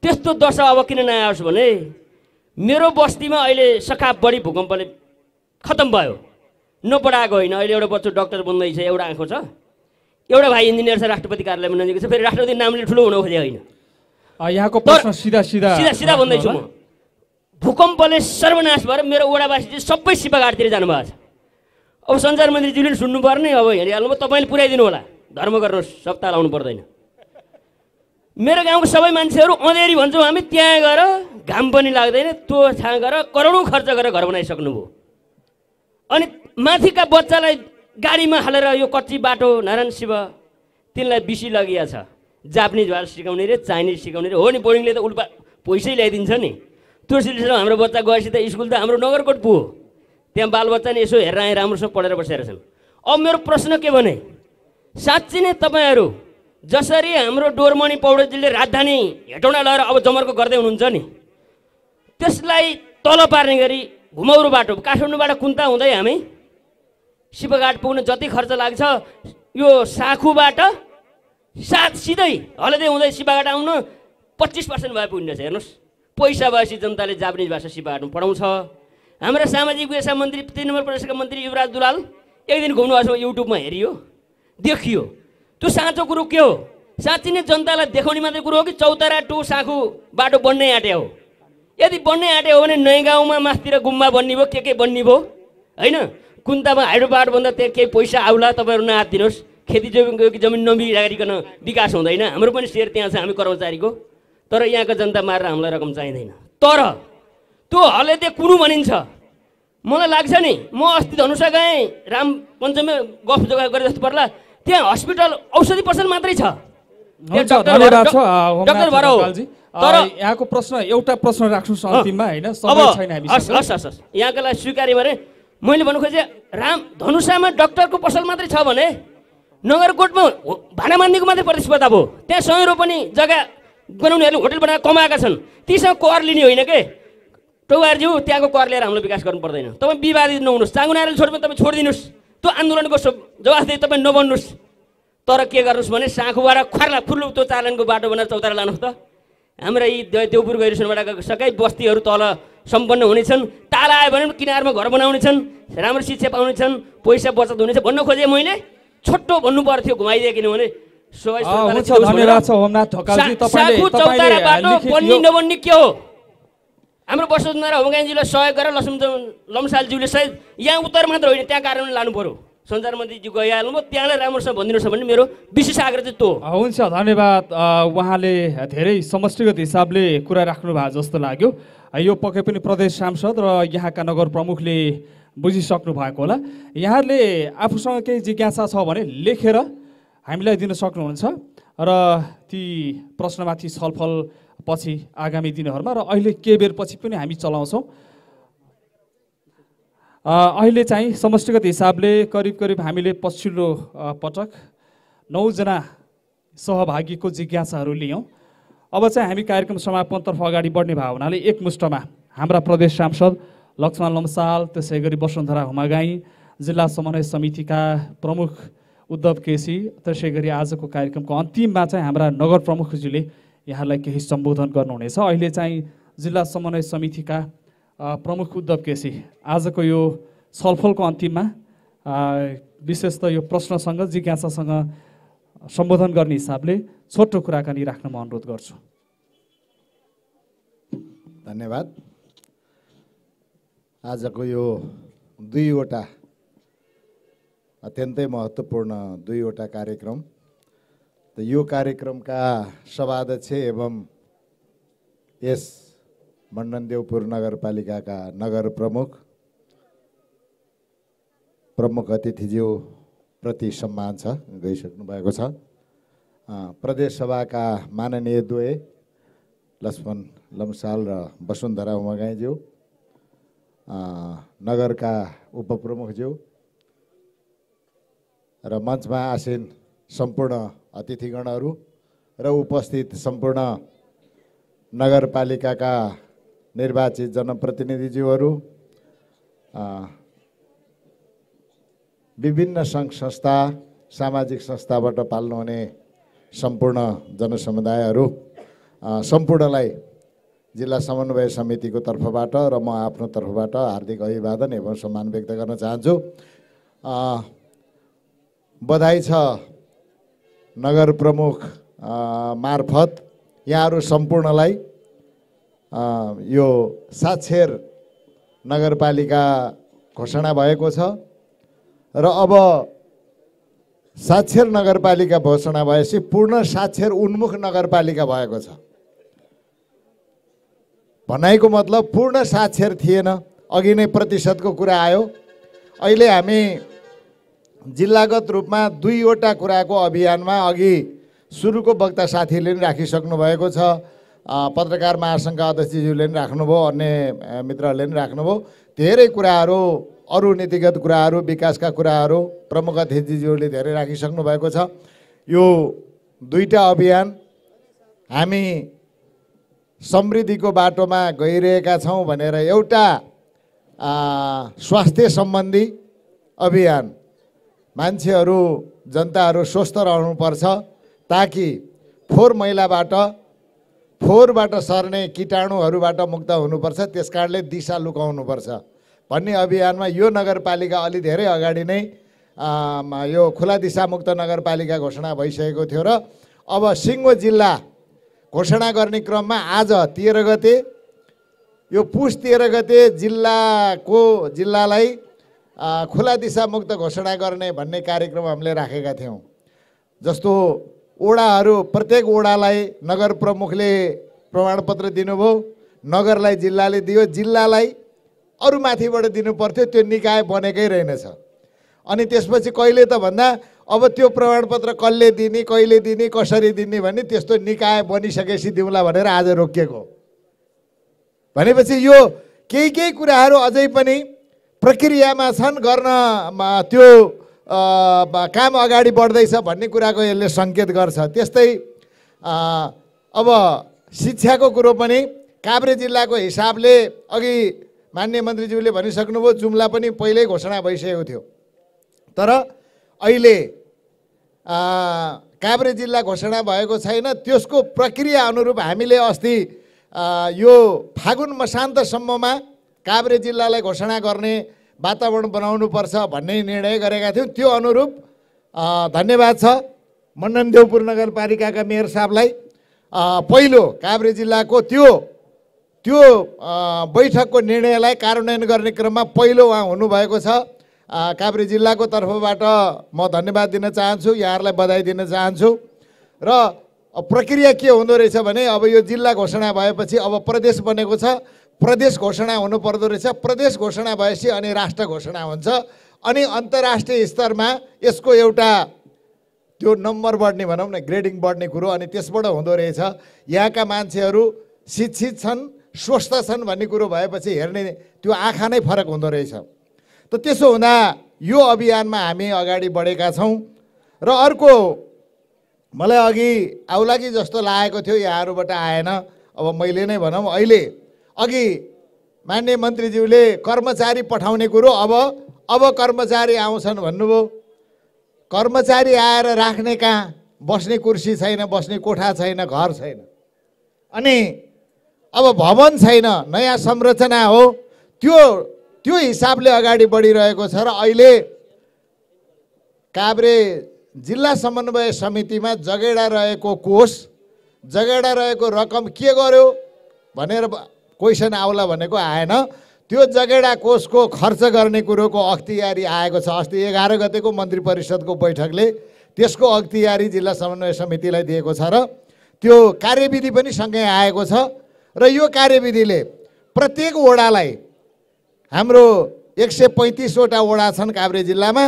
त्यस्तो दशा अब किन नआओस् भने मेरो बस्तीमा अहिले सखाप बढी भूकम्पले खत्तम भयो नपढाएको होइन अहिले एउटा बच्चो डक्टर बन्दैछ एउटा आँखो छ एउटा भाइ इन्जिनियर छ राष्ट्रपति कार्यालयमा नजिक छ फेरि राष्ट्रपति नामले ठुलो हुन खोजे होइन यहाँको सिधा सिधा सिधा सिधा भन्दैछु म भूकम्पले सर्वनाश भएर मेरो ओडावासी सबै सिपाघाटतिर जानुभएको छ अब सञ्चार सुन्नु सुन्नुपर्ने अब हेरिहाल्नु तपाईँले पुऱ्याइदिनु होला धर्म गर्नु सप्ताह लाउनु पर्दैन मेरो गाउँको सबै मान्छेहरू अँधेरी भन्छौँ हामी त्यहाँ गएर घाम पनि लाग्दैन त्यो छाँ गएर करोडौँ खर्च गरेर घर बनाइसक्नुभयो अनि माथिका बच्चालाई गाडीमा हालेर यो कच्ची बाटो नारायण शिव तिनलाई बिसी लगिया छ जापानिज भएर सिकाउने रे चाइनिज सिकाउने रे हो नि बोर्डिङले त उल्टा पैसै ल्याइदिन्छ नि त्यो सिलसिलामा हाम्रो बच्चा गएपछि त स्कुल त हाम्रो नगरकोट पुग्यो त्यहाँ बालबच्चा नि यसो हेरेर आएँ राम्रोसँग पढेर बसेर छन् अब मेरो प्रश्न के भने साँच्ची नै तपाईँहरू जसरी हाम्रो डोरमणि पौडेजीले राजधानी हेटौँडा लगाएर अब जमर्को गर्दै हुनुहुन्छ नि त्यसलाई तल पार्ने गरी घुमाउरो बाटो काठमाडौँबाट कुन्ता हुँदै हामी शिवघाट पुग्न जति खर्च लाग्छ यो साखुबाट साथ सिधै हलदै हुँदै शिवघाट आउन पच्चिस पर्सेन्ट भए पुग्ने रहेछ हेर्नुहोस् पैसा भएपछि जनताले जापानिज भाषा सिपाहरू पढाउँछ हाम्रा सामाजिक व्यवसाय मन्त्री तिन नम्बर प्रदेशका मन्त्री युवराज दुलाल एक दिन घुम्नु भएको छ युट्युबमा हेरियो देखियो त्यो साँचो कुरो के हो साँच्ची नै जनतालाई देखाउने मात्रै कुरो हो कि चौतारा टु साँखु बाटो बन्ने आँटे हो यदि बन्ने आँटे हो भने नयाँ गाउँमा मासतिर गुम्बा बन्ने भयो के के बन्ने भयो होइन कुन्तामा हाइड्रो भन्दा त्यहाँ केही पैसा आउला तपाईँहरू दिनुहोस् खेती जमिनको जमिन नबिगारिकन विकास हुँदैन हाम्रो पनि सेयर त्यहाँ छ हामी कर्मचारीको तर यहाँको जनता मारेर हामीलाई रकम चाहिँदैन तर त्यो त्यो कुनु भनिन्छ मलाई लाग्छ नि म अस्ति धनुषा गएँ राम पञ्चमी गफ जोगा गरे जस्तो पर्ला त्यहाँ हस्पिटल औषधि पसल मात्रै छ तर यहाँको प्रश्न एउटा प्रश्न राख्नु अन्तिममा होइन यहाँको लागि स्वीकार्य भने मैले भन्नु खोजेँ राम धनुषामा डक्टरको पसल मात्रै छ भने नगरकोटमा भाँडा मान्नेको मात्रै प्रतिस्पर्धा भयो त्यहाँ सयौँ रोपनी जग्गा बनाउनेहरूले होटल बनाएर कमाएका छन् तीसँग कर लिने होइन के टौहारज्यू त्यहाँको कर लिएर हाम्रो विकास गर्नु पर्दैन तपाईँ विवादित नहुनुहोस् चाङ्गुनाहरूले छोड्यो भने तपाईँ छोडिदिनुहोस् त्यो आन्दोलनको जवाफ दिए तपाईँ नबन्नुहोस् तर के गर्नुहोस् भने साँखुबाट खर्ला फुल्लो त्यो चालनको बाटो बनाएर चौतारा लानुहोस् त हाम्रा यी देवपुर गैरुसनबाट सबै बस्तीहरू तल सम्पन्न हुनेछन् ताला आयो भने किनारमा घर बनाउने छन् राम्रो शिक्षा पाउने छन् पैसा बचत हुनेछ भन्न खोजेँ मैले छोटो भन्नु पर्थ्यो घुमाइदिए किनभने हाम्रो वसुन्धरा सहयोग गरेर लक्ष्मी लम्सालज्यूले सहित यहाँ उत्तर मात्र होइन त्यहाँ कारण लानु पऱ्यो सञ्चार मन्त्रीजी गइहाल्नु भयो त्यहाँलाई राम्रोसँग भनिदिनुहोस् भने मेरो विशेष आग्रह चाहिँ त्यो हुन्छ धन्यवाद उहाँले धेरै समष्टिगत हिसाबले कुरा राख्नु भएको जस्तो लाग्यो यो पक्कै पनि प्रदेश सांसद र यहाँका नगर प्रमुखले बुझिसक्नु भएको होला यहाँहरूले आफूसँग केही जिज्ञासा छ भने लेखेर हामीलाई दिन सक्नुहुन्छ र ती प्रश्नमाथि छलफल पछि आगामी दिनहरूमा र अहिले के बेर पछि पनि हामी चलाउँछौँ अहिले चाहिँ समष्टिगत हिसाबले करिब करिब हामीले पछिल्लो पटक नौजना सहभागीको जिज्ञासाहरू लियौँ अब चाहिँ हामी कार्यक्रम समापनतर्फ अगाडि बढ्ने हुनाले एकमुष्टमा हाम्रा प्रदेश सांसद लक्ष्मण लम्साल त्यसै गरी वसुन्धरा हुमागाई जिल्ला समन्वय समितिका प्रमुख उद्धव केसी त्यसै गरी आजको कार्यक्रमको अन्तिममा चाहिँ हाम्रा नगर प्रमुखजीले यहाँलाई केही सम्बोधन गर्नुहुनेछ अहिले चाहिँ जिल्ला समन्वय समितिका प्रमुख उद्धव केसी आजको यो छलफलको अन्तिममा विशेष त यो प्रश्नसँग जिज्ञासासँग सम्बोधन गर्ने हिसाबले छोटो कुराकानी राख्न म अनुरोध गर्छु धन्यवाद आजको यो दुईवटा अत्यन्तै महत्त्वपूर्ण दुईवटा कार्यक्रम त यो कार्यक्रमका सभाध्यक्ष एवं यस मण्डनदेवपुर नगरपालिकाका नगर प्रमुख प्रमुख अतिथिज्यूप्रति सम्मान छ गइसक्नु भएको छ प्रदेश सभाका माननीय द्वय लक्ष्मण लम्साल र वसुन्धरा उमागाईज्यू नगरका उपप्रमुखज्यू र मञ्चमा आसिन सम्पूर्ण अतिथिगणहरू र उपस्थित सम्पूर्ण नगरपालिकाका निर्वाचित जनप्रतिनिधिज्यूहरू विभिन्न सङ्घ संस्था सामाजिक संस्थाबाट पाल्नुहुने सम्पूर्ण जनसमुदायहरू सम्पूर्णलाई जिल्ला समन्वय समितिको तर्फबाट र म आफ्नो तर्फबाट हार्दिक अभिवादन एवं सम्मान व्यक्त गर्न चाहन्छु बधाई छ नगर प्रमुख मार्फत यहाँहरू सम्पूर्णलाई यो साक्षर नगरपालिका घोषणा भएको छ र अब साक्षर नगरपालिका घोषणा भएपछि पूर्ण साक्षर उन्मुख नगरपालिका भएको छ भनाइको मतलब पूर्ण साक्षर थिएन अघि नै प्रतिशतको कुरा आयो अहिले हामी जिल्लागत रूपमा दुईवटा कुराको अभियानमा अघि सुरुको वक्ता साथीहरूले पनि राखिसक्नु भएको छ पत्रकार महासङ्घका अध्यक्षज्यूले पनि राख्नुभयो अन्य मित्रहरूले पनि राख्नुभयो धेरै कुराहरू अरू नीतिगत कुराहरू विकासका कुराहरू प्रमुख अतिथिज्यूले धेरै राखिसक्नु भएको छ यो दुईवटा अभियान हामी समृद्धिको बाटोमा गइरहेका छौँ भनेर एउटा स्वास्थ्य सम्बन्धी अभियान मान्छेहरू जनताहरू स्वस्थ रहनुपर्छ ताकि फोहोर मैलाबाट फोहोरबाट सर्ने किटाणुहरूबाट मुक्त हुनुपर्छ त्यस कारणले दिशा लुकाउनुपर्छ भन्ने अभियानमा यो नगरपालिका अलि धेरै अगाडि नै यो खुला दिशामुक्त नगरपालिका घोषणा भइसकेको थियो र अब सिङ्गो जिल्ला घोषणा गर्ने क्रममा आज तेह्र गते यो पुस तेह्र गते जिल्लाको जिल्लालाई खुला दिशा मुक्त घोषणा गर्ने भन्ने कार्यक्रम हामीले राखेका थियौँ जस्तो ओडाहरू प्रत्येक ओडालाई नगर प्रमुखले प्रमाणपत्र दिनुभयो नगरलाई जिल्लाले दियो जिल्लालाई अरू माथिबाट दिनुपर्थ्यो त्यो निकाय बनेकै रहेनछ अनि त्यसपछि कहिले त भन्दा अब त्यो प्रमाणपत्र कसले दिने कहिले दिने कसरी दिने भन्ने त्यस्तो निकाय बनिसकेपछि दिउँला भनेर आज रोकिएको भनेपछि यो केही केही कुराहरू अझै पनि प्रक्रियामा छन् गर्न त्यो काम अगाडि बढ्दैछ भन्ने कुराको यसले सङ्केत गर्छ त्यस्तै अब शिक्षाको कुरो पनि काभ्रे जिल्लाको हिसाबले अघि मान्य मन्त्रीज्यूले भनिसक्नुभयो जुम्ला पनि पहिल्यै घोषणा भइसकेको थियो तर अहिले काभ्रे जिल्ला घोषणा भएको छैन त्यसको प्रक्रिया अनुरूप हामीले अस्ति यो फागुन मसान्तसम्ममा काभ्रे जिल्लालाई घोषणा गर्ने वातावरण बनाउनुपर्छ भन्ने निर्णय गरेका थियौँ त्यो अनुरूप धन्यवाद छ मण्डन नगरपालिकाका मेयर साहबलाई पहिलो काभ्रे जिल्लाको त्यो त्यो बैठकको निर्णयलाई कार्यान्वयन गर्ने क्रममा पहिलो उहाँ हुनुभएको छ काभ्रे जिल्लाको तर्फबाट म धन्यवाद दिन चाहन्छु यहाँहरूलाई बधाई दिन चाहन्छु र प्रक्रिया के हुँदो रहेछ भने अब यो जिल्ला घोषणा भएपछि अब प्रदेश बनेको छ प्रदेश घोषणा हुनुपर्दो रहेछ प्रदेश घोषणा भएपछि अनि राष्ट्र घोषणा हुन्छ अनि अन्तर्राष्ट्रिय स्तरमा यसको एउटा त्यो नम्बर बढ्ने भनौँ न ग्रेडिङ बढ्ने कुरो अनि त्यसबाट हुँदो रहेछ यहाँका मान्छेहरू शिक्षित छन् स्वस्थ छन् भन्ने कुरो भएपछि हेर्ने त्यो आँखा नै फरक हुँदो रहेछ त त्यसो हुँदा यो अभियानमा हामी अगाडि बढेका छौँ र अर्को मलाई अघि आउलागी जस्तो लागेको थियो यहाँहरूबाट आएन अब मैले नै भनौँ अहिले अघि मान्य मन्त्रीज्यूले कर्मचारी पठाउने कुरो अब अब कर्मचारी आउँछन् भन्नुभयो कर्मचारी आएर राख्ने कहाँ बस्ने कुर्सी छैन बस्ने कोठा छैन घर छैन अनि अब भवन छैन नयाँ संरचना हो त्यो त्यो हिसाबले अगाडि बढिरहेको छ र अहिले काभ्रे जिल्ला समन्वय समितिमा जगेडा रहेको कोष जगेडा रहेको रकम के गर्यो भनेर क्वेसन आउला भनेको आएन त्यो जगेडा कोषको खर्च गर्ने कुरोको अख्तियारी आएको छ अस्ति एघार गतेको मन्त्री परिषदको बैठकले त्यसको अख्तियारी जिल्ला समन्वय समितिलाई दिएको छ र त्यो कार्यविधि पनि सँगै आएको छ र यो कार्यविधिले प्रत्येक वडालाई हाम्रो एक सय पैँतिसवटा वडा छन् काभ्रे जिल्लामा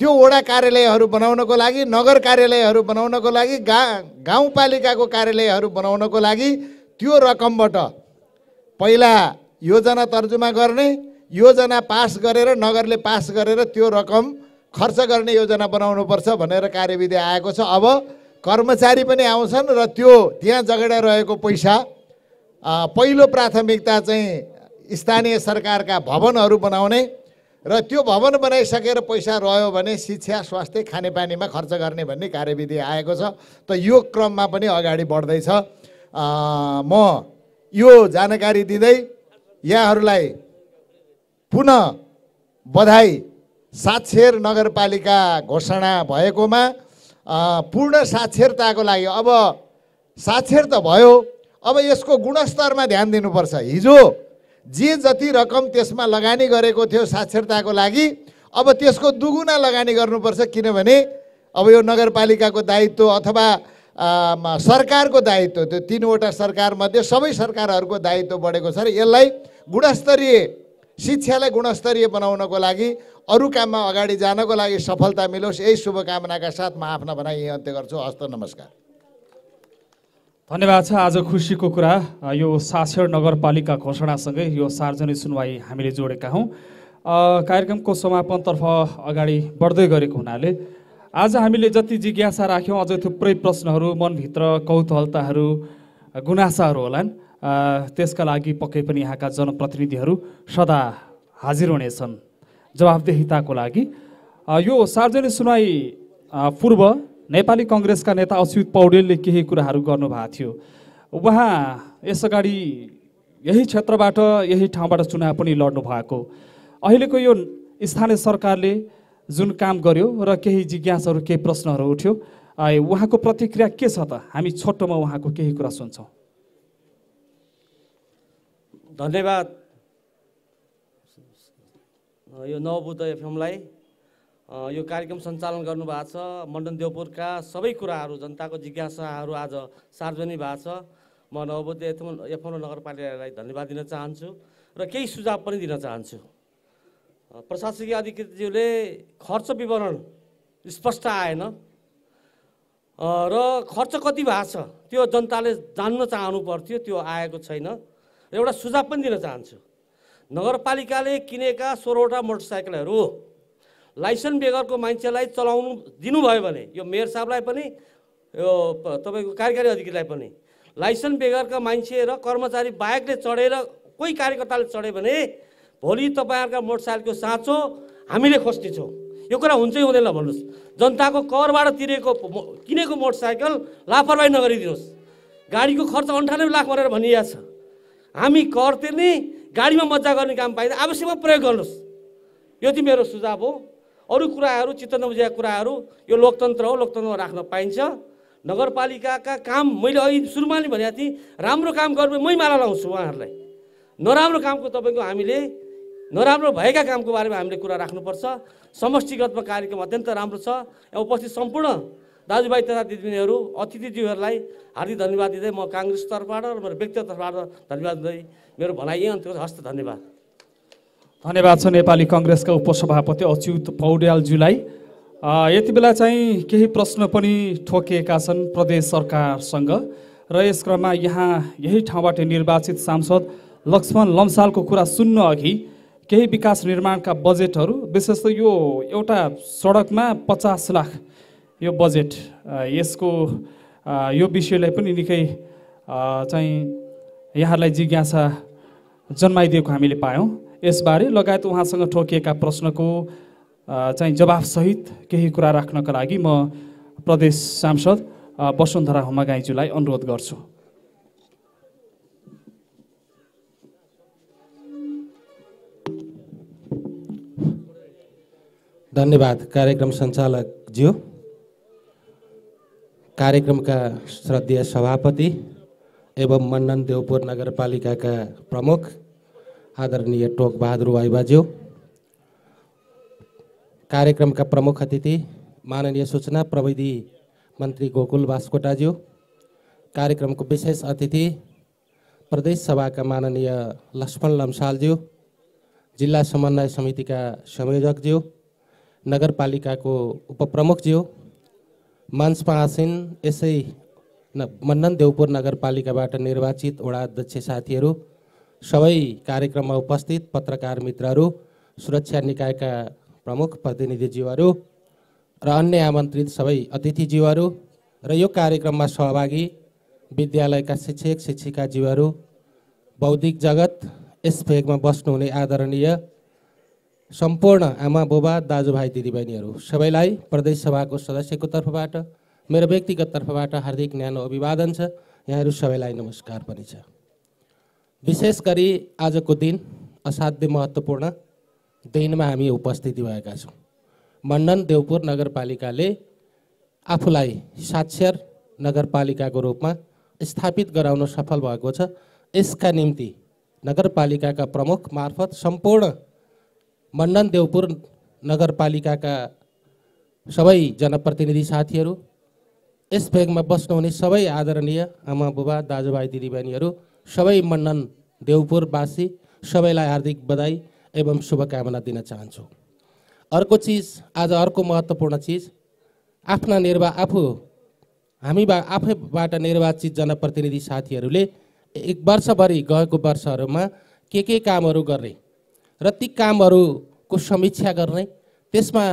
त्यो वडा कार्यालयहरू बनाउनको लागि नगर कार्यालयहरू बनाउनको लागि गा गाउँपालिकाको कार्यालयहरू बनाउनको लागि त्यो रकमबाट पहिला योजना तर्जुमा गर्ने योजना पास गरेर नगरले पास गरेर त्यो रकम खर्च गर्ने योजना बनाउनुपर्छ भनेर कार्यविधि आएको छ अब कर्मचारी पनि आउँछन् र त्यो त्यहाँ जगडा रहेको पैसा पहिलो प्राथमिकता चाहिँ स्थानीय सरकारका भवनहरू बनाउने र त्यो भवन बनाइसकेर पैसा रह्यो भने शिक्षा स्वास्थ्य खानेपानीमा खर्च गर्ने भन्ने कार्यविधि आएको छ त यो क्रममा पनि अगाडि बढ्दैछ म यो जानकारी दिँदै यहाँहरूलाई पुनः बधाई साक्षर नगरपालिका घोषणा भएकोमा पूर्ण साक्षरताको लागि अब साक्षर त भयो अब यसको गुणस्तरमा ध्यान दिनुपर्छ हिजो जे जति रकम त्यसमा लगानी गरेको थियो साक्षरताको लागि अब त्यसको दुगुना लगानी गर्नुपर्छ किनभने अब यो नगरपालिकाको दायित्व अथवा सरकारको दायित्व त्यो तिनवटा सरकारमध्ये सबै सरकारहरूको दायित्व बढेको छ र यसलाई गुणस्तरीय शिक्षालाई गुणस्तरीय बनाउनको लागि अरू काममा अगाडि जानको लागि सफलता मिलोस् यही शुभकामनाका साथ म आफ्ना भनाइ यही अन्त्य गर्छु हस्त नमस्कार धन्यवाद छ आज खुसीको कुरा यो साक्षर नगरपालिका घोषणासँगै यो सार्वजनिक सुनवाई हामीले जोडेका हौँ कार्यक्रमको समापनतर्फ अगाडि बढ्दै गरेको हुनाले आज हामीले जति जिज्ञासा राख्यौँ अझ थुप्रै प्रश्नहरू मनभित्र कौतूहलताहरू गुनासाहरू होलान् त्यसका लागि पक्कै पनि यहाँका जनप्रतिनिधिहरू सदा हाजिर हुनेछन् जवाबदेहिताको लागि यो सार्वजनिक सुनाइ पूर्व नेपाली कङ्ग्रेसका नेता अच्युत पौडेलले केही कुराहरू गर्नुभएको थियो उहाँ यसअगाडि यही क्षेत्रबाट यही ठाउँबाट चुनाव पनि लड्नु भएको अहिलेको यो स्थानीय सरकारले जुन काम गर्यो र केही जिज्ञासाहरू केही प्रश्नहरू उठ्यो उहाँको प्रतिक्रिया के छ त हामी छोटोमा उहाँको केही कुरा सुन्छौँ धन्यवाद यो नवबुद्ध एफएमलाई यो कार्यक्रम सञ्चालन गर्नुभएको छ मण्डन देवपुरका सबै कुराहरू जनताको जिज्ञासाहरू आज सार्वजनिक भएको छ म नवबुद्ध एफएम एफएम नगरपालिकालाई धन्यवाद दिन चाहन्छु र केही सुझाव पनि दिन चाहन्छु प्रशासकीय अधिकृतज्यूले खर्च विवरण स्पष्ट आएन र खर्च कति भएको छ त्यो जनताले जान्न चाहनु पर्थ्यो त्यो आएको छैन र एउटा सुझाव पनि दिन चाहन्छु नगरपालिकाले किनेका सोह्रवटा मोटरसाइकलहरू लाइसेन्स बेगरको मान्छेलाई चलाउनु दिनुभयो भने यो मेयर साहबलाई पनि यो तपाईँको कार्यकारी अधिकारीलाई पनि लाइसेन्स बेगरका मान्छे र कर्मचारी बाहेकले चढेर कोही कार्यकर्ताले चढ्यो भने भोलि तपाईँहरूका मोटरसाइकलको साँचो हामीले खोज्नेछौँ यो कुरा हुन्छै हुँदैन भन्नुहोस् जनताको करबाट तिरेको किनेको मोटरसाइकल लापरवाही नगरिदिनुहोस् गाडीको खर्च अन्ठानब्बे लाख भनेर भनिया छ हामी कर तिर्ने गाडीमा मजा गर्ने काम पाइँदा आवश्यकमा प्रयोग गर्नुहोस् यो चाहिँ मेरो सुझाव हो अरू कुराहरू चित्त नबुझेका कुराहरू यो लोकतन्त्र हो लोकतन्त्रमा राख्न पाइन्छ नगरपालिकाका काम मैले अघि सुरुमा नै भनेको थिएँ राम्रो काम गर्नु मै माला लाउँछु उहाँहरूलाई नराम्रो कामको तपाईँको हामीले नराम्रो भएका कामको बारेमा हामीले कुरा राख्नुपर्छ समष्टिगतमा कार्यक्रम अत्यन्त राम्रो छ यहाँ उपस्थित सम्पूर्ण दाजुभाइ तथा दिदीबहिनीहरू अतिथिज्यूहरूलाई हार्दिक धन्यवाद दिँदै म काङ्ग्रेस तर्फबाट र मेरो व्यक्तिगत तर्फबाट धन्यवाद दिँदै मेरो भनाइ यही अन्त्य हस्त धन्यवाद धन्यवाद छ नेपाली कङ्ग्रेसका उपसभापति अच्युत पौड्यालज्यूलाई यति बेला चाहिँ केही प्रश्न पनि ठोकिएका छन् प्रदेश सरकारसँग र यस क्रममा यहाँ यही ठाउँबाट निर्वाचित सांसद लक्ष्मण लम्सालको कुरा सुन्न अघि केही विकास निर्माणका बजेटहरू विशेष त यो एउटा सडकमा पचास लाख यो बजेट यसको यो विषयलाई पनि निकै चाहिँ यहाँहरूलाई जिज्ञासा जन्माइदिएको हामीले पायौँ यसबारे लगायत उहाँसँग ठोकिएका प्रश्नको चाहिँ जवाफसहित केही कुरा राख्नका लागि म प्रदेश सांसद वसुन्धरा गाईज्यूलाई अनुरोध गर्छु धन्यवाद कार्यक्रम सञ्चालक ज्यू कार्यक्रमका श्रद्धेय सभापति एवं मन्नन देवपुर नगरपालिकाका प्रमुख आदरणीय टोक टोकबहादुर वाइबाज्यू कार्यक्रमका प्रमुख अतिथि माननीय सूचना प्रविधि मन्त्री गोकुल बास्कोटाज्यू कार्यक्रमको विशेष अतिथि प्रदेश सभाका माननीय लक्ष्मण लम्सालज्यू जिल्ला समन्वय समितिका संयोजकज्यू नगरपालिकाको उपप्रमुख ज्यू उपप्रमुखज्यू मान्सपाहासिन यसै मन्नन देवपुर नगरपालिकाबाट निर्वाचित वडा अध्यक्ष साथीहरू सबै कार्यक्रममा उपस्थित पत्रकार मित्रहरू सुरक्षा निकायका प्रमुख प्रतिनिधिज्यूहरू र अन्य आमन्त्रित सबै अतिथिज्यूहरू र यो कार्यक्रममा सहभागी विद्यालयका शिक्षक शिक्षिकाज्यूहरू बौद्धिक जगत यस भेगमा बस्नुहुने आदरणीय सम्पूर्ण आमा बुबा दाजुभाइ दिदीबहिनीहरू सबैलाई प्रदेश सभाको सदस्यको तर्फबाट मेरो व्यक्तिगत तर्फबाट हार्दिक न्यानो अभिवादन छ यहाँहरू सबैलाई नमस्कार पनि छ विशेष गरी आजको दिन असाध्य महत्त्वपूर्ण दिनमा हामी उपस्थिति भएका छौँ मण्डन देवपुर नगरपालिकाले आफूलाई साक्षर नगरपालिकाको रूपमा स्थापित गराउन सफल भएको छ यसका निम्ति नगरपालिकाका प्रमुख मार्फत सम्पूर्ण मण्डन देवपुर नगरपालिकाका सबै जनप्रतिनिधि साथीहरू यस भेगमा बस्नुहुने सबै आदरणीय आमा बुबा दाजुभाइ दिदीबहिनीहरू सबै मण्डन देवपुरवासी सबैलाई हार्दिक बधाई एवं शुभकामना दिन चाहन्छु अर्को चिज आज अर्को महत्त्वपूर्ण चिज आफ्ना निर्वा आफू हामी बा आफैबाट निर्वाचित जनप्रतिनिधि साथीहरूले एक वर्षभरि गएको वर्षहरूमा के के कामहरू गर्ने र ती कामहरूको समीक्षा गर्ने त्यसमा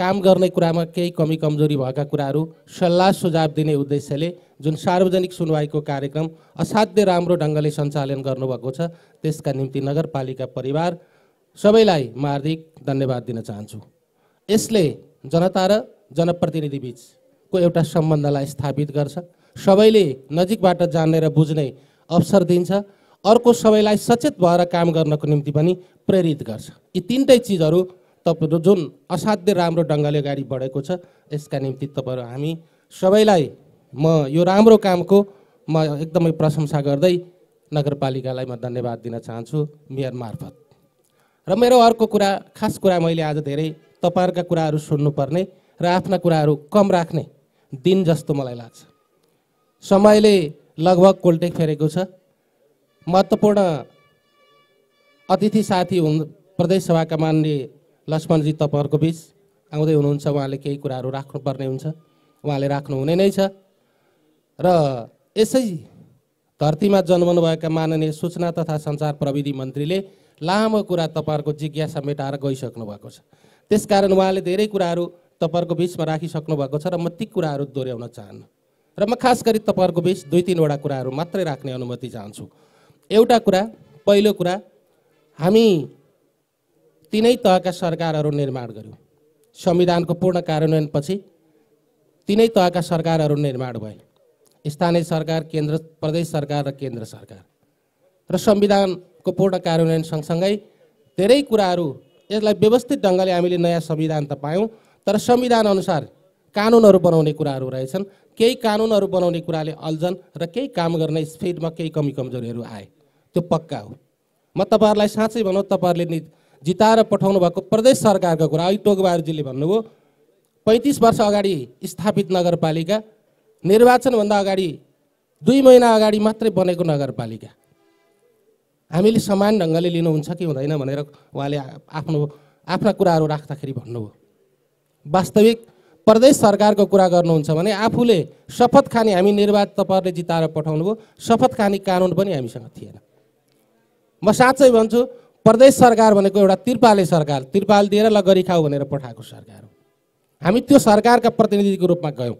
काम गर्ने कुरामा केही कमी कमजोरी भएका कुराहरू सल्लाह सुझाव दिने उद्देश्यले जुन सार्वजनिक सुनवाईको कार्यक्रम असाध्य राम्रो ढङ्गले सञ्चालन गर्नुभएको छ त्यसका निम्ति नगरपालिका परिवार सबैलाई म हार्दिक धन्यवाद दिन चाहन्छु यसले जनता र जनप्रतिनिधिबिचको एउटा सम्बन्धलाई स्थापित गर्छ सबैले नजिकबाट जान्ने र बुझ्ने अवसर दिन्छ अर्को सबैलाई सचेत भएर काम गर्नको निम्ति पनि प्रेरित गर्छ यी तिनटै चिजहरू तपाईँहरू जुन असाध्य राम्रो ढङ्गले अगाडि बढेको छ यसका निम्ति तपाईँहरू हामी सबैलाई म यो राम्रो कामको म एकदमै प्रशंसा गर्दै नगरपालिकालाई म धन्यवाद दिन चाहन्छु मेयर मार्फत र मेरो अर्को कुरा खास कुरा मैले आज धेरै तपाईँहरूका कुराहरू सुन्नुपर्ने र आफ्ना कुराहरू कम राख्ने दिन जस्तो मलाई लाग्छ समयले लगभग कोल्टे फेरेको छ महत्त्वपूर्ण अतिथि साथी हुन् प्रदेश सभाका माननीय लक्ष्मणजी तपाईँहरूको बिच आउँदै हुनुहुन्छ उहाँले केही कुराहरू राख्नुपर्ने हुन्छ उहाँले राख्नुहुने नै छ र यसै धरतीमा जन्मनुभएका माननीय सूचना तथा सञ्चार प्रविधि मन्त्रीले लामो कुरा तपाईँहरूको जिज्ञासा मेटाएर गइसक्नु भएको छ त्यसकारण उहाँले धेरै कुराहरू तपाईँहरूको बिचमा राखिसक्नु भएको छ र म ती कुराहरू दोहोऱ्याउन चाहन्न र म खास गरी तपाईँहरूको बिच दुई तिनवटा कुराहरू मात्रै राख्ने अनुमति चाहन्छु एउटा कुरा पहिलो कुरा हामी तिनै तहका सरकारहरू निर्माण गऱ्यौँ संविधानको पूर्ण कार्यान्वयनपछि तिनै तहका सरकारहरू निर्माण भए स्थानीय सरकार केन्द्र प्रदेश सरकार र केन्द्र सरकार र संविधानको पूर्ण कार्यान्वयन सँगसँगै धेरै कुराहरू यसलाई व्यवस्थित ढङ्गले हामीले नयाँ संविधान त पायौँ तर संविधान अनुसार कानुनहरू बनाउने कुराहरू रहेछन् केही कानुनहरू बनाउने कुराले अल्झन र केही काम गर्ने स्पिडमा केही कमी कमजोरीहरू आए त्यो पक्का हो म तपाईँहरूलाई साँच्चै भनौँ तपाईँहरूले नि जिताएर पठाउनु भएको प्रदेश सरकारको कुरा अघि टोकबहादुरजीले भन्नुभयो पैँतिस वर्ष अगाडि स्थापित नगरपालिका निर्वाचनभन्दा अगाडि दुई महिना अगाडि मात्रै बनेको नगरपालिका हामीले समान ढङ्गले लिनुहुन्छ कि हुँदैन भनेर उहाँले आफ्नो आफ्ना कुराहरू राख्दाखेरि भन्नुभयो वास्तविक प्रदेश सरकारको कुरा गर्नुहुन्छ भने आफूले शपथ खाने हामी निर्वाचन तपाईँहरूले जिताएर पठाउनुभयो शपथ खाने कानुन पनि हामीसँग थिएन म साँच्चै भन्छु प्रदेश सरकार भनेको एउटा त्रिपाले सरकार त्रिपाल दिएर ल गरी खाऊ भनेर पठाएको सरकार हो हामी त्यो सरकारका प्रतिनिधिको रूपमा गयौँ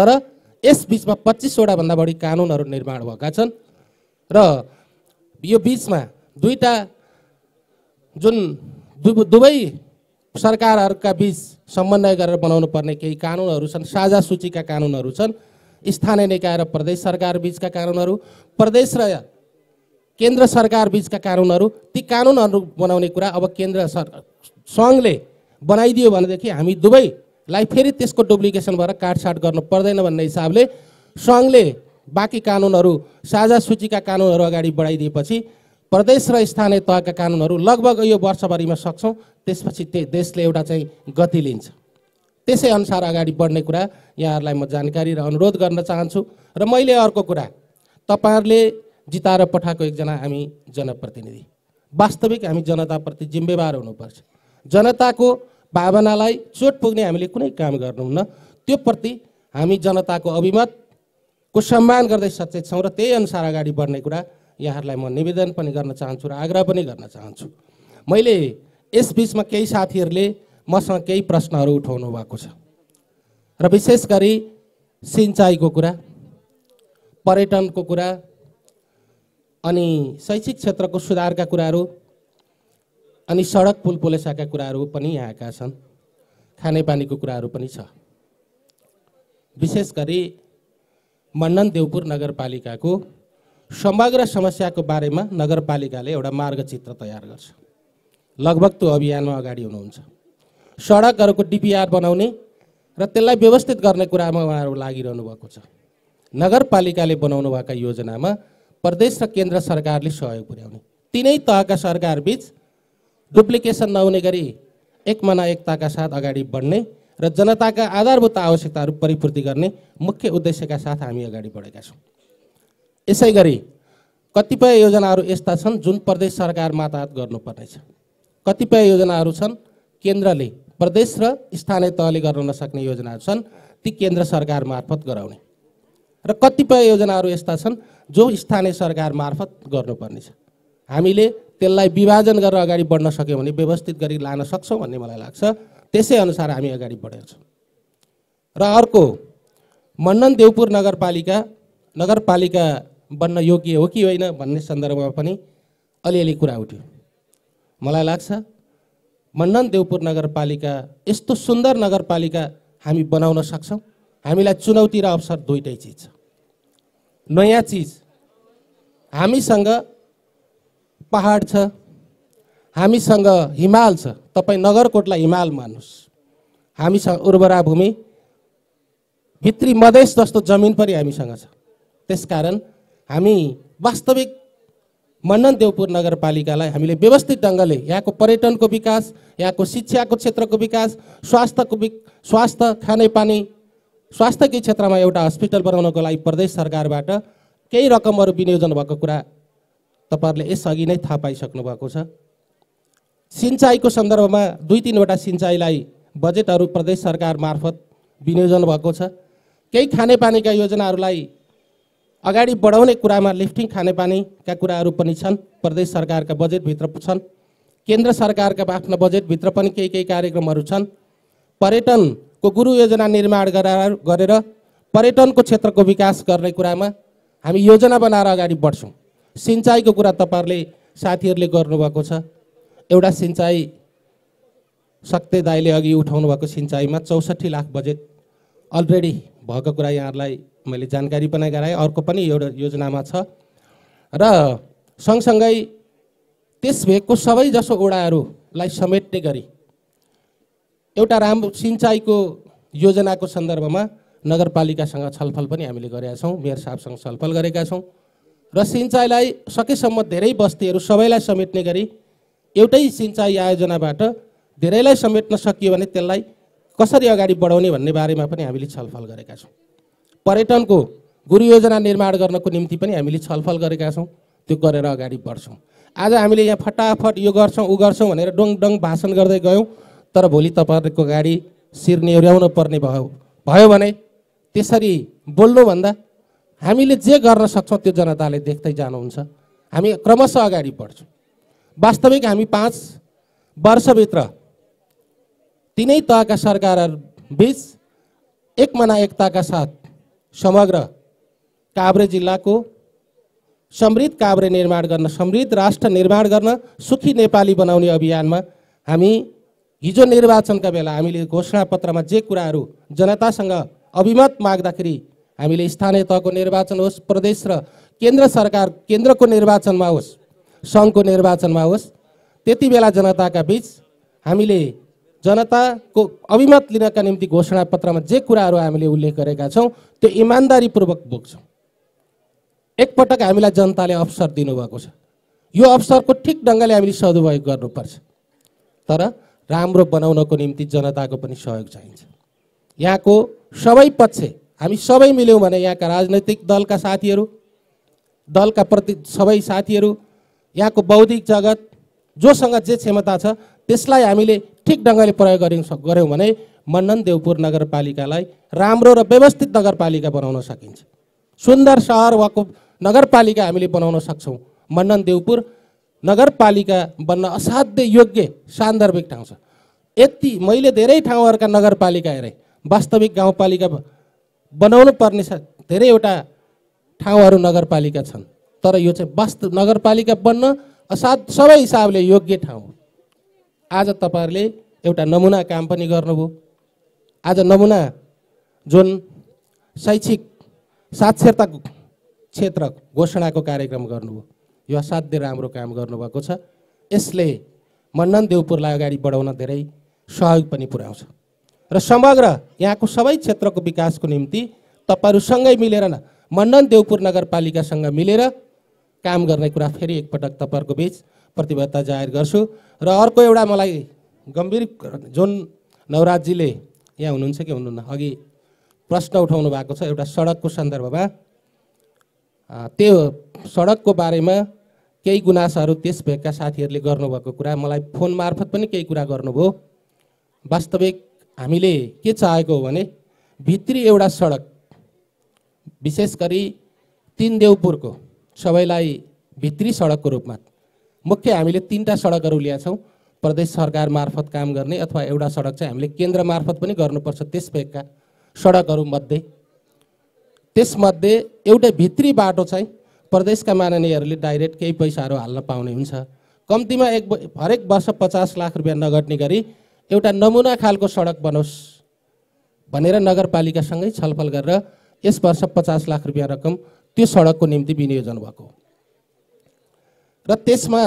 तर यस बिचमा भन्दा बढी कानुनहरू निर्माण भएका छन् र यो बिचमा दुईवटा जुन दुवै सरकारहरूका बिच समन्वय गरेर बनाउनु पर्ने केही कानुनहरू छन् साझा सूचीका कानुनहरू छन् स्थानीय निकाय र प्रदेश सरकार बिचका कानुनहरू प्रदेश र केन्द्र सरकार बिचका कानुनहरू ती कानुनहरू बनाउने कुरा अब केन्द्र सर सङ्घले बनाइदियो भनेदेखि हामी दुवैलाई फेरि त्यसको डुप्लिकेसन भएर काटसाट गर्नु पर्दैन भन्ने हिसाबले सङ्घले बाँकी कानुनहरू साझा सूचीका कानुनहरू अगाडि बढाइदिएपछि प्रदेश र स्थानीय तहका कानुनहरू लगभग यो वर्षभरिमा सक्छौँ त्यसपछि त्यो देशले एउटा चाहिँ गति लिन्छ त्यसै अनुसार अगाडि बढ्ने कुरा यहाँहरूलाई म जानकारी र अनुरोध गर्न चाहन्छु र मैले अर्को कुरा तपाईँहरूले जिताएर पठाएको एकजना हामी जनप्रतिनिधि वास्तविक हामी जनताप्रति जिम्मेवार हुनुपर्छ जनताको भावनालाई चोट पुग्ने हामीले कुनै काम गर्नुहुन्न त्योप्रति हामी जनताको अभिमतको सम्मान गर्दै सचेत छौँ र त्यही अनुसार अगाडि बढ्ने कुरा यहाँहरूलाई म निवेदन पनि गर्न चाहन्छु र आग्रह पनि गर्न चाहन्छु मैले यस यसबिचमा केही साथीहरूले मसँग केही प्रश्नहरू उठाउनु भएको छ र विशेष गरी सिँचाइको कुरा पर्यटनको कुरा अनि शैक्षिक क्षेत्रको सुधारका कुराहरू अनि सडक पुल पुलेसाका कुराहरू पनि यहाँका छन् खानेपानीको कुराहरू पनि छ विशेष गरी मण्डन देवपुर नगरपालिकाको समग्र समस्याको बारेमा नगरपालिकाले एउटा मार्गचित्र तयार गर्छ लगभग त्यो अभियानमा अगाडि हुनुहुन्छ सडकहरूको डिपिआर बनाउने र त्यसलाई व्यवस्थित गर्ने कुरामा उहाँहरू लागिरहनु भएको छ नगरपालिकाले बनाउनु भएका योजनामा प्रदेश र केन्द्र सरकारले सहयोग पुर्याउने तिनै तहका सरकार बिच डुप्लिकेसन नहुने गरी एकमना एकताका साथ अगाडि बढ्ने र जनताका आधारभूत आवश्यकताहरू परिपूर्ति गर्ने मुख्य उद्देश्यका साथ हामी अगाडि बढेका छौँ यसै गरी कतिपय योजनाहरू यस्ता छन् जुन प्रदेश सरकार माताहत गर्नुपर्नेछ कतिपय योजनाहरू छन् केन्द्रले प्रदेश र स्थानीय तहले गर्न नसक्ने योजनाहरू छन् ती केन्द्र सरकार मार्फत गराउने र कतिपय योजनाहरू यस्ता छन् जो स्थानीय सरकार मार्फत गर्नुपर्नेछ हामीले त्यसलाई विभाजन गरेर अगाडि बढ्न सक्यौँ भने व्यवस्थित गरी लान सक्छौँ भन्ने मलाई लाग्छ त्यसै अनुसार हामी अगाडि बढेछौँ र अर्को मण्डन देवपुर नगरपालिका नगरपालिका बन्न योग्य हो कि होइन भन्ने सन्दर्भमा पनि अलिअलि कुरा उठ्यो मलाई लाग्छ मण्डन देवपुर नगरपालिका यस्तो सुन्दर नगरपालिका हामी बनाउन सक्छौँ हामीलाई चुनौती र अवसर दुइटै चिज छ नयाँ चिज हामीसँग पहाड छ हामीसँग हिमाल छ तपाईँ नगरकोटलाई हिमाल मान्नुहोस् हामीसँग उर्वरा भूमि भित्री मधेस जस्तो जमिन पनि हामीसँग छ त्यसकारण हामी वास्तविक मन्नन देवपुर नगरपालिकालाई हामीले व्यवस्थित ढङ्गले यहाँको पर्यटनको विकास यहाँको शिक्षाको क्षेत्रको विकास स्वास्थ्यको वि स्वास्थ्य खानेपानी स्वास्थ्यकै क्षेत्रमा एउटा हस्पिटल बनाउनको लागि प्रदेश सरकारबाट केही रकमहरू विनियोजन भएको कुरा तपाईँहरूले यसअघि नै थाहा पाइसक्नु भएको छ सिँचाइको सन्दर्भमा दुई तिनवटा सिँचाइलाई बजेटहरू प्रदेश सरकार मार्फत विनियोजन भएको छ केही खानेपानीका योजनाहरूलाई अगाडि बढाउने कुरामा लिफ्टिङ खानेपानीका कुराहरू पनि छन् प्रदेश सरकारका बजेटभित्र छन् केन्द्र सरकारका आफ्ना बजेटभित्र पनि केही केही कार्यक्रमहरू छन् पर्यटन को गुरु योजना निर्माण गरेर गरेर पर्यटनको क्षेत्रको विकास गर्ने कुरामा हामी योजना बनाएर अगाडि बढ्छौँ सिँचाइको कुरा तपाईँहरूले साथीहरूले गर्नुभएको छ एउटा सिँचाइ सक्ते दाईले अघि उठाउनु भएको सिँचाइमा चौसठी लाख बजेट अलरेडी भएको कुरा यहाँहरूलाई मैले जानकारी पनि गराएँ अर्को पनि एउटा योजनामा छ र सँगसँगै त्यस भेगको सबैजसो ओडाहरूलाई समेट्ने गरी एउटा राम्रो सिँचाइको योजनाको सन्दर्भमा नगरपालिकासँग छलफल पनि हामीले गरेका छौँ मेयर साहबसँग छलफल गरेका छौँ र सिँचाइलाई सकेसम्म धेरै बस्तीहरू सबैलाई समेट्ने गरी एउटै सिँचाइ आयोजनाबाट धेरैलाई समेट्न सकियो भने त्यसलाई कसरी अगाडि बढाउने भन्ने बारेमा पनि हामीले छलफल गरेका छौँ पर्यटनको गुरु योजना निर्माण गर्नको निम्ति पनि हामीले छलफल गरेका छौँ त्यो गरेर अगाडि बढ्छौँ आज हामीले यहाँ फटाफट यो गर्छौँ ऊ गर्छौँ भनेर डङ डङ भाषण गर्दै गयौँ तर भोलि तपाईँहरूको गाडी शिर नेउर्याउनु पर्ने भयो भयो भने त्यसरी बोल्नुभन्दा हामीले जे गर्न सक्छौँ त्यो जनताले देख्दै जानुहुन्छ हामी क्रमशः अगाडि बढ्छौँ वास्तविक हामी पाँच वर्षभित्र तिनै तहका बिच एक मना एकताका साथ समग्र काभ्रे जिल्लाको समृद्ध काभ्रे निर्माण गर्न समृद्ध राष्ट्र निर्माण गर्न सुखी नेपाली बनाउने अभियानमा हामी हिजो निर्वाचनका बेला हामीले घोषणापत्रमा जे कुराहरू जनतासँग अभिमत माग्दाखेरि हामीले स्थानीय तहको निर्वाचन होस् प्रदेश र केन्द्र सरकार केन्द्रको निर्वाचनमा होस् सङ्घको निर्वाचनमा होस् त्यति बेला जनताका बिच हामीले जनताको अभिमत लिनका निम्ति घोषणापत्रमा जे कुराहरू हामीले उल्लेख गरेका छौँ त्यो इमान्दारीपूर्वक बोक्छौँ एकपटक हामीलाई जनताले अवसर दिनुभएको छ यो अवसरको ठिक ढङ्गले हामीले सदुपयोग गर्नुपर्छ तर राम्रो बनाउनको निम्ति जनताको पनि सहयोग चाहिन्छ यहाँको सबै पक्ष हामी सबै मिल्यौँ भने यहाँका राजनैतिक दलका साथीहरू दलका प्रति सबै साथीहरू यहाँको बौद्धिक जगत जोसँग जे क्षमता छ त्यसलाई हामीले ठिक ढङ्गले प्रयोग गर्यौँ गऱ्यौँ भने मण्डन देवपुर नगरपालिकालाई राम्रो र व्यवस्थित नगरपालिका बनाउन सकिन्छ सुन्दर सहर वाको नगरपालिका हामीले बनाउन सक्छौँ मण्डन देवपुर नगरपालिका बन्न असाध्य योग्य सान्दर्भिक ठाउँ छ यति मैले धेरै ठाउँहरूका नगरपालिका हेरेँ वास्तविक गाउँपालिका बनाउनु पर्ने छ धेरैवटा ठाउँहरू नगरपालिका छन् तर यो चाहिँ वास्तव नगरपालिका बन्न असाध्य सबै हिसाबले योग्य ठाउँ हो आज तपाईँहरूले एउटा नमुना काम पनि गर्नुभयो आज नमुना जुन शैक्षिक साक्षरता क्षेत्र घोषणाको कार्यक्रम गर्नुभयो यो असाध्य राम्रो काम गर्नुभएको छ यसले मन्नन देवपुरलाई अगाडि बढाउन धेरै सहयोग पनि पुर्याउँछ र समग्र यहाँको सबै क्षेत्रको विकासको निम्ति तपाईँहरूसँगै मिलेर न मन्नन देवपुर नगरपालिकासँग मिलेर काम गर्ने कुरा फेरि एकपटक तपाईँहरूको बिच प्रतिबद्धता जाहेर गर्छु र अर्को एउटा मलाई गम्भीर जुन नवराजजीले यहाँ हुनुहुन्छ कि हुनुहुन्न अघि प्रश्न उठाउनु भएको छ एउटा सडकको सन्दर्भमा त्यो सडकको बारेमा केही गुनासाहरू त्यस भेगका साथीहरूले गर्नुभएको कुरा मलाई फोन मार्फत पनि केही कुरा गर्नुभयो वास्तविक हामीले के चाहेको हो भने भित्री एउटा सडक विशेष गरी तिन देवपुरको सबैलाई भित्री सडकको रूपमा मुख्य हामीले तिनवटा सडकहरू ल्याएछौँ प्रदेश सरकार मार्फत काम गर्ने अथवा एउटा सडक चाहिँ हामीले केन्द्र मार्फत पनि गर्नुपर्छ त्यस भेगका सडकहरूमध्ये त्यसमध्ये एउटै भित्री बाटो चाहिँ प्रदेशका माननीयहरूले डाइरेक्ट केही पैसाहरू हाल्न पाउने हुन्छ कम्तीमा एक हरेक वर्ष पचास लाख रुपियाँ नगट्ने गरी एउटा नमुना खालको सडक बनोस् भनेर नगरपालिकासँगै छलफल गरेर यस वर्ष पचास लाख रुपियाँ रकम त्यो सडकको निम्ति विनियोजन भएको र त्यसमा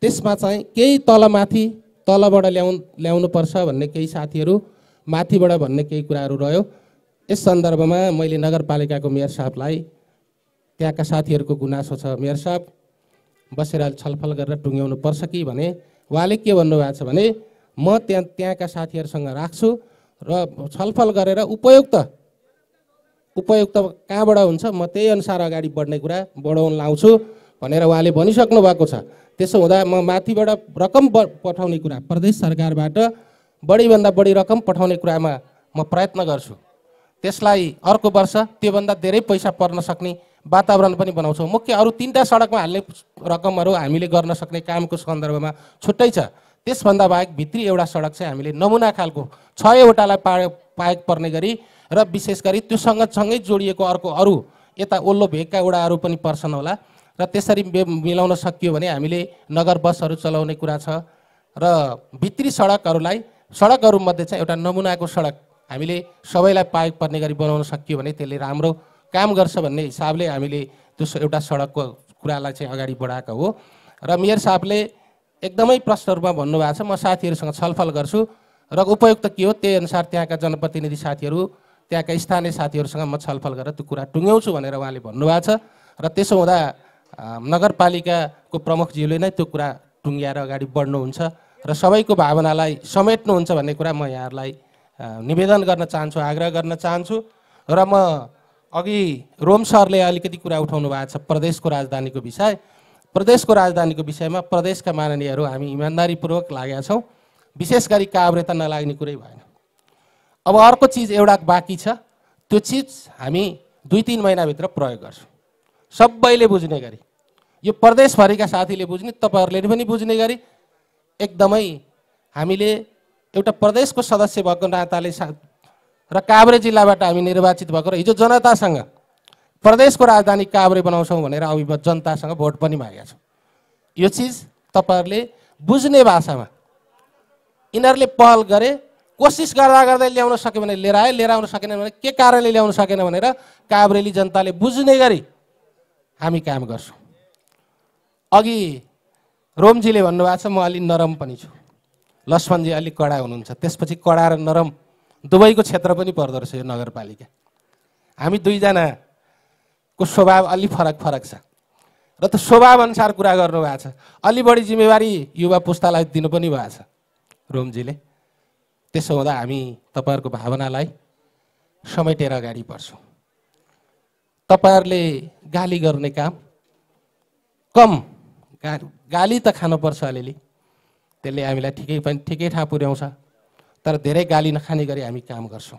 त्यसमा चाहिँ केही तलमाथि तलबाट ल्याउ ल्याउनुपर्छ भन्ने केही साथीहरू माथिबाट भन्ने केही कुराहरू रह्यो यस सन्दर्भमा मैले नगरपालिकाको मेयर साहबलाई त्यहाँका साथीहरूको गुनासो छ मेयर साहब बसेर छलफल गरेर टुङ्ग्याउनु पर्छ कि भने उहाँले के भन्नुभएको छ भने म त्यहाँ त्यहाँका साथीहरूसँग राख्छु र छलफल गरेर उपयुक्त उपयुक्त कहाँबाट हुन्छ म त्यही अनुसार अगाडि बढ्ने कुरा बढाउन लाउँछु भनेर उहाँले भनिसक्नु भएको छ त्यसो हुँदा म माथिबाट रकम पठाउने कुरा प्रदेश सरकारबाट बढीभन्दा बढी रकम पठाउने कुरामा म प्रयत्न गर्छु त्यसलाई अर्को वर्ष त्योभन्दा धेरै पैसा पर्न सक्ने वातावरण पनि बनाउँछौँ मुख्य अरू तिनवटा सडकमा हाल्ने रकमहरू हामीले गर्न सक्ने कामको सन्दर्भमा छुट्टै छ त्यसभन्दा बाहेक भित्री एउटा सडक चाहिँ हामीले नमुना खालको छवटालाई पा पाएक पर्ने गरी र विशेष गरी त्यो सँगसँगै जोडिएको अर्को अरू यता ओल्लो भेगका एउटाहरू पनि पर्छन् होला र त्यसरी मिलाउन सकियो भने हामीले नगर बसहरू चलाउने कुरा छ र भित्री सडकहरूलाई सडकहरूमध्ये चाहिँ एउटा नमुनाको सडक हामीले सबैलाई पाएक पर्ने गरी बनाउन सकियो भने त्यसले राम्रो काम गर्छ भन्ने हिसाबले हामीले त्यो एउटा सडकको कुरालाई चाहिँ अगाडि बढाएको हो र मेयर साहबले एकदमै प्रश्न रूपमा भन्नुभएको छ म साथीहरूसँग छलफल गर्छु र उपयुक्त के हो त्यही अनुसार त्यहाँका जनप्रतिनिधि साथीहरू त्यहाँका स्थानीय साथीहरूसँग म छलफल गरेर त्यो कुरा टुङ्ग्याउँछु भनेर उहाँले भन्नुभएको छ र त्यसो हुँदा नगरपालिकाको प्रमुखज्यूले नै त्यो कुरा टुङ्ग्याएर अगाडि बढ्नुहुन्छ र सबैको भावनालाई समेट्नुहुन्छ भन्ने कुरा म यहाँहरूलाई निवेदन गर्न चाहन्छु आग्रह गर्न चाहन्छु र म अघि रोम सरले अलिकति कुरा उठाउनु भएको छ प्रदेशको राजधानीको विषय प्रदेशको राजधानीको विषयमा प्रदेशका माननीयहरू हामी इमान्दारीपूर्वक लागेका छौँ विशेष गरी काभ्रेता नलाग्ने कुरै भएन अब अर्को चिज एउटा बाँकी छ त्यो चिज हामी दुई तिन महिनाभित्र प्रयोग गर्छौँ सबैले बुझ्ने गरी यो प्रदेशभरिका साथीले बुझ्ने तपाईँहरूले पनि बुझ्ने गरी एकदमै हामीले एउटा प्रदेशको सदस्य भएको नाताले र काभ्रे जिल्लाबाट हामी निर्वाचित भएको र हिजो जनतासँग प्रदेशको राजधानी काभ्रे बनाउँछौँ भनेर हामी जनतासँग भोट पनि मागेका छौँ यो चिज तपाईँहरूले बुझ्ने भाषामा यिनीहरूले पहल गरे कोसिस गर्दा गर्दै ल्याउन सक्यो भने लिएर आयो लिएर आउन सकेन भने के कारणले ल्याउन सकेन भनेर काभ्रेली जनताले बुझ्ने गरी हामी काम गर्छौँ अघि रोमजीले भन्नुभएको छ म अलि नरम पनि छु लक्ष्मणजी अलिक कडा हुनुहुन्छ त्यसपछि कडा र नरम दुबईको क्षेत्र पनि पर्दो रहेछ यो नगरपालिका हामी दुईजनाको स्वभाव अलि फरक फरक छ र त स्वभावअनुसार कुरा गर्नुभएको छ अलि बढी जिम्मेवारी युवा पुस्तालाई दिनु पनि भएको छ रोमजीले त्यसो हुँदा हामी तपाईँहरूको भावनालाई समेटेर अगाडि बढ्छौँ तपाईँहरूले गाली गर्ने काम कम गाली त खानुपर्छ अलिअलि त्यसले हामीलाई ठिकै पनि ठिकै ठाउँ पुर्याउँछ तर धेरै गाली नखाने गरी हामी काम गर्छौँ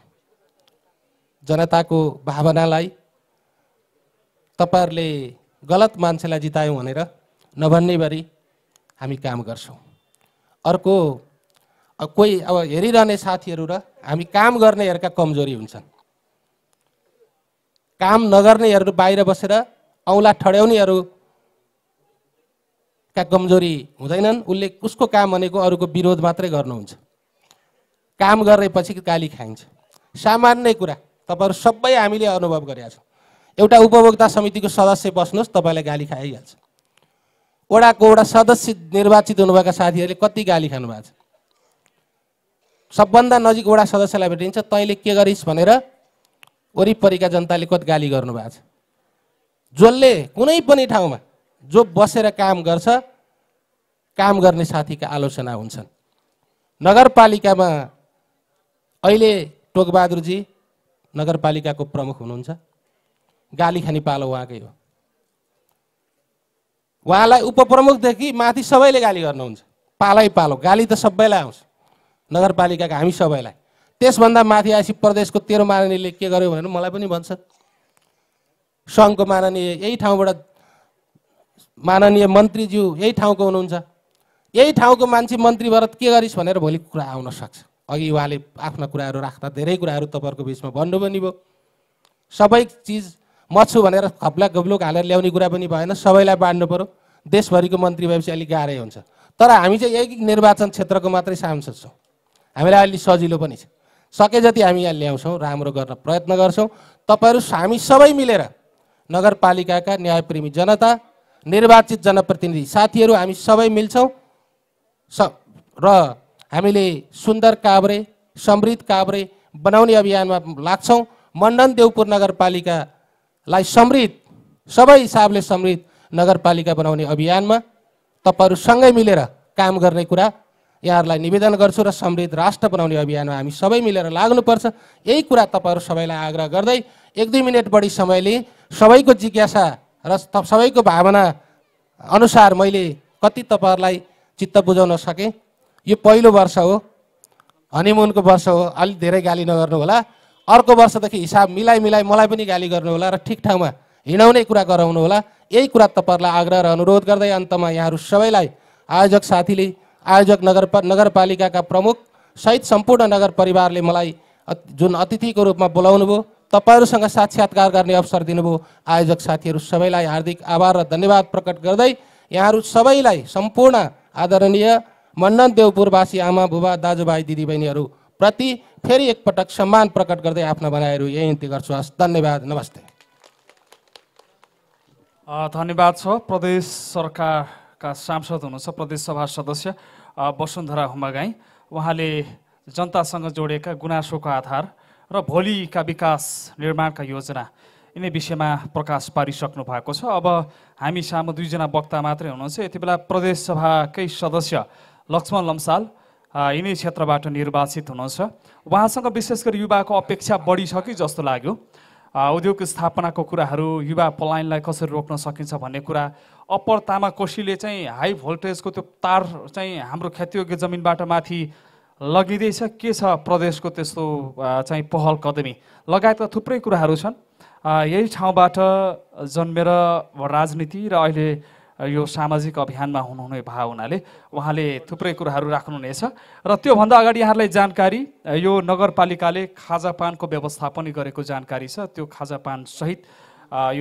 जनताको भावनालाई तपाईँहरूले गलत मान्छेलाई जितायौँ भनेर नभन्ने गरी हामी काम गर्छौँ अर्को कोही अब हेरिरहने साथीहरू र हामी काम गर्नेहरूका कमजोरी हुन्छन् काम नगर्नेहरू बाहिर बसेर औँला ठड्याउनेहरूका कमजोरी हुँदैनन् उसले उसको काम भनेको अरूको विरोध मात्रै गर्नुहुन्छ काम गरेपछि गाली खाइन्छ सामान्य कुरा तपाईँहरू सबै हामीले अनुभव गरेका छौँ एउटा उपभोक्ता समितिको सदस्य बस्नुहोस् तपाईँलाई गाली खाइहाल्छ वडाको वडा सदस्य निर्वाचित हुनुभएका साथीहरूले कति गाली खानु भएको छ सबभन्दा नजिक वडा सदस्यलाई भेटिन्छ तैँले के गरिस् भनेर वरिपरिका जनताले कति गाली गर्नुभएको छ जसले कुनै पनि ठाउँमा जो बसेर काम गर्छ काम गर्ने साथीका आलोचना हुन्छन् नगरपालिकामा अहिले टोकबहादुरजी नगरपालिकाको प्रमुख हुनुहुन्छ गाली खाने पालो उहाँकै हो उहाँलाई उपप्रमुखदेखि माथि सबैले गाली गर्नुहुन्छ पालै पालो गाली त सबैलाई आउँछ नगरपालिकाको हामी सबैलाई त्यसभन्दा माथि आएपछि प्रदेशको तेरो माननीयले के गर्यो भनेर मलाई पनि भन्छ सङ्घको माननीय यही ठाउँबाट माननीय मन्त्रीज्यू यही ठाउँको हुनुहुन्छ यही ठाउँको मान्छे मन्त्री भएर के गरिस् भनेर भोलि कुरा आउन सक्छ अघि उहाँले आफ्ना कुराहरू राख्दा धेरै कुराहरू तपाईँहरूको बिचमा भन्नु पनि भयो सबै चिज म छु भनेर खप्ला गब्लोक हालेर ल्याउने कुरा पनि भएन सबैलाई बाँड्नु पऱ्यो देशभरिको मन्त्री भएपछि अलिक गाह्रै हुन्छ तर हामी चाहिँ एक निर्वाचन क्षेत्रको मात्रै सांसद छौँ हामीलाई अलि सजिलो पनि छ सके जति हामी यहाँ ल्याउँछौँ राम्रो गर्न प्रयत्न गर्छौँ तपाईँहरू हामी सबै मिलेर नगरपालिकाका न्यायप्रेमी जनता निर्वाचित जनप्रतिनिधि साथीहरू हामी सबै मिल्छौँ स र हामीले सुन्दर काभ्रे समृद्ध काभ्रे बनाउने अभियानमा लाग्छौँ मण्डन देवपुर नगरपालिकालाई समृद्ध सबै हिसाबले समृद्ध नगरपालिका बनाउने अभियानमा तपाईँहरूसँगै मिलेर काम गर्ने कुरा यहाँहरूलाई निवेदन गर्छु र समृद्ध राष्ट्र बनाउने अभियानमा हामी सबै मिलेर लाग्नुपर्छ यही कुरा तपाईँहरू सबैलाई आग्रह गर्दै एक दुई मिनट बढी समयले सबैको जिज्ञासा र सबैको भावना अनुसार मैले कति तपाईँहरूलाई चित्त बुझाउन सकेँ यो पहिलो वर्ष हो हनिमुनको वर्ष हो अलिक धेरै गाली नगर्नु होला अर्को वर्षदेखि हिसाब मिलाइ मिलाइ मलाई पनि गाली गर्नु होला र ठिक ठाउँमा हिँडाउने कुरा गराउनु होला यही कुरा तपाईँहरूलाई आग्रह र अनुरोध गर्दै अन्तमा यहाँहरू सबैलाई आयोजक साथीले आयोजक नगर नगरपालिकाका प्रमुख सहित सम्पूर्ण नगर परिवारले मलाई जुन अतिथिको रूपमा बोलाउनु भयो तपाईँहरूसँग साक्षात्कार गर्ने अवसर दिनुभयो आयोजक साथीहरू सबैलाई हार्दिक आभार र धन्यवाद प्रकट गर्दै यहाँहरू सबैलाई सम्पूर्ण आदरणीय मन्नन देवपुरवासी आमा बुबा दाजुभाइ दिदीबहिनीहरू प्रति फेरि एकपटक सम्मान प्रकट गर्दै आफ्ना बनाइहरू यही निम्ति गर्छु हस् धन्यवाद नमस्ते धन्यवाद छ प्रदेश सरकारका सांसद हुनुहुन्छ प्रदेश सभा सदस्य वसुन्धरा हुमागाई उहाँले जनतासँग जोडेका गुनासोको आधार र भोलिका विकास निर्माणका योजना यिनै विषयमा प्रकाश पारिसक्नु भएको छ अब हामी सामु दुईजना वक्ता मात्रै हुनुहुन्छ यति बेला सभाकै सदस्य लक्ष्मण लम्साल यिनै क्षेत्रबाट निर्वाचित हुनुहुन्छ उहाँसँग विशेष गरी युवाको अपेक्षा बढी छ कि जस्तो लाग्यो उद्योग स्थापनाको कुराहरू युवा पलायनलाई कसरी रोक्न सकिन्छ भन्ने कुरा अप्पर तामाकोशीले चाहिँ हाई भोल्टेजको त्यो तार चाहिँ हाम्रो खेतीयोग्य जमिनबाट माथि लगिँदैछ के छ प्रदेशको त्यस्तो चाहिँ पहल कदमी लगायतका थुप्रै कुराहरू छन् यही ठाउँबाट जन्मेर राजनीति र अहिले यो सामाजिक अभियानमा हुनुहुने भा हुनाले उहाँले थुप्रै कुराहरू राख्नुहुनेछ र त्योभन्दा अगाडि यहाँलाई जानकारी यो नगरपालिकाले खाजापानको व्यवस्था पनि गरेको जानकारी छ त्यो खाजापान सहित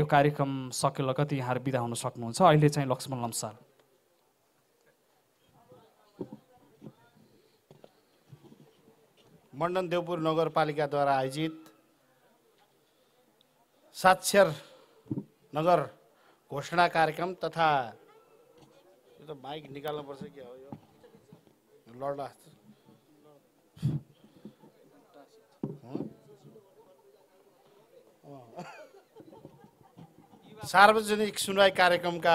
यो कार्यक्रम सके लगत यहाँहरू बिदा हुन सक्नुहुन्छ अहिले चाहिँ लक्ष्मण लम्साल मण्डन देवपुर नगरपालिकाद्वारा आयोजित साक्षर नगर घोषणा कार्यक्रम तथा यो त माइक निकाल्नुपर्छ क्या हो यो लड्ला सार्वजनिक सुनवाई कार्यक्रमका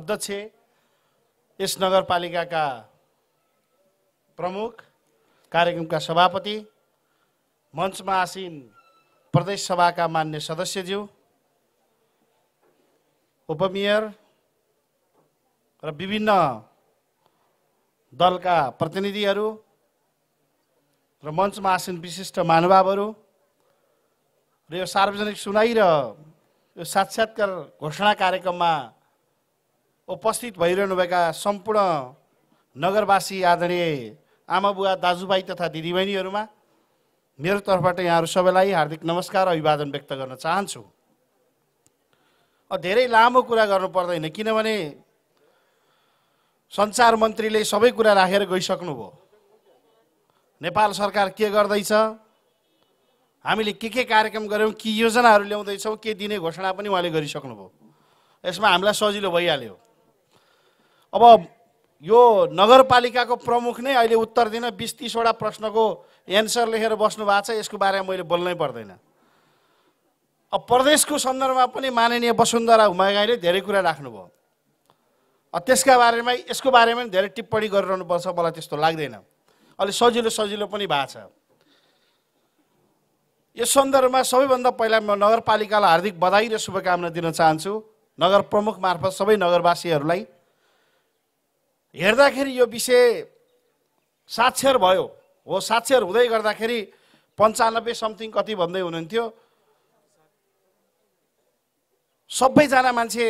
अध्यक्ष यस नगरपालिकाका प्रमुख कार्यक्रमका सभापति मञ्चमा आसिन प्रदेश सभाका मान्य सदस्यज्यू उपमेयर र विभिन्न दलका प्रतिनिधिहरू र मञ्चमा आसीन विशिष्ट महानुभावहरू र यो सार्वजनिक सुनाइ र यो साक्षात्कार घोषणा कार्यक्रममा उपस्थित भइरहनुभएका सम्पूर्ण नगरवासी आदरणीय आमा बुवा दाजुभाइ तथा दिदीबहिनीहरूमा मेरो तर्फबाट यहाँहरू सबैलाई हार्दिक नमस्कार अभिवादन व्यक्त गर्न चाहन्छु धेरै लामो कुरा गर्नु पर्दैन किनभने सञ्चार मन्त्रीले सबै कुरा राखेर गइसक्नुभयो नेपाल सरकार के गर्दैछ हामीले के के कार्यक्रम गऱ्यौँ के योजनाहरू ल्याउँदैछौँ के दिने घोषणा पनि उहाँले गरिसक्नुभयो यसमा हामीलाई सजिलो भइहाल्यो अब यो नगरपालिकाको प्रमुख नै अहिले उत्तर दिन बिस तिसवटा प्रश्नको एन्सर लेखेर बस्नु भएको छ यसको बारेमा मैले बोल्नै पर्दैन अब प्रदेशको सन्दर्भमा पनि माननीय वसुन्धरा हुमागाईले धेरै कुरा राख्नुभयो त्यसका बारेमा यसको बारेमा पनि धेरै टिप्पणी गरिरहनुपर्छ मलाई त्यस्तो लाग्दैन अलिक सजिलो सजिलो पनि भएको छ यस सन्दर्भमा सबैभन्दा पहिला म नगरपालिकालाई हार्दिक बधाई र शुभकामना दिन चाहन्छु नगर प्रमुख मार्फत सबै नगरवासीहरूलाई हेर्दाखेरि यो विषय साक्षर भयो हो साक्षर हुँदै गर्दाखेरि पन्चानब्बे समथिङ कति भन्दै हुनुहुन्थ्यो सबैजना मान्छे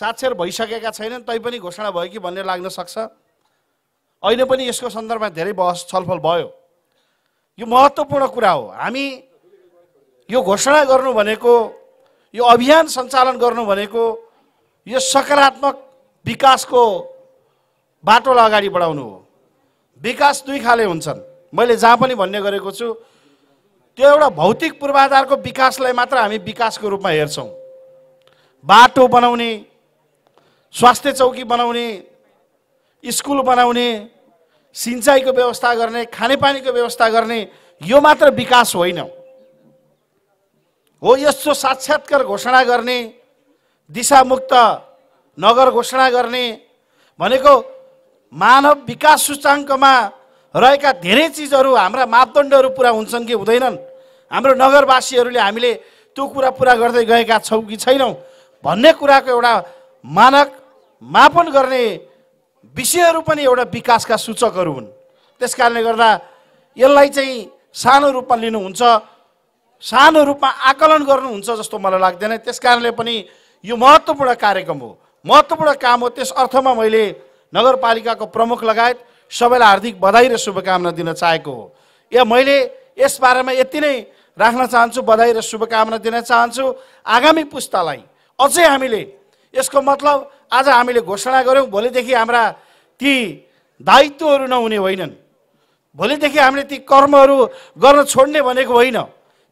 साक्षर भइसकेका छैनन् तैपनि घोषणा भयो कि भन्ने लाग्न सक्छ अहिले पनि यसको सन्दर्भमा धेरै बहस छलफल भयो यो महत्त्वपूर्ण कुरा हो हामी यो घोषणा गर्नु भनेको यो अभियान सञ्चालन गर्नु भनेको यो सकारात्मक विकासको बाटोलाई अगाडि बढाउनु हो विकास दुई खाले हुन्छन् मैले जहाँ पनि भन्ने गरेको छु त्यो एउटा भौतिक पूर्वाधारको विकासलाई मात्र हामी विकासको रूपमा हेर्छौँ बाटो बनाउने स्वास्थ्य चौकी बनाउने स्कुल बनाउने सिँचाइको व्यवस्था गर्ने खानेपानीको व्यवस्था गर्ने यो मात्र विकास होइन हो यस्तो साक्षात्कार घोषणा गर्ने दिशामुक्त नगर घोषणा गर्ने भनेको मानव विकास सूचाङ्कमा रहेका धेरै चिजहरू हाम्रा मापदण्डहरू पुरा हुन्छन् कि हुँदैनन् हाम्रो नगरवासीहरूले हामीले त्यो कुरा पुरा गर्दै गएका छौँ कि छैनौँ भन्ने कुराको एउटा मानक मापन गर्ने विषयहरू पनि एउटा विकासका सूचकहरू हुन् त्यस कारणले गर्दा यसलाई चाहिँ सानो रूपमा लिनुहुन्छ सानो रूपमा आकलन गर्नुहुन्छ जस्तो मलाई लाग्दैन त्यस कारणले पनि यो महत्त्वपूर्ण कार्यक्रम हो महत्त्वपूर्ण काम हो त्यस अर्थमा मैले नगरपालिकाको प्रमुख लगायत सबैलाई हार्दिक बधाई र शुभकामना दिन चाहेको हो या मैले यसबारेमा यति नै राख्न चाहन्छु बधाई र शुभकामना दिन चाहन्छु आगामी पुस्तालाई अझै हामीले यसको मतलब आज हामीले घोषणा गऱ्यौँ भोलिदेखि हाम्रा ती दायित्वहरू नहुने होइनन् भोलिदेखि हामीले ती कर्महरू गर्न छोड्ने भनेको होइन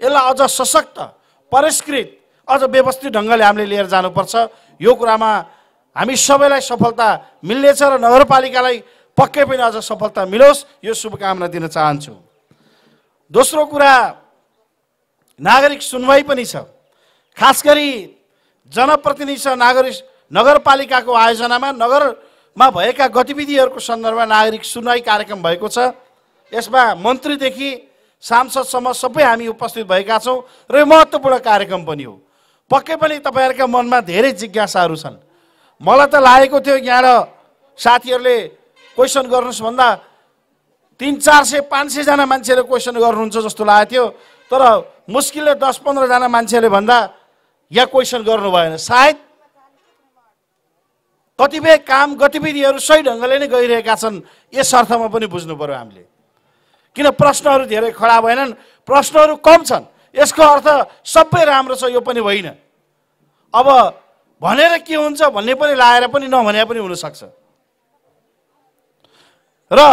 यसलाई अझ सशक्त परिष्कृत अझ व्यवस्थित ढङ्गले हामीले लिएर जानुपर्छ यो कुरामा हामी सबैलाई सफलता मिल्नेछ र नगरपालिकालाई पक्कै पनि अझ सफलता मिलोस् यो शुभकामना दिन चाहन्छु दोस्रो कुरा नागरिक सुनवाई पनि छ खास गरी जनप्रतिनिधि सह नागरिक नगरपालिकाको आयोजनामा नगरमा भएका गतिविधिहरूको सन्दर्भमा नागरिक सुनवाई कार्यक्रम भएको छ यसमा मन्त्रीदेखि सांसदसम्म सबै हामी उपस्थित भएका छौँ र यो महत्त्वपूर्ण कार्यक्रम पनि हो पक्कै पनि तपाईँहरूका मनमा धेरै जिज्ञासाहरू छन् मलाई त लागेको थियो यहाँ साथीहरूले क्वेसन गर्नुहोस् भन्दा तिन चार सय पाँच सयजना मान्छेले क्वेसन गर्नुहुन्छ जस्तो लागेको थियो तर मुस्किलले दस पन्ध्रजना मान्छेले भन्दा या क्वेसन गर्नु भएन सायद कतिपय काम गतिविधिहरू सही ढङ्गले नै गइरहेका छन् यस अर्थमा पनि बुझ्नु पऱ्यो हामीले किन प्रश्नहरू धेरै खडा भएनन् प्रश्नहरू कम छन् यसको अर्थ सबै राम्रो छ यो पनि होइन अब भनेर के हुन्छ भन्ने पनि लाएर पनि नभने पनि हुनसक्छ र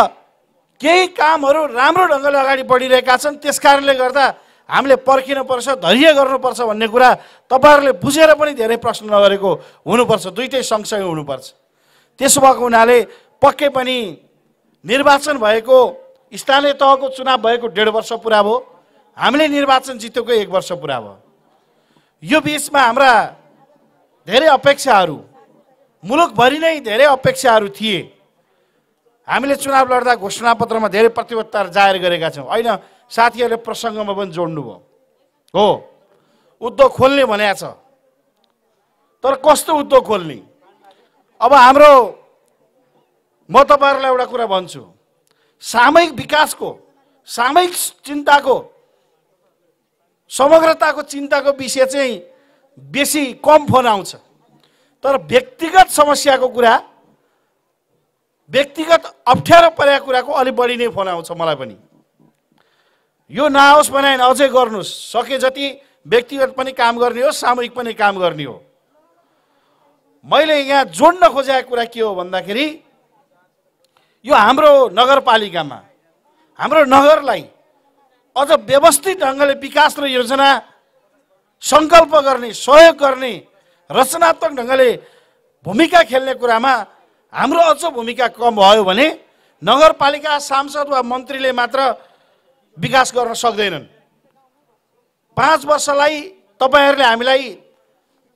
केही कामहरू राम्रो ढङ्गले अगाडि बढिरहेका छन् त्यस कारणले गर्दा हामीले पर्खिनुपर्छ धैर्य गर्नुपर्छ भन्ने कुरा तपाईँहरूले बुझेर पनि धेरै प्रश्न नगरेको हुनुपर्छ दुइटै सँगसँगै हुनुपर्छ त्यसो भएको हुनाले पक्कै पनि निर्वाचन भएको स्थानीय तहको चुनाव भएको डेढ वर्ष पुरा भयो हामीले निर्वाचन जितेको एक वर्ष पुरा भयो यो बिचमा हाम्रा धेरै अपेक्षाहरू मुलुकभरि नै धेरै अपेक्षाहरू थिए हामीले चुनाव लड्दा घोषणापत्रमा धेरै प्रतिबद्धता जाहेर गरेका छौँ होइन साथीहरूले प्रसङ्गमा पनि जोड्नु जोड्नुभयो हो उद्योग खोल्ने भनेको छ तर कस्तो उद्योग खोल्ने अब हाम्रो म तपाईँहरूलाई एउटा कुरा भन्छु सामूहिक विकासको सामूहिक चिन्ताको समग्रताको चिन्ताको विषय चाहिँ बेसी कम फोन आउँछ तर व्यक्तिगत समस्याको कुरा व्यक्तिगत अप्ठ्यारो परेको कुराको अलिक बढी नै फोन आउँछ मलाई पनि यो नआओस् बनाएन अझै गर्नुहोस् सके जति व्यक्तिगत पनि काम गर्ने हो सामूहिक पनि काम गर्ने हो मैले यहाँ जोड्न खोजेको कुरा के हो भन्दाखेरि यो हाम्रो नगरपालिकामा हाम्रो नगरलाई अझ व्यवस्थित ढङ्गले विकास र योजना सङ्कल्प गर्ने सहयोग गर्ने रचनात्मक ढङ्गले भूमिका खेल्ने कुरामा हाम्रो अझ भूमिका कम भयो भने नगरपालिका सांसद वा मन्त्रीले मात्र विकास गर्न सक्दैनन् पाँच वर्षलाई तपाईँहरूले हामीलाई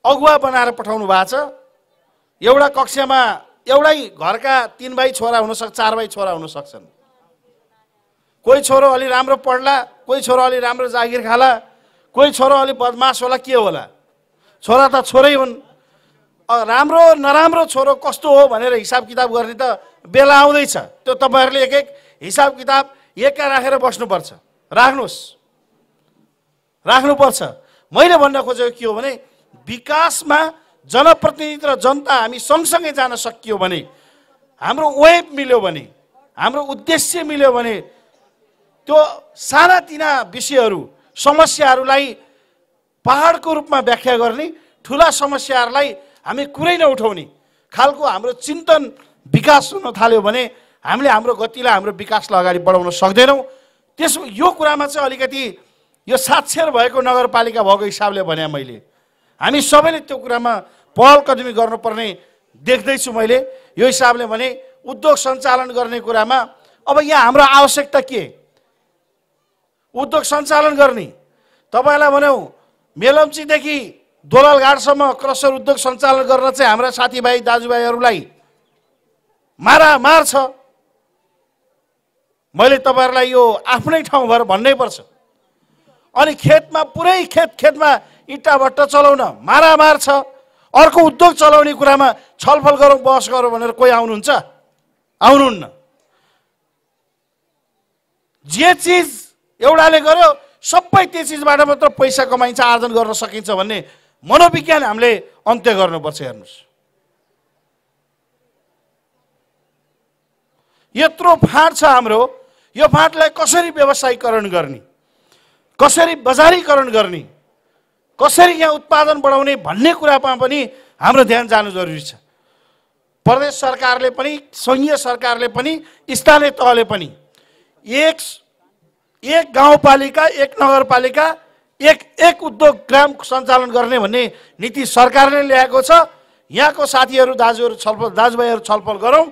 अगुवा बनाएर पठाउनु भएको छ एउटा कक्षामा एउटै घरका तिन भाइ छोरा हुनसक्छ चार भाइ छोरा हुनसक्छन् कोही छोरो अलि राम्रो पढ्ला कोही छोरो अलि राम्रो जागिर खाला कोही छोरो अलि बदमास होला के होला छोरा त छोरै हुन् राम्रो नराम्रो छोरो कस्तो हो भनेर हिसाब किताब गर्ने त बेला आउँदैछ त्यो तपाईँहरूले एक एक हिसाब किताब एक्का राखेर बस्नुपर्छ राख्नुहोस् राख्नुपर्छ मैले भन्न खोजेको के हो भने विकासमा जनप्रतिनिधि र जनता हामी सँगसँगै जान सकियो भने हाम्रो वेब मिल्यो भने हाम्रो उद्देश्य मिल्यो भने त्यो सानातिना विषयहरू समस्याहरूलाई पहाडको रूपमा व्याख्या गर्ने ठुला समस्याहरूलाई हामी कुरै नउठाउने खालको हाम्रो चिन्तन विकास हुन थाल्यो भने हामीले हाम्रो गतिलाई हाम्रो विकासलाई अगाडि बढाउन सक्दैनौँ त्यस यो कुरामा चाहिँ अलिकति यो साक्षर भएको नगरपालिका भएको हिसाबले भने मैले हामी सबैले त्यो कुरामा पहल कदमी गर्नुपर्ने देख्दैछु मैले यो हिसाबले भने उद्योग सञ्चालन गर्ने कुरामा अब यहाँ हाम्रो आवश्यकता के उद्योग सञ्चालन गर्ने तपाईँलाई भनौँ मेलम्चीदेखि दोलालघाटसम्म क्रसर उद्योग सञ्चालन गर्न चाहिँ हाम्रा साथीभाइ दाजुभाइहरूलाई मारा मार छ मैले तपाईँहरूलाई यो आफ्नै ठाउँ भएर भन्नै पर्छ अनि खेतमा पुरै खेत खेतमा इट्टाभट्टा चलाउन मारामार छ अर्को उद्योग चलाउने कुरामा छलफल गरौँ बस गरौँ भनेर कोही आउनुहुन्छ आउनुहुन्न जे चिज एउटाले गर्यो सबै त्यो चिजबाट मात्र पैसा कमाइन्छ आर्जन गर्न सकिन्छ भन्ने मनोविज्ञान हामीले अन्त्य गर्नुपर्छ हेर्नुहोस् यत्रो फाँड छ हाम्रो यो फाँटलाई कसरी व्यवसायीकरण गर्ने कसरी बजारीकरण गर्ने कसरी यहाँ उत्पादन बढाउने भन्ने कुरामा पनि हाम्रो ध्यान जानु जरुरी छ प्रदेश सरकारले पनि सङ्घीय सरकारले पनि स्थानीय तहले पनि एक एक गाउँपालिका एक नगरपालिका एक एक उद्योग ग्राम सञ्चालन गर्ने भन्ने नीति सरकारले ल्याएको छ यहाँको साथीहरू दाजुहरू छलफल दाजुभाइहरू छलफल गरौँ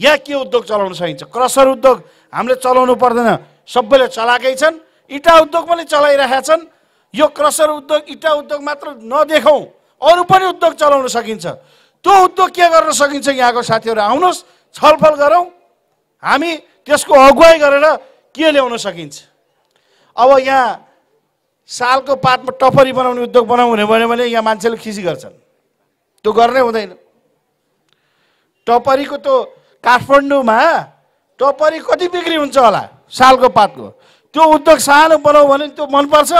यहाँ के उद्योग चलाउन सकिन्छ क्रसर उद्योग हामीले चलाउनु पर्दैन सबैले चलाएकै छन् इँटा उद्योग पनि चलाइरहेका छन् यो क्रसर उद्योग इँटा उद्योग मात्र नदेखौँ अरू पनि उद्योग चलाउन सकिन्छ त्यो उद्योग के गर्न सकिन्छ यहाँको साथीहरू आउनुहोस् छलफल गरौँ हामी त्यसको अगुवाई गरेर के ल्याउन सकिन्छ अब यहाँ सालको पातमा टपरी बनाउने उद्योग हुने भन्यो भने यहाँ मान्छेले खिसी गर्छन् त्यो गर्नै हुँदैन टपरीको त काठमाडौँमा टपरी कति बिक्री हुन्छ होला सालको पातको त्यो उद्योग सानो बनाऊ भने त्यो मनपर्छ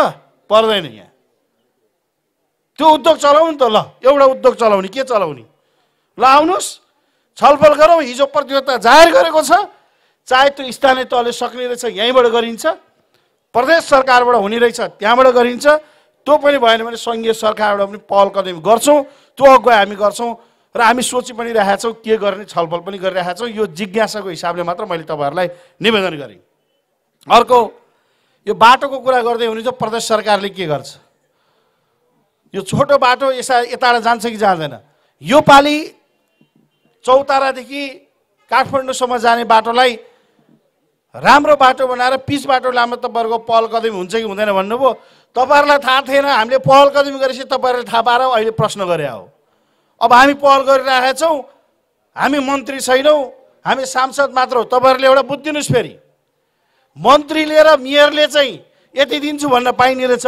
पर्दैन यहाँ त्यो उद्योग चलाउ नि त ल एउटा उद्योग चलाउने के चलाउने ल आउनुहोस् छलफल गरौँ हिजो प्रतियोगिता जाहेर गरेको छ चाहे त्यो स्थानीय तहले सक्ने रहेछ यहीँबाट गरिन्छ प्रदेश सरकारबाट हुने रहेछ त्यहाँबाट गरिन्छ त्यो पनि भएन भने सङ्घीय सरकारबाट पनि पहल कदम गर्छौँ त्यो अगुवाई हामी गर्छौँ र हामी सोचि पनि रहेका छौँ के गर्ने छलफल पनि गरिरहेका छौँ यो जिज्ञासाको हिसाबले मात्र मैले तपाईँहरूलाई निवेदन गरेँ अर्को यो बाटोको कुरा गर्दै हुनुहुन्छ प्रदेश सरकारले के गर्छ यो छोटो बाटो यसा यताबाट जान्छ कि जाँदैन योपालि चौतारादेखि काठमाडौँसम्म जाने बाटोलाई राम्रो बाटो बनाएर पिच बाटो लामो तपाईँहरूको पहल कदमी हुन्छ कि हुँदैन भन्नुभयो तपाईँहरूलाई थाहा थिएन हामीले पहल कदमी गरेपछि तपाईँहरूले थाहा पाएर अहिले प्रश्न गरे हो अब हामी पहल गरिरहेका छौँ हामी मन्त्री छैनौँ हामी सांसद मात्र हो तपाईँहरूले एउटा बुझिदिनुहोस् फेरि मन्त्रीले र मेयरले चाहिँ यति दिन्छु भन्न पाइने रहेछ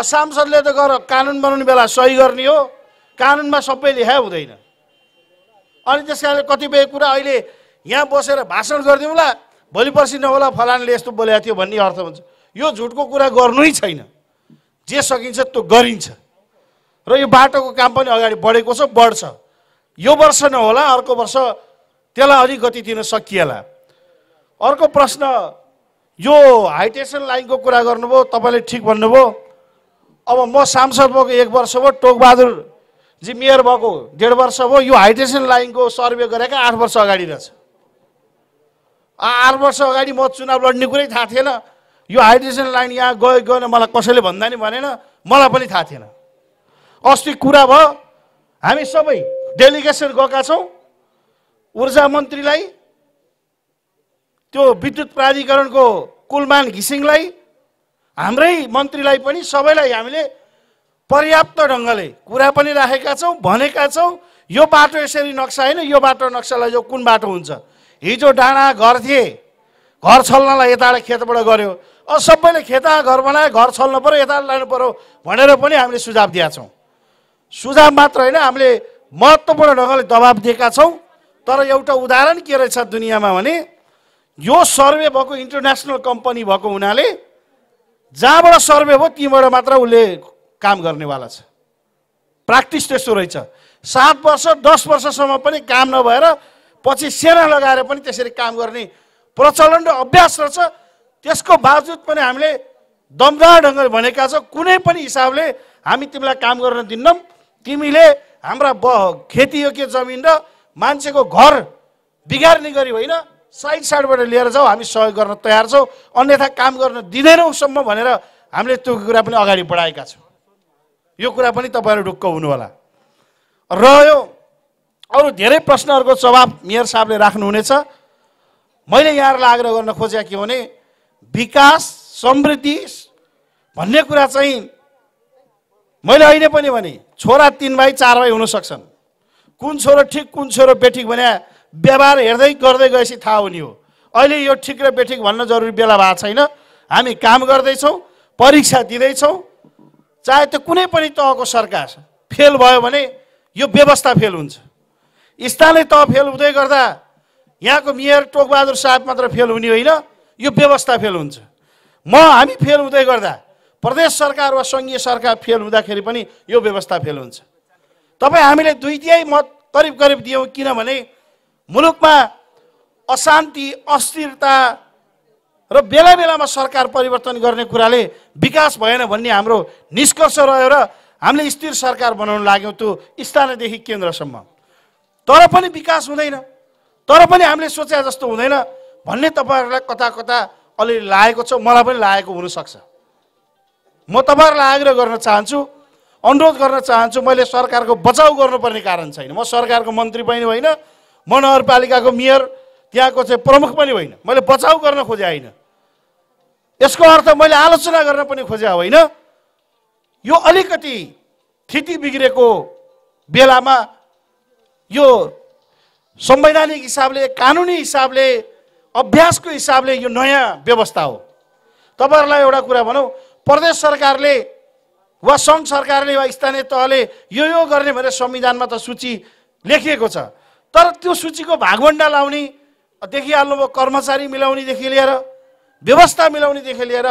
सांसदले त गर कानुन बनाउने बेला सही गर्ने हो कानुनमा सबै लेखा हुँदैन अनि त्यस कारणले कतिपय कुरा अहिले यहाँ बसेर भाषण गरिदिउँला भोलि पर्सि नहोला फलानले यस्तो बोलेको थियो भन्ने अर्थ हुन्छ यो झुटको कुरा गर्नु नै छैन जे सकिन्छ त्यो गरिन्छ र यो बाटोको काम पनि अगाडि बढेको छ बढ्छ यो वर्ष नहोला अर्को वर्ष त्यसलाई अलिक गति दिन सकिएला अर्को प्रश्न यो हाइटेसन लाइनको कुरा गर्नुभयो तपाईँले ठिक भन्नुभयो अब म सांसद भएको एक वर्ष भयो टोकबहादुर जी मेयर भएको डेढ वर्ष भयो यो हाइटेसन लाइनको सर्वे गरेका आठ वर्ष अगाडि रहेछ आठ वर्ष अगाडि म चुनाव लड्ने कुरै थाहा थिएन यो हाइड्रेसन लाइन यहाँ गयो गएन मलाई कसैले भन्दा नि भनेन मलाई पनि थाहा थिएन अस्ति कुरा भयो हामी सबै डेलिगेसन गएका छौँ ऊर्जा मन्त्रीलाई त्यो विद्युत प्राधिकरणको कुलमान घिसिङलाई हाम्रै मन्त्रीलाई पनि सबैलाई हामीले पर्याप्त ढङ्गले कुरा पनि राखेका छौँ भनेका छौँ यो बाटो यसरी नक्सा होइन यो बाटो नक्सालाई जो कुन बाटो हुन्छ हिजो डाँडा घर थिए घर छल्नलाई यताबाट खेतबाट गऱ्यो सबैले खेता घर बनायो घर छल्नु पऱ्यो यता लानु पऱ्यो भनेर पनि हामीले सुझाव दिएका छौँ सुझाव मात्र होइन हामीले महत्त्वपूर्ण ढङ्गले दबाब दिएका छौँ तर एउटा उदाहरण के रहेछ दुनियाँमा भने यो सर्वे भएको इन्टरनेसनल कम्पनी भएको हुनाले जहाँबाट सर्वे हो त्यहीँबाट मात्र उसले काम गर्नेवाला छ प्र्याक्टिस त्यस्तो रहेछ सात वर्ष दस वर्षसम्म पनि काम नभएर पछि सेना लगाएर पनि त्यसरी काम गर्ने प्रचलन र अभ्यास रहेछ त्यसको बावजुद पनि हामीले दमदार ढङ्गले भनेका छौँ कुनै पनि हिसाबले हामी तिमीलाई काम गर्न दिन्नौँ तिमीले हाम्रा ब खेतीयोग्य जमिन र मान्छेको घर बिगार्ने गरी होइन साइड साइडबाट लिएर जाऊ हामी सहयोग गर्न तयार छौँ अन्यथा काम गर्न दिँदैनौँसम्म भनेर हामीले त्यो कुरा पनि अगाडि बढाएका छौँ यो कुरा पनि तपाईँहरू ढुक्क हुनुहोला रह्यो अरू धेरै प्रश्नहरूको जवाब मेयर साहबले राख्नुहुनेछ मैले यहाँहरूलाई आग्रह गर्न खोजेँ के भने विकास समृद्धि भन्ने कुरा चाहिँ मैले अहिले पनि भने छोरा तिन भाइ चार भाइ हुनसक्छन् कुन छोरो ठिक कुन छोरो बेठिक भने व्यवहार हेर्दै गर्दै गएपछि थाहा हुने हो अहिले यो ठिक र बेठिक भन्न जरुरी बेला भएको छैन हामी काम गर्दैछौँ परीक्षा दिँदैछौँ चाहे त्यो कुनै पनि तहको सरकार फेल भयो भने यो व्यवस्था फेल हुन्छ स्थानीय तह फेल हुँदै गर्दा यहाँको मेयर टोकबहादुर साहब मात्र फेल हुने होइन यो व्यवस्था फेल हुन्छ म हामी फेल हुँदै गर्दा प्रदेश सरकार वा सङ्घीय सरकार फेल हुँदाखेरि पनि यो व्यवस्था फेल हुन्छ तपाईँ हामीले दुई तिहाई मत करिब करिब दियौँ किनभने मुलुकमा अशान्ति अस्थिरता र बेला बेलामा सरकार परिवर्तन गर्ने कुराले विकास भएन भन्ने हाम्रो निष्कर्ष रह्यो र हामीले स्थिर सरकार बनाउन लाग्यौँ त्यो स्थानीयदेखि केन्द्रसम्म तर पनि विकास हुँदैन तर पनि हामीले सोचे जस्तो हुँदैन भन्ने तपाईँहरूलाई कता कता अलिअलि लागेको छ मलाई पनि लागेको हुनसक्छ म तपाईँहरूलाई आग्रह गर्न चाहन्छु अनुरोध गर्न चाहन्छु मैले सरकारको बचाउ गर्नुपर्ने कारण छैन म सरकारको मन्त्री पनि होइन म नगरपालिकाको मेयर त्यहाँको चाहिँ प्रमुख पनि होइन मैले बचाउ गर्न खोजे होइन यसको अर्थ मैले आलोचना गर्न पनि खोजे होइन यो अलिकति स्थिति बिग्रेको बेलामा यो संवैधानिक हिसाबले कानुनी हिसाबले अभ्यासको हिसाबले यो नयाँ व्यवस्था हो तपाईँहरूलाई एउटा कुरा भनौँ प्रदेश सरकारले वा सङ्घ सरकारले वा स्थानीय तहले यो यो गर्ने भनेर संविधानमा त सूची लेखिएको छ तर त्यो सूचीको भागवण्डा लाउने देखिहाल्नुभयो कर्मचारी मिलाउनेदेखि लिएर व्यवस्था मिलाउनेदेखि लिएर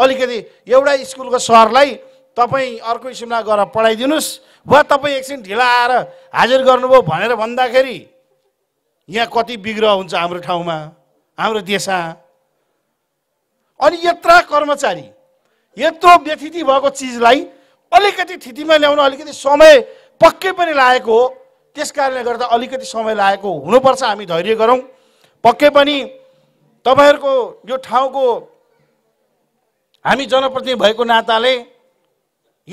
अलिकति एउटा स्कुलको सहरलाई तपाईँ अर्को स्कुलमा गएर पढाइदिनुहोस् वा तपाईँ एकछिन ढिला आएर हाजिर गर्नुभयो भनेर भन्दाखेरि यहाँ कति विग्रह हुन्छ हाम्रो ठाउँमा हाम्रो देशमा अनि यत्र कर्मचारी यत्रो व्यथिति भएको चिजलाई अलिकति थितिमा ल्याउन अलिकति समय पक्कै पनि लागेको हो त्यस कारणले गर्दा अलिकति समय लागेको हुनुपर्छ हामी धैर्य गरौँ पक्कै पनि तपाईँहरूको यो ठाउँको हामी जनप्रतिनिधि भएको नाताले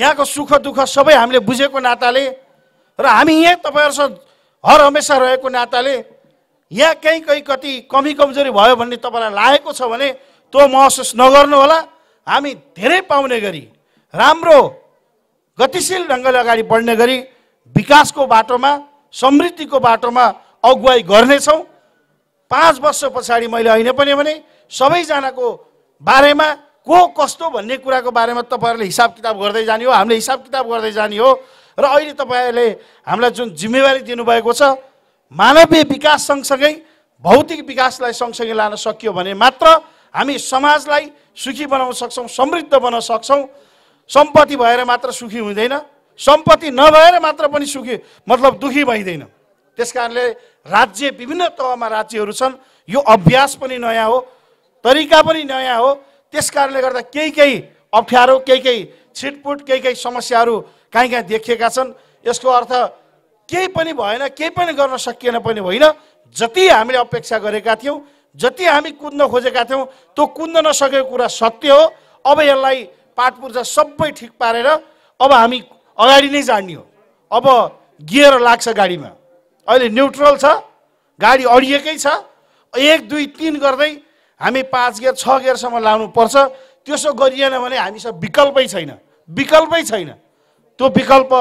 यहाँको सुख दुःख सबै हामीले बुझेको नाताले र हामी यहीँ तपाईँहरूसँग हर हमेसा रहेको नाताले यहाँ कहीँ कहीँ कति कमी कमजोरी भयो भन्ने तपाईँलाई लागेको छ भने त्यो महसुस नगर्नुहोला हामी धेरै पाउने गरी राम्रो गतिशील ढङ्गले अगाडि बढ्ने गरी विकासको बाटोमा समृद्धिको बाटोमा अगुवाई गर्नेछौँ पाँच वर्ष पछाडि मैले होइन पनि भने सबैजनाको बारेमा को कस्तो भन्ने कुराको बारेमा तपाईँहरूले हिसाब किताब गर्दै जाने हो हामीले हिसाब किताब गर्दै जाने हो र अहिले तपाईँहरूले हामीलाई जुन जिम्मेवारी दिनुभएको छ मानवीय विकास सँगसँगै भौतिक विकासलाई सँगसँगै लान सकियो भने मात्र हामी समाजलाई सुखी बनाउन सक्छौँ समृद्ध बन्न सक्छौँ सम्पत्ति भएर मात्र सुखी हुँदैन सम्पत्ति नभएर मात्र पनि सुखी मतलब दुखी भइँदैन त्यस कारणले राज्य विभिन्न तहमा राज्यहरू छन् यो अभ्यास पनि नयाँ हो तरिका पनि नयाँ हो त्यस कारणले गर्दा केही केही अप्ठ्यारो केही केही छिटपुट केही केही समस्याहरू कहीँ कहीँ देखिएका छन् यसको अर्थ केही पनि भएन केही पनि गर्न सकिएन पनि होइन जति हामीले अपेक्षा गरेका थियौँ जति हामी कुद्न खोजेका थियौँ त्यो कुद्न नसकेको कुरा सत्य हो अब यसलाई पाठपूर्जा सबै ठिक पारेर अब हामी अगाडि नै जाने हो अब गियर लाग्छ गाडीमा अहिले न्युट्रल छ गाडी अडिएकै छ एक दुई तिन गर्दै हामी पाँच गियर छ गियरसम्म लानुपर्छ त्यसो गरिएन भने हामीसँग विकल्पै छैन विकल्पै छैन त्यो विकल्प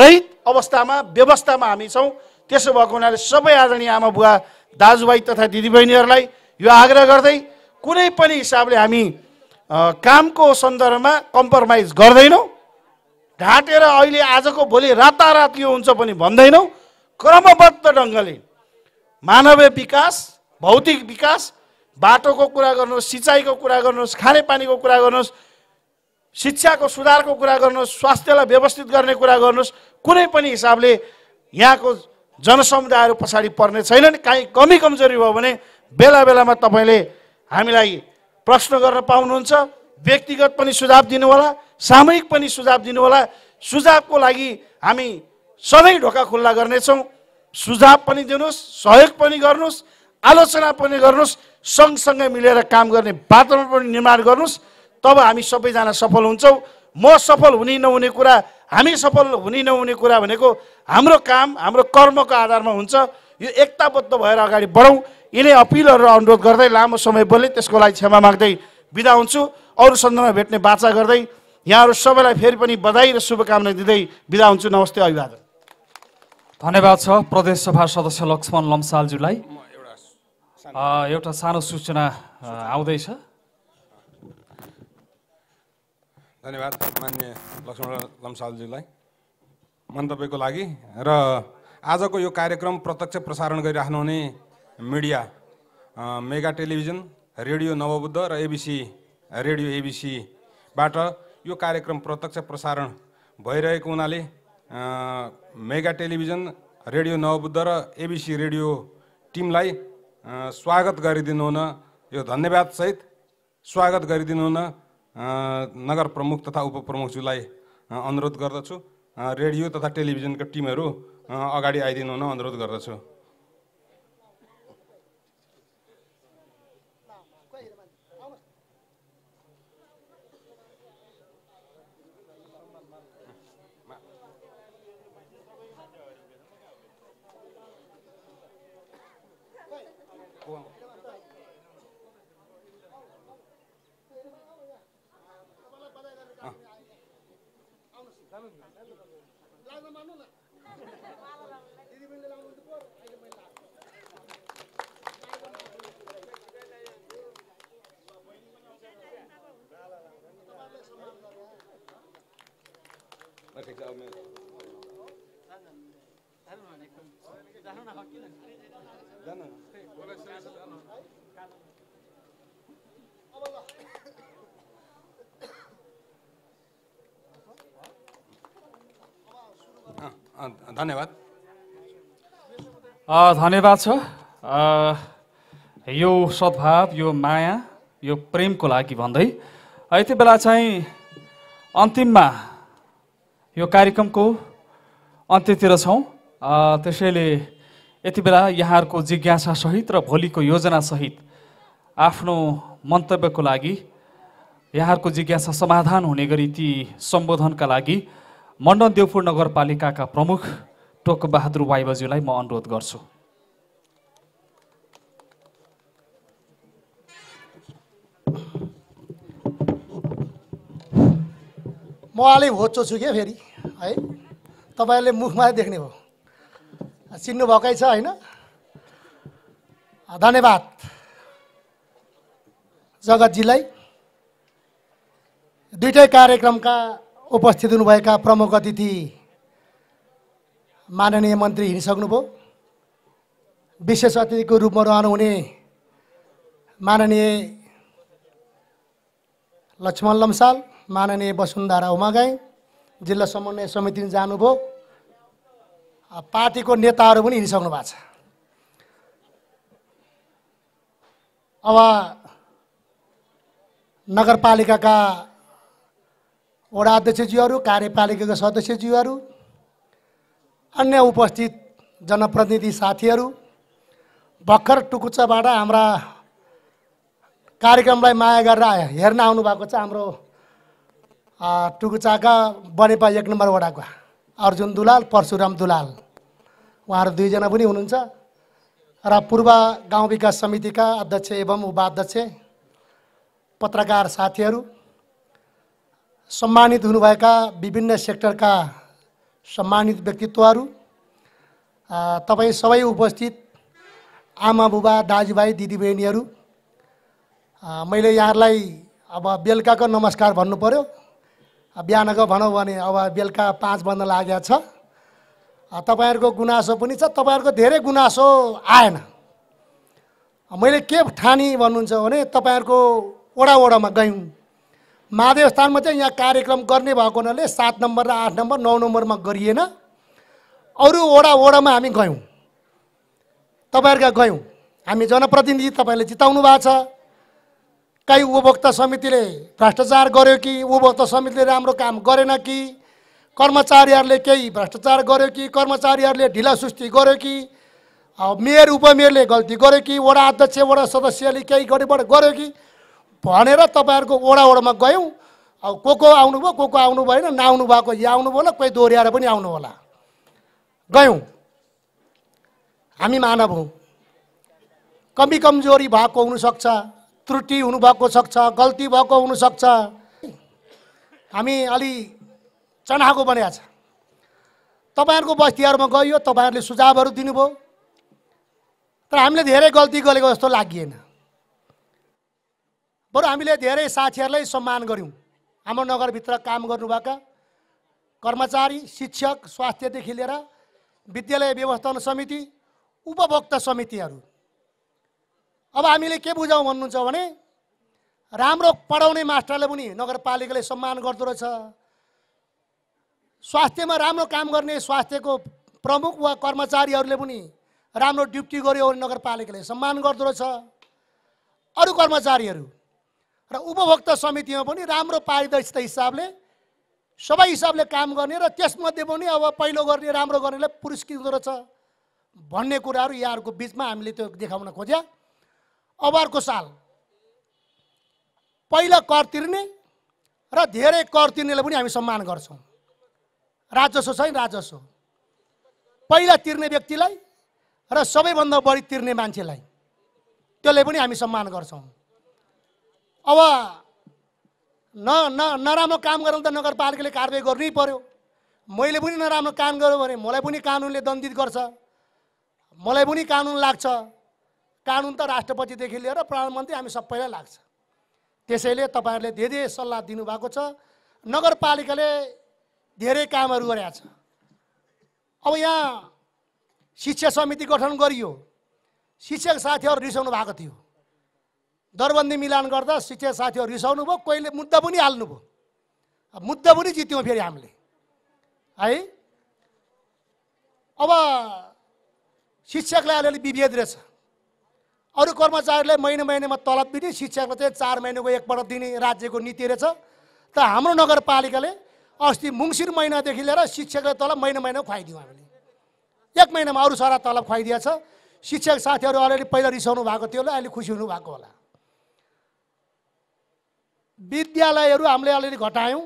रहित अवस्थामा व्यवस्थामा हामी छौँ त्यसो भएको हुनाले सबै आदरणीय आमा बुवा दाजुभाइ तथा दिदीबहिनीहरूलाई यो आग्रह गर्दै कुनै पनि हिसाबले हामी कामको सन्दर्भमा कम्प्रोमाइज गर्दैनौँ ढाँटेर अहिले आजको भोलि रातारात यो हुन्छ पनि भन्दैनौँ क्रमबद्ध ढङ्गले मानवीय विकास भौतिक विकास बाटोको कुरा गर्नुहोस् सिँचाइको कुरा गर्नुहोस् खानेपानीको कुरा गर्नुहोस् शिक्षाको सुधारको कुरा गर्नुहोस् स्वास्थ्यलाई व्यवस्थित गर्ने कुरा गर्नुहोस् कुनै पनि हिसाबले यहाँको जनसमुदायहरू पछाडि पर्ने छैनन् काहीँ कमी कमजोरी भयो भने बेला बेलामा तपाईँले हामीलाई प्रश्न गर्न पाउनुहुन्छ व्यक्तिगत पनि सुझाव दिनुहोला सामूहिक पनि सुझाव दिनुहोला सुझावको लागि हामी सधैँ ढोका खुल्ला गर्नेछौँ सुझाव पनि दिनुहोस् सहयोग पनि गर्नुहोस् आलोचना पनि गर्नुहोस् सँगसँगै मिलेर काम गर्ने वातावरण पनि निर्माण गर्नुहोस् तब हामी सबैजना सफल हुन्छौँ म सफल हुने नहुने कुरा हामी सफल हुने नहुने कुरा भनेको हाम्रो काम हाम्रो कर्मको आधारमा हुन्छ यो एकताबद्ध भएर अगाडि बढौँ यिनै अपिलहरू अनुरोध गर्दै लामो समय बोले त्यसको लागि क्षमा माग्दै बिदा हुन्छु अरू सन्दर्भमा भेट्ने बाचा गर्दै यहाँहरू सबैलाई फेरि पनि बधाई र शुभकामना दिँदै बिदा हुन्छु नमस्ते अभिवादन धन्यवाद छ प्रदेश सभा सदस्य लक्ष्मण लम्सालज्यूलाई एउटा सानो सूचना आउँदैछ धन्यवाद मान्य लक्ष्मण लम्सालज्यूलाई मन्तव्यको लागि र आजको यो कार्यक्रम प्रत्यक्ष प्रसारण गरिराख्नुहुने media mega television radio Nawabuddha र एबिसी रेडियो एबिसीबाट यो कार्यक्रम प्रत्यक्ष प्रसारण भइरहेको हुनाले मेगा टेलिभिजन रेडियो नवबुद्ध र एबिसी रेडियो टिमलाई स्वागत गरिदिनु हुन यो धन्यवादसहित स्वागत गरिदिनु हुन नगर प्रमुख तथा उपप्रमुखज्यूलाई अनुरोध गर्दछु रेडियो तथा टेलिभिजनका टिमहरू अगाडि आइदिनु हुन अनुरोध गर्दछु धन्यवाद धन्यवाद छ यो सद्भाव यो माया यो प्रेमको लागि भन्दै यति बेला चाहिँ अन्तिममा यो कार्यक्रमको अन्त्यतिर छौँ त्यसैले यति बेला यहाँहरूको जिज्ञासासहित र भोलिको योजनासहित आफ्नो मन्तव्यको लागि यहाँहरूको जिज्ञासा समाधान हुने गरी ती सम्बोधनका लागि मण्डन देवपुर नगरपालिकाका प्रमुख टोकबहादुर वाइबाज्यूलाई म अनुरोध गर्छु म अलि होचो छु क्या फेरि है तपाईँहरूले मुखमा देख्ने हो चिन्नुभएकै छ होइन धन्यवाद जगतजीलाई दुइटै कार्यक्रमका उपस्थित हुनुभएका प्रमुख अतिथि माननीय मन्त्री हिँडिसक्नुभयो विशेष अतिथिको रूपमा रहनुहुने माननीय लक्ष्मण लम्साल माननीय वसुन्धरा उमागाई जिल्ला समन्वय समिति जानुभयो पार्टीको नेताहरू पनि हिँडिसक्नु भएको छ अब नगरपालिकाका वडा अध्यक्षज्यूहरू कार्यपालिकाका सदस्यज्यूहरू अन्य उपस्थित जनप्रतिनिधि साथीहरू भर्खर टुकुच्चाबाट हाम्रा कार्यक्रमलाई माया गरेर हेर्न आउनुभएको छ हाम्रो टुकुचाका बनेपा एक नम्बर वडाको अर्जुन दुलाल परशुराम दुलाल उहाँहरू दुईजना पनि हुनुहुन्छ र पूर्व गाउँ विकास समितिका अध्यक्ष एवं उपाध्यक्ष पत्रकार साथीहरू सम्मानित हुनुभएका विभिन्न सेक्टरका सम्मानित व्यक्तित्वहरू तपाईँ सबै उपस्थित आमा बुबा दाजुभाइ दिदीबहिनीहरू मैले यहाँहरूलाई अब बेलुकाको नमस्कार भन्नु पऱ्यो बिहानको भनौँ भने अब बेलुका पाँच बन्द लागेको छ तपाईँहरूको गुनासो पनि छ तपाईँहरूको धेरै गुनासो आएन मैले के ठानी भन्नुहुन्छ भने तपाईँहरूको ओडा ओडामा गयौँ महादेवस्थानमा चाहिँ यहाँ कार्यक्रम गर्ने भएको हुनाले सात नम्बर र आठ नम्बर नौ नम्बरमा गरिएन अरू वडा वडामा हामी गयौँ तपाईँहरूका गयौँ हामी जनप्रतिनिधि तपाईँले जिताउनु भएको छ कहीँ उपभोक्ता समितिले भ्रष्टाचार गर्यो कि उपभोक्ता समितिले राम्रो काम गरेन कि कर्मचारीहरूले केही भ्रष्टाचार गर्यो कि कर्मचारीहरूले ढिलासुस्ती गर्यो कि मेयर उपमेयरले गल्ती गर्यो कि वडा अध्यक्ष वडा सदस्यले केही गडबड गर्यो कि भनेर तपाईँहरूको ओडा ओडामा गयौँ अब को को आउनुभयो को को आउनु भएन नआउनु भएको या आउनु होला कोही दोहोऱ्याएर पनि आउनु होला गयौँ हामी मानव हौँ कमी कमजोरी भएको हुनसक्छ त्रुटि हुनुभएको सक्छ गल्ती भएको हुनसक्छ हामी अलि चनाको बनाएको छ तपाईँहरूको बस्तीहरूमा गयो तपाईँहरूले सुझावहरू दिनुभयो तर हामीले धेरै गल्ती गरेको जस्तो लागिएन बरु हामीले धेरै साथीहरूलाई सम्मान गऱ्यौँ हाम्रो नगरभित्र काम गर्नुभएका कर्मचारी शिक्षक स्वास्थ्यदेखि लिएर विद्यालय व्यवस्थापन समिति उपभोक्ता समितिहरू अब हामीले के बुझाउँ भन्नुहुन्छ भने राम्रो पढाउने मास्टरले पनि नगरपालिकाले सम्मान गर्दो रहेछ स्वास्थ्यमा राम्रो काम गर्ने स्वास्थ्यको प्रमुख वा कर्मचारीहरूले पनि राम्रो ड्युटी गऱ्यो भने नगरपालिकाले सम्मान गर्दो रहेछ अरू कर्मचारीहरू र उपभोक्ता समितिमा पनि राम्रो पारदर्शिता हिसाबले सबै हिसाबले काम गर्ने र त्यसमध्ये पनि अब पहिलो गर्ने राम्रो गर्नेलाई पुरस्कृत हुँदो रहेछ भन्ने कुराहरू यहाँहरूको बिचमा हामीले त्यो देखाउन खोज्या अब अर्को साल पहिला कर तिर्ने र धेरै कर तिर्नेलाई पनि हामी सम्मान गर्छौँ राजस्व छैन राजस्व पहिला तिर्ने व्यक्तिलाई र सबैभन्दा बढी तिर्ने मान्छेलाई त्यसलाई पनि हामी सम्मान गर्छौँ अब न न नराम्रो काम गरेर त नगरपालिकाले कारवाही गर्नै पर्यो मैले पनि नराम्रो काम गऱ्यो भने मलाई पनि कानुनले दण्डित गर्छ मलाई पनि कानुन लाग्छ कानुन त राष्ट्रपतिदेखि लिएर प्रधानमन्त्री हामी सबैलाई लाग्छ त्यसैले तपाईँहरूले धेरै सल्लाह दिनुभएको छ नगरपालिकाले धेरै कामहरू गरेका छ अब यहाँ शिक्षा समिति गठन गरियो शिक्षक साथीहरू रिसाउनु भएको थियो दरबन्दी मिलान गर्दा शिक्षक साथीहरू रिसाउनु भयो कोहीले मुद्दा पनि हाल्नु भयो मुद्दा पनि जित्यौँ फेरि हामीले है अब शिक्षकलाई अलिअलि विभेद रहेछ अरू कर्मचारीलाई महिना महिनामा तलब दिने शिक्षकलाई चाहिँ चार महिनाको एकपल्ट दिने राज्यको नीति रहेछ त हाम्रो नगरपालिकाले अस्ति मुङसिर महिनादेखि लिएर शिक्षकलाई तलब महिना महिना खुवाइदियौँ हामीले एक महिनामा अरू सारा तलब खुवाइदिएछ शिक्षक साथीहरू अलिअलि पहिला रिसाउनु भएको थियो होला अहिले खुसी हुनुभएको होला विद्यालयहरू हामीले अलिअलि घटायौँ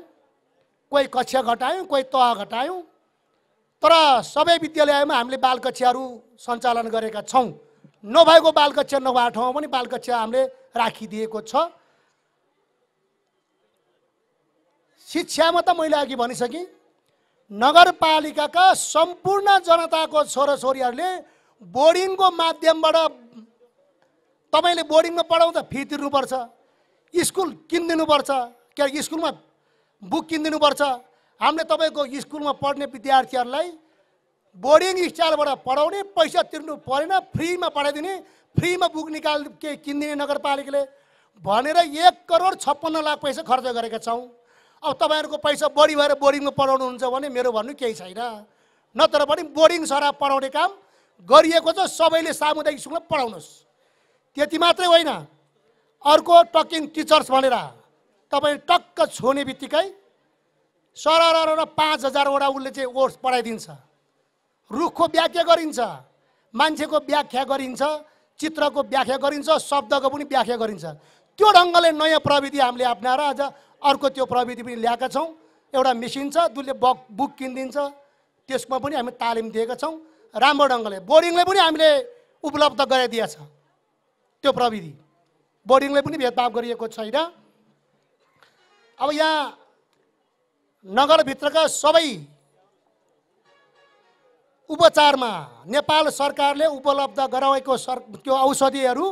कोही कक्षा घटायौँ कोही तह घटायौँ तर सबै विद्यालयमा हामीले बालकक्षाहरू सञ्चालन गरेका छौँ नभएको बालकक्षा नभएको ठाउँमा पनि बालकक्षा हामीले राखिदिएको छ शिक्षामा त मैले अघि भनिसकेँ नगरपालिकाका सम्पूर्ण जनताको छोराछोरीहरूले बोर्डिङको माध्यमबाट तपाईँले बोर्डिङमा पढाउँदा फी तिर्नुपर्छ स्कुल किनिदिनुपर्छ किनकि स्कुलमा बुक किनिदिनुपर्छ हामीले तपाईँको स्कुलमा पढ्ने विद्यार्थीहरूलाई बोर्डिङ स्टाइलबाट पढाउने पैसा तिर्नु परेन फ्रीमा पढाइदिने फ्रीमा बुक निकाल के किनिदिने नगरपालिकाले भनेर एक करोड छप्पन्न लाख पैसा खर्च गरेका छौँ अब तपाईँहरूको पैसा बढी भएर बोर्डिङमा पढाउनुहुन्छ भने मेरो भन्नु केही छैन नत्र पनि बोर्डिङ सरा पढाउने काम गरिएको छ सबैले सामुदायिक स्कुलमा पढाउनुहोस् त्यति मात्रै होइन अर्को टकिङ टिचर्स भनेर तपाईँ टक्क छोने बित्तिकै सरर पाँच हजारवटा उसले चाहिँ ओट्स पढाइदिन्छ रुखको व्याख्या गरिन्छ मान्छेको व्याख्या गरिन्छ चित्रको व्याख्या गरिन्छ शब्दको पनि व्याख्या गरिन्छ त्यो ढङ्गले नयाँ प्रविधि हामीले अप्नाएर आज अर्को त्यो प्रविधि पनि ल्याएका छौँ एउटा मेसिन छ जसले बक बुक किनिदिन्छ त्यसमा पनि हामी तालिम दिएका छौँ राम्रो ढङ्गले बोर्डिङले पनि हामीले उपलब्ध गराइदिएछ त्यो प्रविधि बोर्डिङले पनि भेदभाव गरिएको छैन अब यहाँ नगरभित्रका सबै उपचारमा नेपाल सरकारले उपलब्ध गराएको सर त्यो औषधिहरू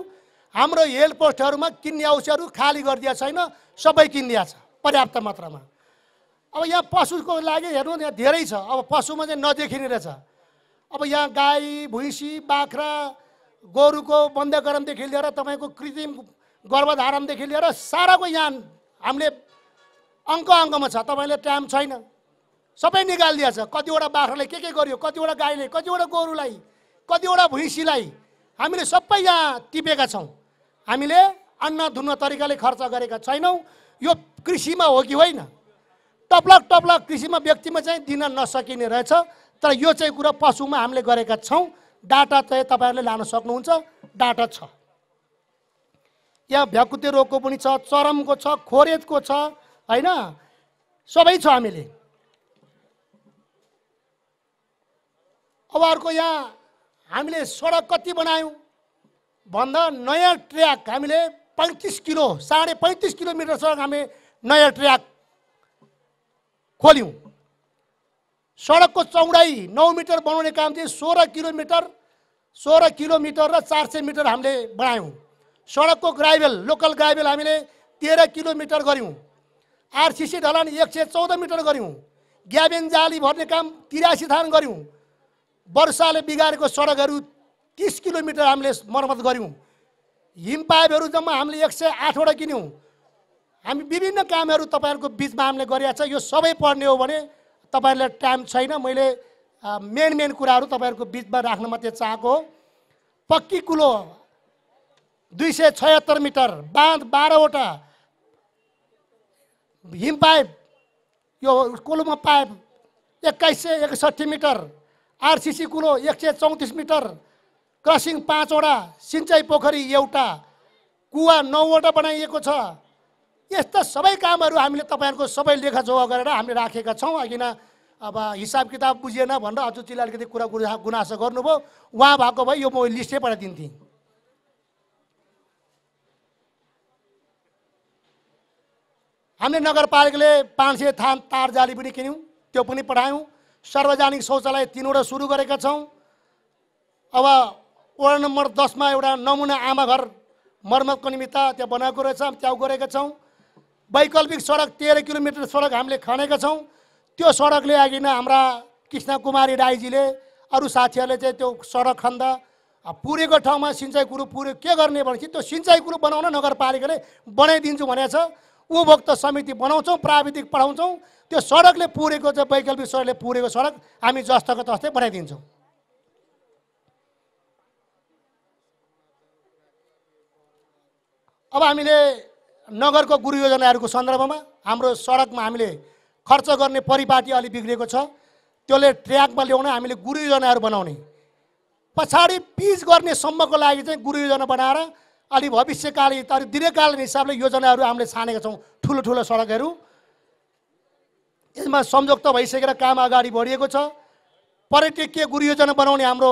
हाम्रो हेल्थ पोस्टहरूमा किन्ने औषधिहरू खाली गरिदिएको छैन सबै किनिदिएको छ पर्याप्त मात्रामा अब यहाँ पशुको लागि हेर्नु यहाँ धेरै छ अब पशुमा चाहिँ नदेखिने रहेछ अब यहाँ गाई भैँसी बाख्रा गोरुको बन्दकरणदेखि लिएर तपाईँको कृत्रिम गर्भधारणदेखि लिएर साराको यहाँ हामीले अङ्क अङ्कमा छ तपाईँले टाइम छैन सबै निकालिदिएछ कतिवटा बाख्रालाई के के गर्यो कतिवटा गाईले कतिवटा गोरुलाई कतिवटा भैँसीलाई हामीले सबै यहाँ टिपेका छौँ हामीले अन्न धुन्न तरिकाले खर्च गरेका छैनौँ यो कृषिमा हो कि होइन टप्लक टप्लक कृषिमा व्यक्तिमा चाहिँ दिन नसकिने रहेछ तर यो चाहिँ कुरा पशुमा हामीले गरेका छौँ डाटा चाहिँ तपाईँहरूले लान सक्नुहुन्छ डाटा छ यहाँ भ्याकुते रोगको पनि छ चरमको छ खोरेजको छ होइन सबै छ हामीले अब अर्को यहाँ हामीले सडक कति बनायौँ भन्दा नयाँ ट्र्याक हामीले पैँतिस किलो साढे पैँतिस किलोमिटर सडक हामी नयाँ ट्र्याक खोल्यौँ सडकको चौडाइ नौ मिटर बनाउने काम चाहिँ सोह्र किलोमिटर सोह्र किलोमिटर र चार सय मिटर हामीले बनायौँ सडकको ग्राइबेल लोकल ग्राइबेल हामीले तेह्र किलोमिटर गऱ्यौँ आरसिसी ढलान एक सय चौध मिटर गऱ्यौँ ग्याबेन जाली भर्ने काम तिरासी थान गऱ्यौँ वर्षाले बिगारेको सडकहरू तिस किलोमिटर हामीले मर्मत गऱ्यौँ हिम पाइपहरू जम्मा हामीले एक सय आठवटा किन्यौँ हामी विभिन्न कामहरू तपाईँहरूको बिचमा हामीले गरिरहेको छ यो सबै पढ्ने हो भने तपाईँहरूलाई टाइम छैन मैले मेन मेन कुराहरू तपाईँहरूको बिचमा राख्न मात्रै चाहेको हो पक्की कुलो दुई सय छयत्तर मिटर बाँध बाह्रवटा हिम पाइप यो कुलोमा पाइप एक्काइस सय एकसट्ठी मिटर आरसिसी कुलो एक सय चौतिस मिटर क्रसिङ पाँचवटा सिँचाइ पोखरी एउटा कुवा नौवटा बनाइएको छ यस्ता सबै कामहरू हामीले तपाईँहरूको सबै लेखाजोखा गरेर हामीले राखेका छौँ न अब हिसाब किताब बुझिएन भनेर अचुचीले अलिकति कुरा गुना गुनासो गर्नुभयो उहाँ भएको भए यो म लिस्टै पठाइदिन्थेँ हामीले नगरपालिकाले पाँच सय थान तार जाली पनि किन्यौँ त्यो पनि पठायौँ सार्वजनिक शौचालय तिनवटा सुरु गरेका छौँ अब वडा नम्बर दसमा एउटा नमुना आमा घर मर्मतको निमित्त त्यहाँ बनाएको रहेछ त्यहाँ गरेका छौँ वैकल्पिक सडक तेह्र किलोमिटर सडक हामीले खनेका छौँ त्यो सडकले अघि नै हाम्रा कृष्ण कुमारी राईजीले अरू साथीहरूले चाहिँ त्यो सडक खन्दा पुरेको ठाउँमा सिँचाइ कुरो पुऱ्यो के गर्ने भनेपछि त्यो सिँचाइ कुरो बनाउन नगरपालिकाले बनाइदिन्छु भनेको छ उपभोक्ता समिति बनाउँछौँ प्राविधिक पठाउँछौँ त्यो सडकले पुरेको चाहिँ वैकल्पिक सडकले पुरेको सडक हामी जस्ताको तस्तै बनाइदिन्छौँ अब हामीले नगरको गुरु योजनाहरूको सन्दर्भमा हाम्रो सडकमा हामीले खर्च गर्ने परिपाटी अलि बिग्रिएको छ त्यसले ट्र्याकमा ल्याउन हामीले गुरु योजनाहरू बनाउने पछाडि पिच गर्ने सम्मको लागि चाहिँ गुरु योजना बनाएर अलि भविष्यकालीन अलिक दीर्घकालीन हिसाबले योजनाहरू हामीले छानेका छौँ ठुलो ठुलो सडकहरू यसमा संयुक्त भइसकेर काम अगाडि बढिएको छ पर्यटकीय गुरु योजना बनाउने हाम्रो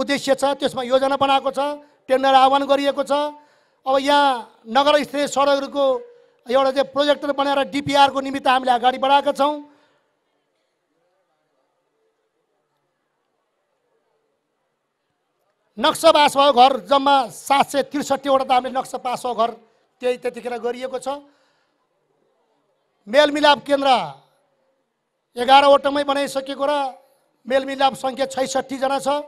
उद्देश्य छ त्यसमा योजना बनाएको छ टेन्डर आह्वान गरिएको छ अब यहाँ नगर स्थित सडकहरूको एउटा चाहिँ प्रोजेक्टर बनाएर डिपिआरको निमित्त हामीले अगाडि बढाएका छौँ नक्सा पास भयो घर जम्मा सात सय त्रिसठीवटा त हामीले नक्सा पास भयो घर त्यही त्यतिखेर गरिएको छ मेलमिलाप केन्द्र एघारवटामै बनाइसकेको र मेलमिलाप सङ्ख्या छैसठीजना छ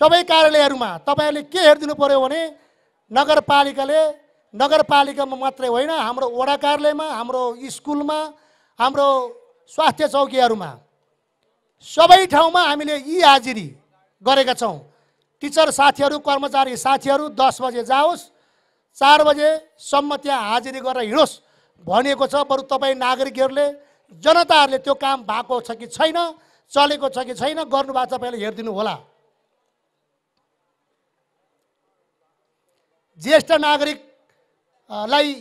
सबै कार्यालयहरूमा तपाईँहरूले के हेरिदिनु पऱ्यो भने नगरपालिकाले नगरपालिकामा मात्रै होइन हाम्रो वडा कार्यालयमा हाम्रो स्कुलमा हाम्रो स्वास्थ्य चौकीहरूमा सबै ठाउँमा हामीले यी हाजिरी गरेका छौँ टिचर साथीहरू कर्मचारी साथीहरू दस बजे जाओस् चार बजेसम्म त्यहाँ हाजिरी गरेर हिँडोस् भनिएको छ बरु तपाईँ नागरिकहरूले जनताहरूले त्यो काम भएको छ कि छैन चलेको छ कि छैन गर्नुभएको छ तपाईँले हेरिदिनु होला ज्येष्ठ नागरिकलाई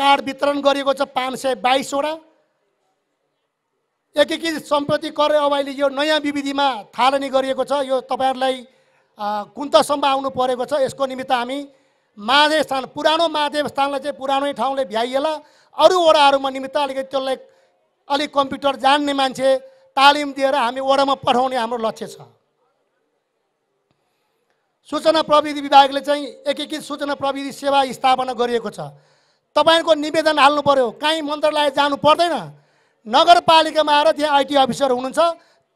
कार्ड वितरण गरिएको छ पाँच सय बाइसवटा एकीकृत सम्पत्ति कर अहिले यो नयाँ विविधिमा थालनी गरिएको छ यो तपाईँहरूलाई कुन्तसम्म आउनु परेको छ यसको निमित्त हामी महादेव स्थान पुरानो महादेव स्थानलाई चाहिँ पुरानै ठाउँले भ्याइएला अरू वडाहरूमा निमित्त अलिकति त्यसलाई अलिक कम्प्युटर जान्ने मान्छे तालिम दिएर हामी वडामा पठाउने हाम्रो लक्ष्य छ सूचना प्रविधि विभागले चाहिँ एकीकृत सूचना प्रविधि सेवा स्थापना गरिएको छ तपाईँहरूको निवेदन हाल्नु पऱ्यो काहीँ मन्त्रालय जानु पर्दैन नगरपालिकामा आएर त्यहाँ आइटी अफिसर हुनुहुन्छ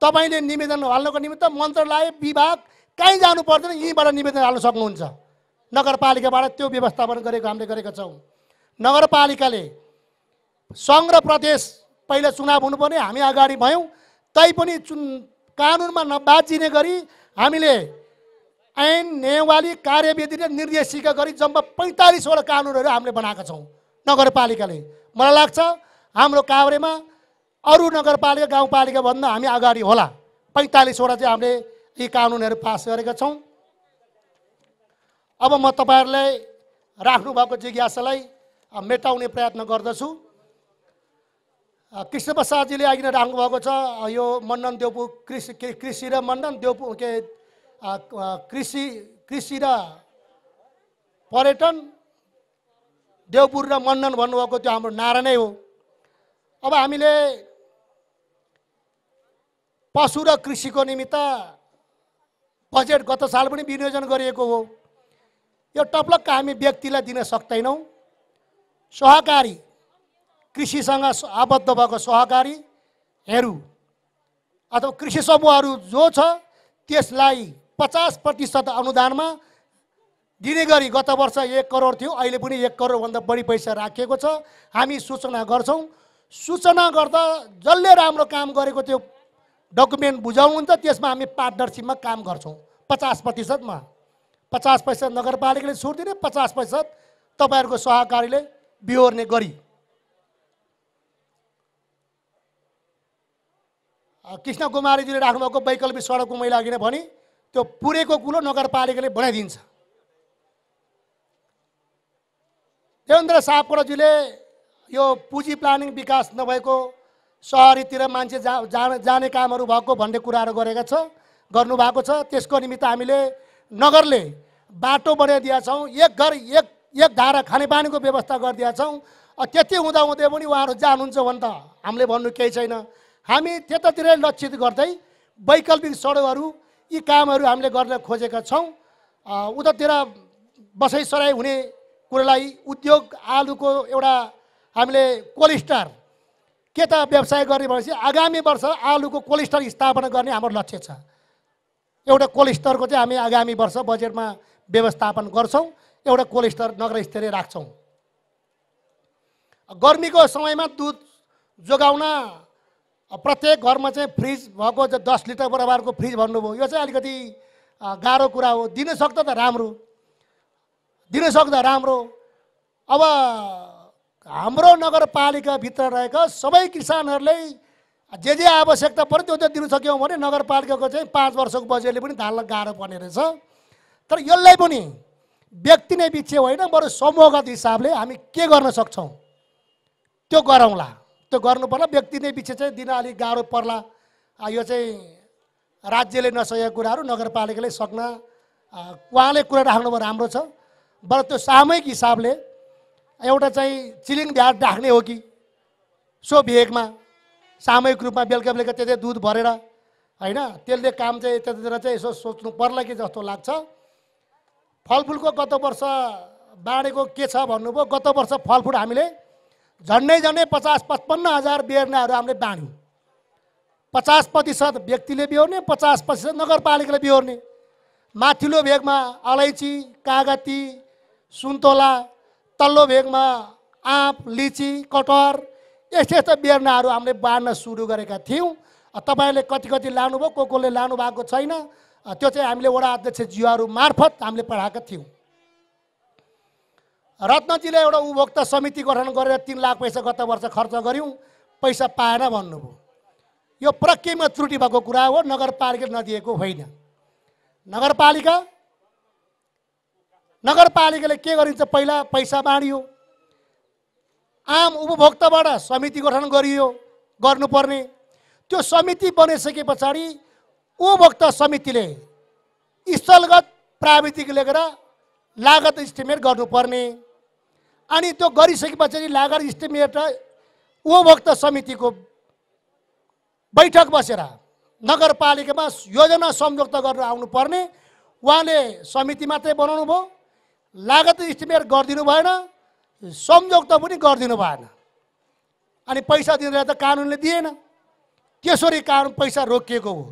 तपाईँले निवेदन हाल्नको निमित्त मन्त्रालय विभाग कहीँ जानु पर्दैन यहीँबाट निवेदन हाल्न सक्नुहुन्छ नगरपालिकाबाट त्यो व्यवस्थापन गरेको हामीले गरेका छौँ नगरपालिकाले सङ्घ र प्रदेश पहिला चुनाव हुनुपर्ने हामी अगाडि भयौँ तैपनि चुन कानुनमा नबाजिने गरी हामीले ऐन नेवाली कार्यविधि र निर्देशिका गरी जम्मा पैँतालिसवटा कानुनहरू हामीले बनाएका छौँ नगरपालिकाले मलाई लाग्छ हाम्रो काभ्रेमा अरू नगरपालिका गाउँपालिकाभन्दा हामी अगाडि होला पैँतालिसवटा चाहिँ हामीले यी कानुनहरू पास गरेका छौँ अब म तपाईँहरूलाई राख्नुभएको जिज्ञासालाई मेटाउने प्रयत्न गर्दछु कृष्ण प्रसादजीले अघि नै राख्नुभएको छ यो मण्डन देवपु कृषि कृषि र मण्डन देउपु के कृषि कृषि र पर्यटन देवपुर र मण्डन भन्नुभएको त्यो हाम्रो नारा नै हो अब हामीले पशु र कृषिको निमित्त बजेट गत साल पनि विनियोजन गरिएको हो यो टपलक्क हामी व्यक्तिलाई दिन सक्दैनौँ सहकारी कृषिसँग आबद्ध भएको सहकारीहरू अथवा कृषि समूहहरू जो छ त्यसलाई पचास प्रतिशत अनुदानमा दिने गरी गत वर्ष एक करोड थियो अहिले पनि एक करोडभन्दा बढी पैसा राखिएको छ हामी सूचना गर्छौँ सूचना गर्दा जसले राम्रो काम गरेको त्यो डकुमेन्ट बुझाउनुहुन्छ त्यसमा हामी पार्टनरसिपमा काम गर्छौँ पचास प्रतिशतमा पचास प्रतिशत नगरपालिकाले छुट दिने पचास प्रतिशत तपाईँहरूको सहकारीले बिहोर्ने गरी कृष्ण कुमारीजीले राख्नुभएको वैकल्पिक सडकको मैले अघि नै भने त्यो पुरेको कुलो नगरपालिकाले बनाइदिन्छ देवेन्द्र सापकोटाज्यूले यो पुँजी प्लानिङ विकास नभएको सहरीतिर मान्छे जा जाने जाने कामहरू भएको भन्ने कुराहरू गरेका छ गर्नुभएको छ त्यसको निमित्त हामीले नगरले बाटो बनाइदिएका छौँ एक घर एक एक धारा खानेपानीको व्यवस्था गरिदिएका छौँ त्यति हुँदाहुँदै पनि उहाँहरू जानुहुन्छ भने त हामीले भन्नु केही छैन हामी त्यतातिरै लक्षित गर्दै वैकल्पिक सडकहरू यी कामहरू हामीले गर्न खोजेका छौँ उतातिर बसाइसराई हुने कुरालाई उद्योग आलुको एउटा हामीले कोलेस्टार के त व्यवसाय गर्ने भनेपछि आगामी वर्ष आलुको कोल्ड स्थापना गर्ने हाम्रो लक्ष्य छ एउटा कोलेस्टरको चाहिँ हामी आगामी वर्ष बजेटमा व्यवस्थापन गर्छौँ एउटा कोलेस्टर नगर स्तरीय राख्छौँ गर्मीको समयमा दुध जोगाउन प्रत्येक घरमा चाहिँ फ्रिज भएको दस लिटर बराबरको फ्रिज भन्नुभयो यो चाहिँ अलिकति गाह्रो कुरा हो दिन सक्दा त राम्रो दिन सक्दा राम्रो अब हाम्रो नगरपालिकाभित्र रहेका सबै किसानहरूले जे जे आवश्यकता पऱ्यो त्यो त्यो दिनु सक्यौँ भने नगरपालिकाको चाहिँ पाँच वर्षको बजेटले पनि धान्न गाह्रो पर्ने रहेछ तर यसलाई पनि व्यक्ति नै पिच्छे होइन बरु समूहगत हिसाबले हामी के गर्न सक्छौँ त्यो गरौँला त्यो गर्नु पर्ला व्यक्ति नै पछि चाहिँ दिन अलिक गाह्रो पर्ला यो चाहिँ राज्यले नसकेको कुराहरू नगरपालिकाले सक्न उहाँले कुरा राख्नुभयो राम्रो छ बर त्यो सामूहिक हिसाबले एउटा चाहिँ चिलिङ भ्याट राख्ने हो कि सो भेगमा सामूहिक रूपमा बेलुका बेलुका त्यतै दुध भरेर होइन त्यसले काम चाहिँ त्यतातिर चाहिँ यसो सोच्नु पर्ला कि जस्तो लाग्छ फलफुलको गत वर्ष बाँडेको के छ भन्नुभयो गत वर्ष फलफुल हामीले झन्डै झन्डै पचास पचपन्न हजार बेर्नाहरू हामीले बाँड्यौँ पचास प्रतिशत व्यक्तिले बिहोर्ने पचास प्रतिशत नगरपालिकाले बिहोर्ने माथिल्लो भेगमा अलैँची कागती सुन्तोला तल्लो भेगमा आँप लिची कटहर यस्तै यस्तो बेर्नाहरू हामीले बाँड्न सुरु गरेका थियौँ तपाईँले कति कति लानुभयो को कोले लानु भएको छैन त्यो चाहिँ हामीले वडा अध्यक्ष जिउहरू मार्फत हामीले पढाएका थियौँ रत्नजीले एउटा उपभोक्ता समिति गठन गरेर तिन लाख पैसा गत वर्ष खर्च गऱ्यौँ पैसा पाएन भन्नुभयो यो प्रक्रियामा त्रुटि भएको कुरा हो नगरपालिकाले नदिएको होइन नगरपालिका नगरपालिकाले के गरिन्छ पहिला पैसा बाँडियो आम उपभोक्ताबाट समिति गठन गरियो गर्नुपर्ने त्यो समिति बनिसके पछाडि उपभोक्ता समितिले स्थलगत प्राविधिक लेखेर लागत इस्टिमेट गर्नुपर्ने अनि त्यो गरिसकेपछि पछाडि लागेर इस्टिमेट उपभोक्ता समितिको बैठक बसेर नगरपालिकामा योजना सम्झौता गरेर आउनुपर्ने उहाँले समिति मात्रै बनाउनु भयो लागत इस्टिमेट गरिदिनु भएन सम्झौता पनि गरिदिनु भएन अनि पैसा दिँदा त कानुनले दिएन त्यसरी कानुन पैसा रोकिएको हो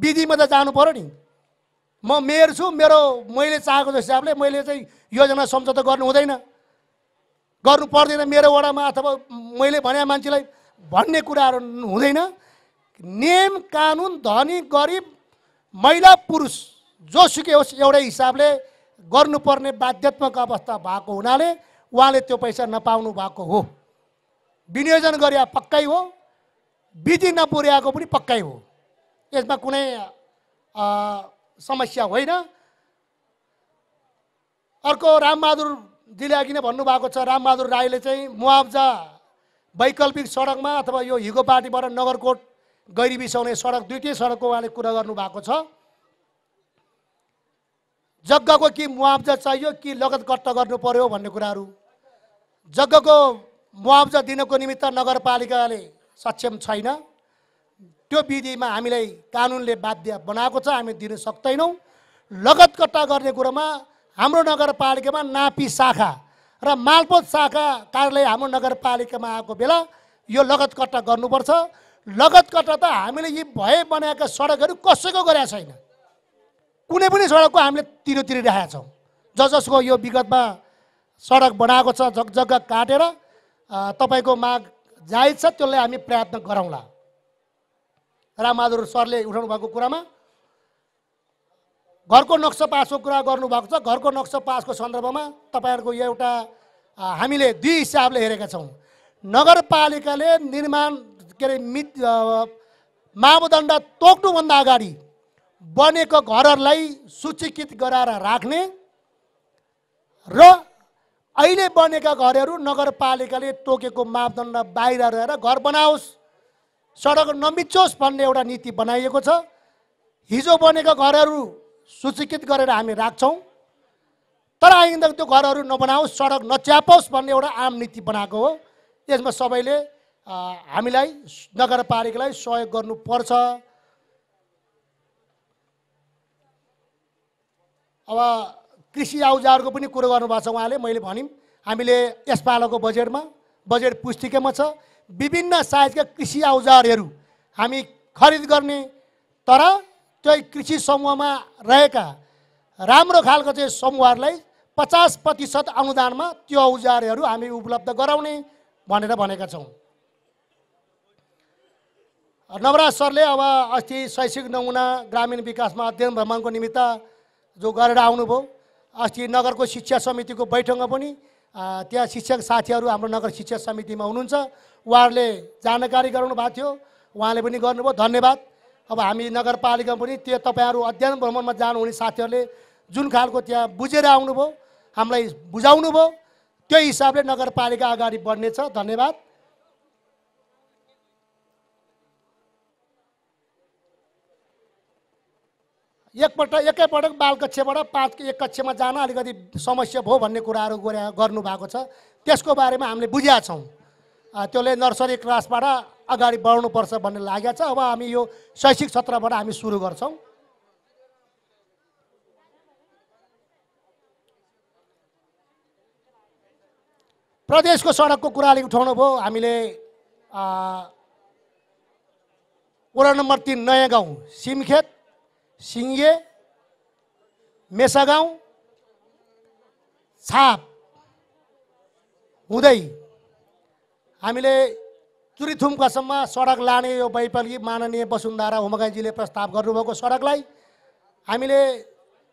विधिमा त जानु पऱ्यो नि म मेयर छु मेरो मैले चाहेको हिसाबले मैले चाहिँ योजना सम्झौता गर्नु हुँदैन गर्नु पर्दैन मेरो वडामा अथवा मैले भने मान्छेलाई भन्ने कुराहरू हुँदैन नियम कानुन धनी गरिब महिला पुरुष जोसुकै होस् एउटै हिसाबले गर्नुपर्ने बाध्यात्मक अवस्था भएको हुनाले उहाँले त्यो पैसा नपाउनु भएको हो विनियोजन गरे पक्कै हो विधि नपुर्याएको पनि पक्कै हो यसमा कुनै समस्या होइन अर्को रामबहादुर दिल्या किन भन्नुभएको छ रामबहादुर राईले चाहिँ मुआब्जा वैकल्पिक सडकमा अथवा यो हिगो पार्टीबाट नगरकोट गैरी बिसाउने सडक दुइटै सडकको उहाँले कुरा गर्नुभएको छ जग्गाको कि मुआब्जा चाहियो कि लगत कट्टा गर्नु पर्यो भन्ने कुराहरू जग्गाको मुआब्जा दिनको निमित्त नगरपालिकाले सक्षम छैन त्यो विधिमा हामीलाई कानुनले बाध्य बनाएको छ हामी दिनु सक्दैनौँ लगत कट्टा गर्ने कुरोमा हाम्रो नगरपालिकामा नापी शाखा र मालपोत शाखा कार्यालय हाम्रो नगरपालिकामा आएको बेला यो लगत कट्टा गर्नुपर्छ लगत कट्टा त हामीले यी भए बनाएका सडकहरू कसैको गरेका छैन कुनै पनि सडकको हामीले तिरो तिरिरहेका छौँ ज जसको यो विगतमा सडक बनाएको छ जग जग्गा काटेर तपाईँको माग जायज छ त्यसलाई हामी प्रयत्न गरौँला रामबहादुर सरले उठाउनु भएको कुरामा घरको नक्सा पासको कुरा गर्नुभएको छ घरको नक्सा पासको सन्दर्भमा तपाईँहरूको यो एउटा हामीले दुई हिसाबले हेरेका छौँ नगरपालिकाले निर्माण के अरे मि मापदण्ड तोक्नुभन्दा अगाडि बनेको घरहरूलाई सूचीकृत गराएर राख्ने र अहिले बनेका घरहरू नगरपालिकाले तोकेको मापदण्ड बाहिर रहेर घर बनाओस् सडक नमिचोस् भन्ने एउटा नीति बनाइएको छ हिजो बनेका घरहरू सूचीकृत गरेर हामी राख्छौँ तर आइन्दा त्यो घरहरू नबनाओस् सडक नच्यापोस् भन्ने एउटा आम नीति बनाएको हो यसमा सबैले हामीलाई नगरपालिकालाई सहयोग गर्नुपर्छ अब कृषि औजारको पनि कुरो गर्नुभएको छ उहाँले मैले भनिम हामीले यसपालको बजेटमा बजेट पुस्तिकामा छ विभिन्न साइजका कृषि औजारहरू हामी खरिद गर्ने तर त्यही कृषि समूहमा रहेका राम्रो खालको चाहिँ समूहहरूलाई पचास प्रतिशत अनुदानमा त्यो औजारहरू हामी उपलब्ध गराउने भनेर भनेका छौँ नवराज सरले अब अस्ति शैक्षिक नमुना ग्रामीण विकासमा अध्ययन भ्रमणको निमित्त जो गरेर आउनुभयो अस्ति नगरको शिक्षा समितिको बैठकमा पनि त्यहाँ शिक्षक साथीहरू हाम्रो नगर शिक्षा समितिमा हुनुहुन्छ उहाँहरूले जानकारी गराउनु भएको थियो उहाँले पनि गर्नुभयो धन्यवाद अब हामी नगरपालिका पनि त्यो तपाईँहरू अध्ययन भ्रमणमा जानुहुने साथीहरूले जुन खालको त्यहाँ बुझेर आउनुभयो हामीलाई बुझाउनु भयो त्यो हिसाबले नगरपालिका अगाडि बढ्नेछ धन्यवाद एकपल्ट एकैपटक बाल कक्षबाट पाँच एक कक्षमा जान अलिकति समस्या भयो भन्ने कुराहरू गरे गर्नुभएको छ त्यसको बारेमा हामीले बुझाएको छौँ त्यसले नर्सरी क्लासबाट अगाडि बढाउनुपर्छ भन्ने लागेको छ अब हामी यो शैक्षिक सत्रबाट हामी सुरु गर्छौँ प्रदेशको सडकको कुराले उठाउनुभयो हामीले वडा नम्बर तिन नयाँ गाउँ सिमखेत सिङ्गे मेसा गाउँ छाप हुँदै हामीले चुरीथुमकसम्म सडक लाने यो वैपाली माननीय वसुन्धारा होमगाईजीले प्रस्ताव गर्नुभएको सडकलाई हामीले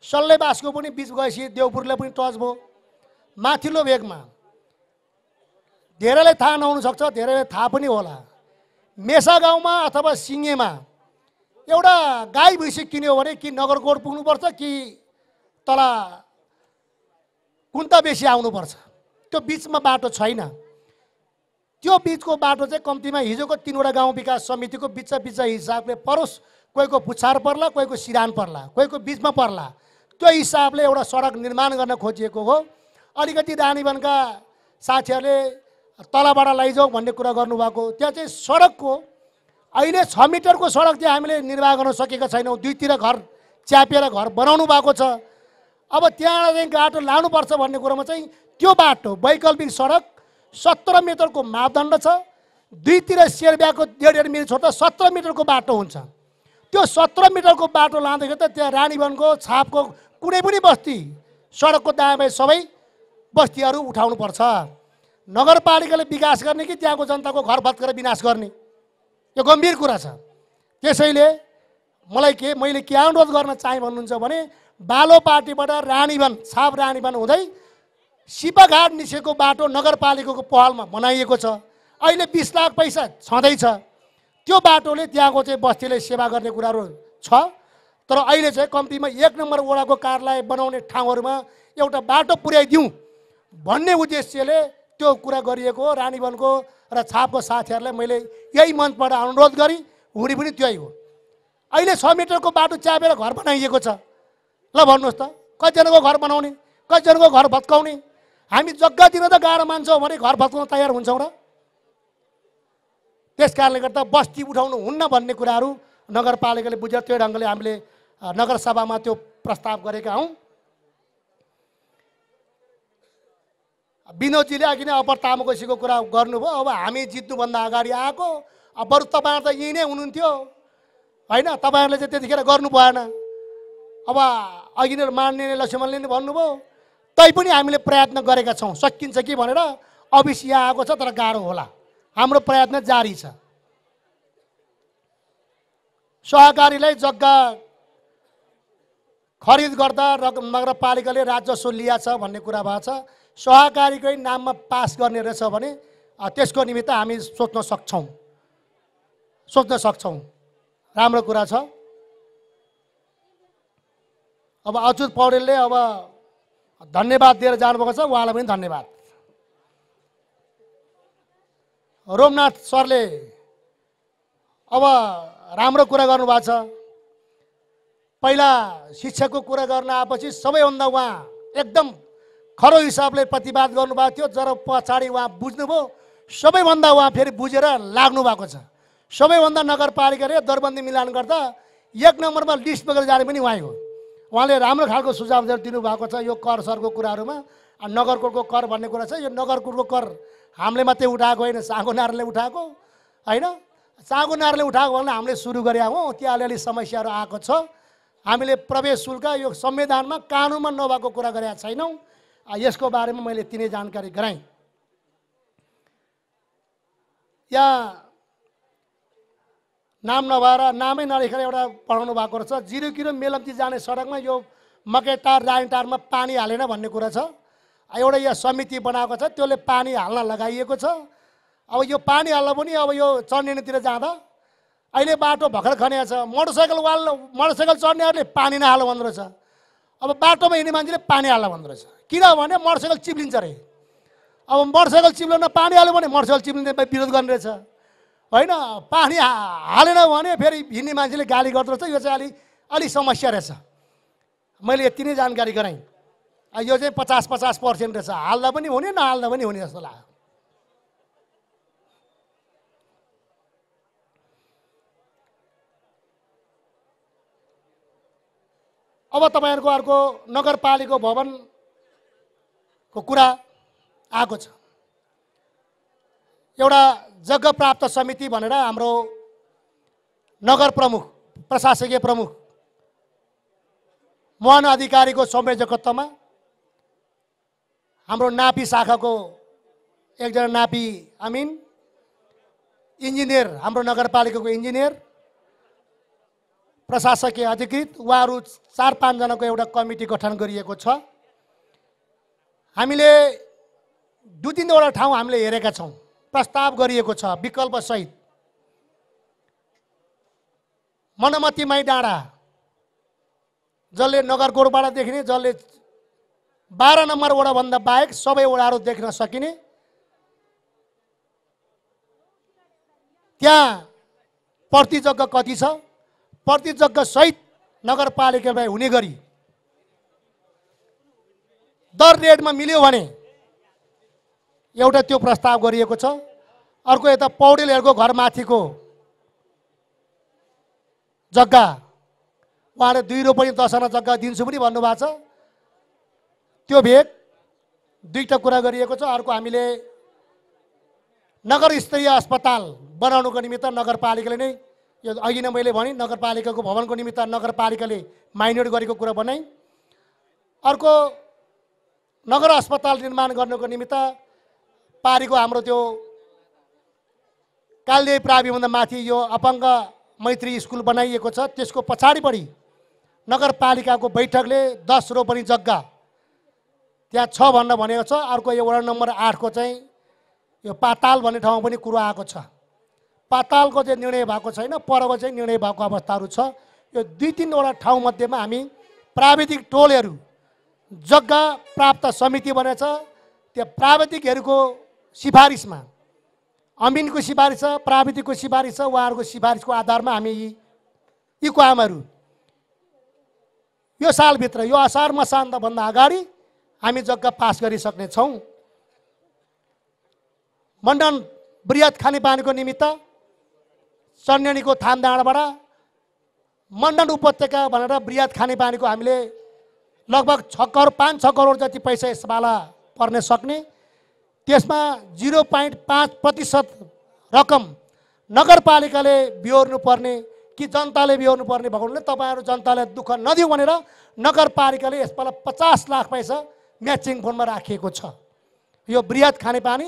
सल्लेबासको पनि बिच गएपछि देवपुरले पनि टच भयो माथिल्लो भेगमा धेरैलाई थाहा सक्छ धेरैले थाहा पनि होला मेसा गाउँमा अथवा सिङ्गेमा एउटा गाई भैँसी किन्यो भने कि नगरकोट पुग्नुपर्छ कि तल कुन्त बेसी आउनुपर्छ त्यो बिचमा बाटो छैन त्यो बिचको बाटो चाहिँ कम्तीमा हिजोको तिनवटा गाउँ विकास समितिको बिच बिच हिसाबले परोस् कोहीको पुछार पर्ला कोहीको सिरान पर्ला कोहीको बिचमा पर्ला त्यो हिसाबले एउटा सडक निर्माण गर्न खोजिएको हो अलिकति रानीवनका साथीहरूले तलबाट लैजाउँ भन्ने कुरा गर्नुभएको त्यहाँ चाहिँ सडकको अहिले छ मिटरको सडक चाहिँ हामीले निर्वाह गर्न सकेका छैनौँ दुईतिर घर च्यापिएर घर बनाउनु भएको छ अब त्यहाँ चाहिँ गाटो लानुपर्छ भन्ने कुरोमा चाहिँ त्यो बाटो वैकल्पिक सडक सत्र मिटरको मापदण्ड छ दुईतिर सेर्बियाको डेढ डेढ मिटर छोड्दा सत्र मिटरको बाटो हुन्छ त्यो सत्र मिटरको बाटो लाँदाखेरि त त्यहाँ रानीवनको छापको कुनै पनि बस्ती सडकको दायाँ सबै बस्तीहरू उठाउनुपर्छ नगरपालिकाले विकास गर्ने कि त्यहाँको जनताको घर भत्केर विनाश गर्ने यो गम्भीर कुरा छ त्यसैले मलाई के मैले के अनुरोध गर्न चाहेँ भन्नुहुन्छ भने बालो पार्टीबाट रानीवन छाप रानीवन हुँदै सिपाघाट निस्केको बाटो नगरपालिकाको पहलमा बनाइएको छ अहिले बिस लाख पैसा छँदैछ त्यो बाटोले त्यहाँको चाहिँ बस्तीलाई सेवा गर्ने कुराहरू छ तर अहिले चाहिँ कम्तीमा एक नम्बर वडाको कार्यालय बनाउने ठाउँहरूमा एउटा बाटो पुर्याइदिउँ भन्ने उद्देश्यले त्यो कुरा गरिएको रानीवनको र छापको साथीहरूलाई मैले यही मञ्चबाट अनुरोध गरेँ हुने पनि त्यही हो अहिले छ मिटरको बाटो च्यापेर घर बनाइएको छ ल भन्नुहोस् त कतिजनाको घर बनाउने कतिजनाको घर भत्काउने हामी जग्गा दिन त गाह्रो मान्छौँ भने घर फर्काउन तयार हुन्छौँ र त्यस कारणले गर्दा बस्ती उठाउनु हुन्न भन्ने कुराहरू नगरपालिकाले बुझेर त्यो ढङ्गले हामीले नगरसभामा त्यो प्रस्ताव गरेका हौँ विनोदजीले अघि नै अपर तामाकोसीको कुरा गर्नुभयो अब हामी जित्नुभन्दा अगाडि आएको अब बरु तपाईँहरू त यहीँ नै हुनुहुन्थ्यो होइन तपाईँहरूले चाहिँ त्यतिखेर गर्नु भएन अब अघि नै मान्ने लक्ष्मणले नै भन्नुभयो तै पनि हामीले प्रयत्न गरेका छौँ सकिन्छ कि भनेर अभिसिया आएको छ तर गाह्रो होला हाम्रो प्रयत्न जारी छ सहकारीलाई जग्गा खरिद गर्दा र नगरपालिकाले राजस्व लिया छ भन्ने कुरा भएको छ सहकारीकै नाममा पास गर्ने रहेछ भने त्यसको निमित्त हामी सोच्न सक्छौँ सोच्न सक्छौँ राम्रो कुरा छ अब अच्युत पौडेलले अब धन्यवाद दिएर जानुभएको छ उहाँलाई पनि धन्यवाद रोमनाथ सरले अब राम्रो कुरा गर्नुभएको छ पहिला शिक्षकको कुरा गर्न आएपछि सबैभन्दा उहाँ एकदम खरो हिसाबले प्रतिवाद गर्नुभएको थियो जर पछाडि उहाँ बुझ्नुभयो सबैभन्दा उहाँ फेरि बुझेर लाग्नु भएको छ सबैभन्दा नगरपालिकाले दरबन्दी मिलान गर्दा एक नम्बरमा लिस्ट बगेर जाने पनि उहाँ हो उहाँले राम्रो खालको सुझाव दिनुभएको छ यो कर सरको कुराहरूमा नगरकोटको कर भन्ने कुरा छ यो नगरकोटको कर हामीले मात्रै उठाएको होइन नारले उठाएको होइन नारले उठाएको भने हामीले सुरु गरे हौँ त्यहाँ अलिअलि समस्याहरू आएको छ हामीले प्रवेश शुल्क यो संविधानमा कानुनमा नभएको कुरा गरेका छैनौँ यसको बारेमा मैले तिनै जानकारी गराएँ या नाम नभएर नामै नलेखेर एउटा पढाउनु भएको रहेछ जिरो किरो मेलम्ची जाने सडकमा यो मकै मकैटार राइनटारमा पानी हालेन भन्ने कुरा छ एउटा यहाँ समिति बनाएको छ त्यसले पानी हाल्न लगाइएको छ अब यो पानी हाल्न पनि अब यो चन्डेनीतिर जाँदा अहिले बाटो भर्खर खनिया छ मोटरसाइकल वाल मोटरसाइकल चढ्नेहरूले पानी नहाल्नु भन्दो रहेछ अब बाटोमा हिँड्ने मान्छेले पानी हाल्न भन्दो रहेछ किनभने मोटरसाइकल चिप्लिन्छ अरे अब मोटरसाइकल चिप्लाउन पानी हाल्यो भने मोटरसाइकल चिप्लिने विरोध गर्ने रहेछ होइन पानी हालेन भने फेरि हिँड्ने मान्छेले गाली गर्दो रहेछ यो चाहिँ अलि अलिक समस्या रहेछ मैले यति नै जानकारी गराएँ यो चाहिँ पचास पचास पर्सेन्ट रहेछ हाल्दा पनि हुने नहाल्दा पनि हुने जस्तो लाग्यो अब तपाईँहरूको अर्को नगरपालिका भवनको कुरा आएको छ एउटा जग्ग प्राप्त समिति भनेर हाम्रो नगर प्रमुख प्रशासकीय प्रमुख मोहन अधिकारीको संयोजकत्वमा हाम्रो नापी शाखाको एकजना नापी अमिन इन्जिनियर हाम्रो नगरपालिकाको इन्जिनियर प्रशासकीय अधिकृत उहाँहरू चार पाँचजनाको एउटा कमिटी गठन गरिएको छ हामीले दुई तिनवटा ठाउँ हामीले हेरेका छौँ प्रस्ताव गरिएको छ विकल्पसहित मनमतीमाई डाँडा जसले नगर गोरुबाट देखिने जसले बाह्र नम्बर वडाभन्दा बाहेक सबै वडाहरू देख्न सकिने त्यहाँ जग्गा कति छ सहित नगरपालिकामा हुने गरी दर रेटमा मिल्यो भने एउटा त्यो प्रस्ताव गरिएको छ अर्को यता पौडेलहरूको घरमाथिको जग्गा उहाँले दुई रोपनी दसवटा जग्गा दिन्छु पनि भन्नुभएको छ त्यो भेट दुईवटा कुरा गरिएको छ अर्को हामीले नगर स्तरीय अस्पताल बनाउनुको निमित्त नगरपालिकाले नै यो अघि नै मैले भने नगरपालिकाको भवनको निमित्त नगरपालिकाले माइनोट गरेको कुरा बनाएँ अर्को नगर अस्पताल निर्माण गर्नुको निमित्त पारीको हाम्रो त्यो कालदेवी प्राविभन्दा माथि यो अपाङ्ग मैत्री स्कुल बनाइएको छ त्यसको पछाडिपट्टि नगरपालिकाको बैठकले दस रोपनी जग्गा त्यहाँ छ भनेर भनेको छ अर्को यो वडा नम्बर आठको चाहिँ यो पाताल भन्ने ठाउँमा पनि कुरो आएको छ पातालको चाहिँ निर्णय भएको छैन परको चाहिँ निर्णय भएको अवस्थाहरू छ यो दुई तिनवटा ठाउँमध्येमा हामी प्राविधिक टोलहरू जग्गा प्राप्त समिति बनेछ त्यो प्राविधिकहरूको सिफारिसमा अमिनको सिफारिस छ प्राविधिकको सिफारिस छ उहाँहरूको सिफारिसको आधारमा हामी यी यी कामहरू यो सालभित्र यो असार मसान्तभन्दा अगाडि हामी जग्गा पास गरिसक्नेछौँ मण्डन वृहत खानेपानीको निमित्त थाम डाँडाबाट मण्डन उपत्यका भनेर वृहत खानेपानीको हामीले लगभग छ करोड पाँच छ करोड जति पैसा यसबाला पर्न सक्ने त्यसमा जिरो पोइन्ट पाँच प्रतिशत रकम नगरपालिकाले बिहोर्नुपर्ने कि जनताले बिहोर्नुपर्ने भएकोले तपाईँहरू जनताले दुःख नदिउँ भनेर नगरपालिकाले यसपालि पचास लाख पैसा म्याचिङ फोनमा राखिएको छ यो बृहत खानेपानी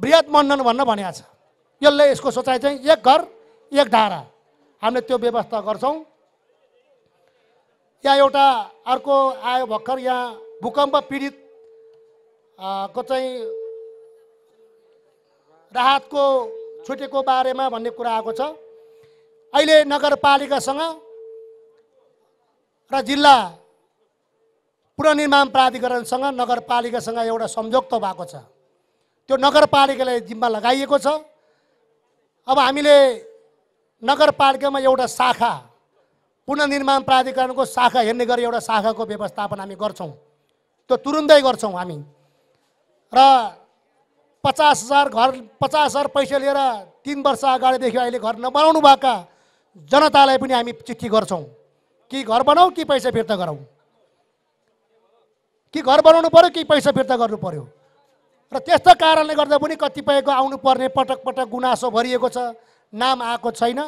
बृहत मण्डन भन्न भनिएको छ यसले यसको सोचाइ चाहिँ एक घर एक धारा हामीले त्यो व्यवस्था गर्छौँ यहाँ एउटा अर्को आयो भर्खर यहाँ भूकम्प पीडित को चाहिँ राहतको छुटेको बारेमा भन्ने कुरा आएको छ अहिले नगरपालिकासँग र जिल्ला पुनर्निर्माण प्राधिकरणसँग नगरपालिकासँग एउटा सम्झौता भएको छ त्यो नगरपालिकालाई जिम्मा लगाइएको छ अब हामीले नगरपालिकामा एउटा शाखा पुनर्निर्माण प्राधिकरणको शाखा हेर्ने गरी एउटा शाखाको व्यवस्थापन हामी गर्छौँ त्यो तुरुन्तै गर्छौँ हामी र पचास हजार घर पचास हजार पैसा लिएर तिन वर्ष अगाडिदेखि अहिले घर नबनाउनु भएका जनतालाई पनि हामी चिठी गर्छौँ कि घर बनाऊ कि पैसा फिर्ता गरौँ कि घर बनाउनु पऱ्यो कि पैसा फिर्ता गर्नु पऱ्यो र त्यस्तो कारणले गर्दा पनि कतिपयको पर्ने पटक पटक गुनासो भरिएको छ नाम आएको छैन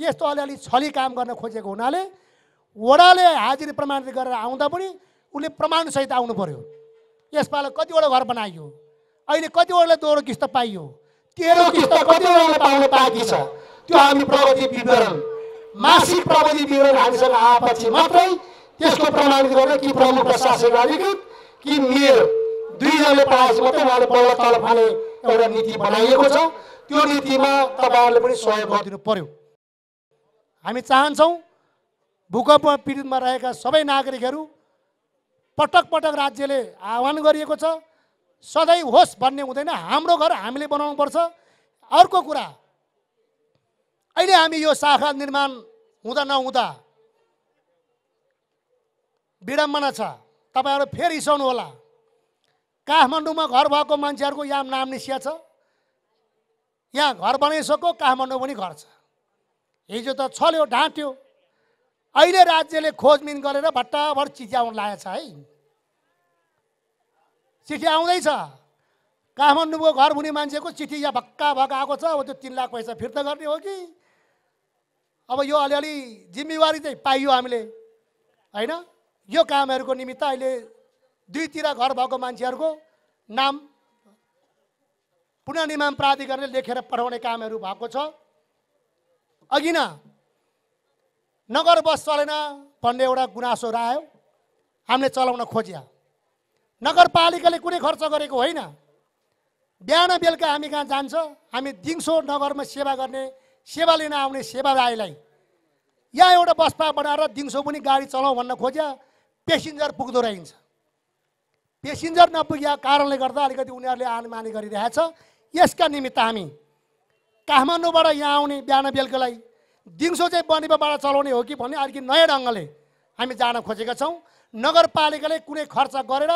यस्तो अलिअलि छली काम गर्न खोजेको हुनाले वडाले हाजिरी प्रमाणित गरेर आउँदा पनि उसले प्रमाणसहित आउनु पऱ्यो यसपाल कतिवटा घर बनाइयो अहिले कतिवटा दोहोरो किस्त पाइयो तेह्र किस्त कतिवटा पाउन बाँकी छ त्यो हामी प्रगति विवरण मासिक प्रगति विवरण हामीसँग आएपछि मात्रै त्यसको प्रमाणित गरेर कि प्रमुख अधिकृत कि मेयर दुईजनाले पाएपछि मात्रै उहाँले बल्ल तल भने एउटा नीति बनाइएको छ त्यो नीतिमा तपाईँहरूले पनि सहयोग गरिदिनु पर्यो हामी चाहन्छौँ भूकम्प पीडितमा रहेका सबै नागरिकहरू पटक पटक राज्यले आह्वान गरिएको छ सधैँ होस् भन्ने हुँदैन हाम्रो घर हामीले बनाउनुपर्छ अर्को कुरा अहिले हामी यो शाखा निर्माण हुँदा नहुँदा विडम्बना छ तपाईँहरू फेरि रिसाउनु होला काठमाडौँमा घर भएको मान्छेहरूको यहाँ नाम निस्किया छ यहाँ घर बनाइसक्यो काठमाडौँ पनि घर छ हिजो त छल्यो ढाँट्यो अहिले राज्यले खोजमिन गरेर चिठी आउनु लागेको छ है चिठी आउँदैछ काठमाडौँको घर हुने मान्छेको चिठी यहाँ भक्का भक्का आएको छ अब त्यो तिन लाख पैसा फिर्ता गर्ने हो कि अब यो अलिअलि जिम्मेवारी चाहिँ पाइयो हामीले होइन यो कामहरूको निमित्त अहिले दुईतिर घर भएको मान्छेहरूको नाम पुनर्निर्माण प्राधिकरणले लेखेर पठाउने कामहरू भएको छ अघि न नगर बस चलेन भन्ने एउटा गुनासो आयो हामीले चलाउन खोज्या नगरपालिकाले कुनै खर्च गरेको होइन बिहान बेलुका हामी कहाँ जान्छ हामी दिङसो नगरमा सेवा गर्ने सेवा लिन आउने राईलाई यहाँ एउटा बसपा बनाएर दिउँसो पनि गाडी चलाउँ भन्न खोज्या पेसेन्जर पुग्दो रहन्छ पेसेन्जर नपुग्या कारणले गर्दा अलिकति उनीहरूले आनमानी गरिरहेछ यसका निमित्त हामी काठमाडौँबाट यहाँ आउने बिहान बेलुकालाई दिउँसो चाहिँ बनेपाबाट चलाउने हो कि भन्ने अलिकति नयाँ ढङ्गले हामी जान खोजेका छौँ नगरपालिकाले कुनै खर्च गरेर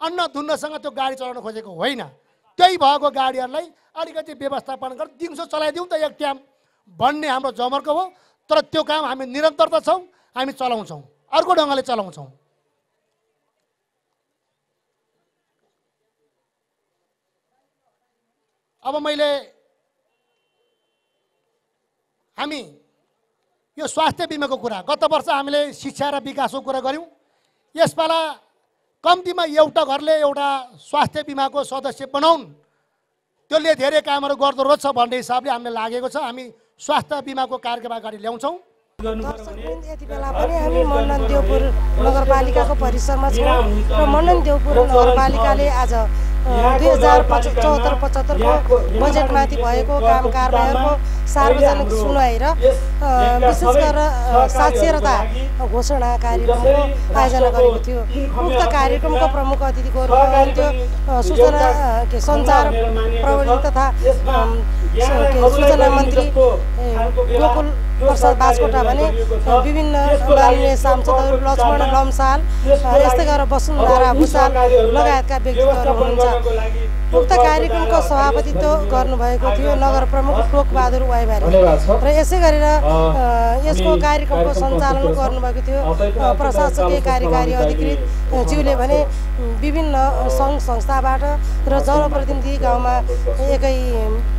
अन्न धुन्नसँग त्यो गाडी चलाउन खोजेको होइन त्यही भएको गाडीहरूलाई अलिकति व्यवस्थापन गरेर दिउँसो चलाइदिउँ त एक ट्याम भन्ने हाम्रो जमर्को हो तर त्यो काम हामी निरन्तरता छौँ हामी चलाउँछौँ अर्को ढङ्गले चलाउँछौँ अब मैले हामी यो स्वास्थ्य बिमाको कुरा गत वर्ष हामीले शिक्षा र विकासको कुरा गऱ्यौँ यसपाला कम्तीमा एउटा घरले एउटा स्वास्थ्य बिमाको सदस्य बनाउन् त्यसले धेरै कामहरू गर्दो रहेछ भन्ने हिसाबले हामीलाई लागेको छ हामी स्वास्थ्य बिमाको कार्यक्रम अगाडि ल्याउँछौँ यति बेला पनि हामी मण्डन देवपुर नगरपालिकाको परिसरमा छौँ र मण्डन देवपुर नगरपालिकाले आज दुई हजार पचहत्तर चौहत्तर पचहत्तरको बजेटमाथि भएको काम कार्यालयहरूको सार्वजनिक सुनवाई र विशेष गरेर साक्षरता घोषणा कार्यक्रमको आयोजना गरेको थियो उक्त कार्यक्रमको प्रमुख अतिथिको रूपमा हुनुहुन्थ्यो सूचना के सञ्चार प्रवृत्ति तथा सूचना मन्त्री गोकुल प्रसाद बासकोटा भने विभिन्न माननीय सांसदहरू लक्ष्मण लम्साल यस्तै गरेर वसुन्धरा भूषाल लगायतका व्यक्तित्वहरू हुनुहुन्छ को लागि उक्त कार्यक्रमको सभापतित्व गर्नुभएको थियो नगर प्रमुख टोकबहादुर वाइबारी र यसै गरेर यसको कार्यक्रमको सञ्चालन गर्नुभएको थियो प्रशासकीय कार्यकारी अधिकृत ज्यूले भने विभिन्न सङ्घ संस्थाबाट र जनप्रतिनिधि गाउँमा एकै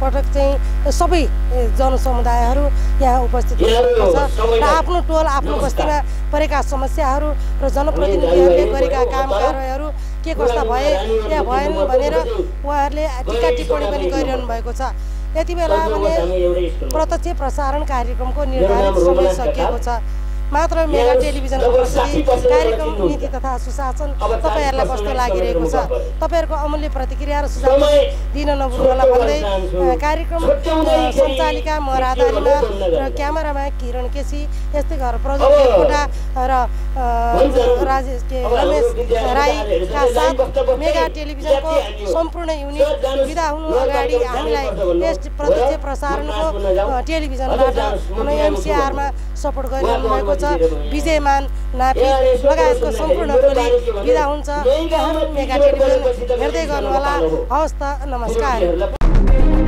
पटक चाहिँ सबै जनसमुदायहरू यहाँ उपस्थित छ र आफ्नो टोल आफ्नो बस्तीमा परेका समस्याहरू र जनप्रतिनिधिहरूले गरेका काम कारवाहीहरू के कस्ता भए या भएन भनेर उहाँहरूले टिका टिप्पणी पनि गरिरहनु भएको छ यति बेला भने प्रत्यक्ष प्रसारण कार्यक्रमको निर्धारित समय सकिएको छ मात्र मेगा टेलिभिजनको प्रस्तुति कार्यक्रम नीति तथा सुशासन तपाईँहरूलाई कस्तो लागिरहेको छ तपाईँहरूको अमूल्य प्रतिक्रिया र सुझाव दिन होला भन्दै कार्यक्रम सञ्चालिका म राधा र क्यामेरामा किरण केसी यस्तै घर प्रजुल र राजेश के रमेश राईका साथ मेगा टेलिभिजनको सम्पूर्ण युनिट विदा हुनु अगाडि हामीलाई यस प्रत्यक्ष प्रसारणको टेलिभिजनबाट एमसिआरमा सपोर्ट गरिरहनु भएको छ विजयमान नापी लगायतको सम्पूर्ण टोली बिदा हुन्छ हेर्दै गर्नुहोला हवस् त नमस्कार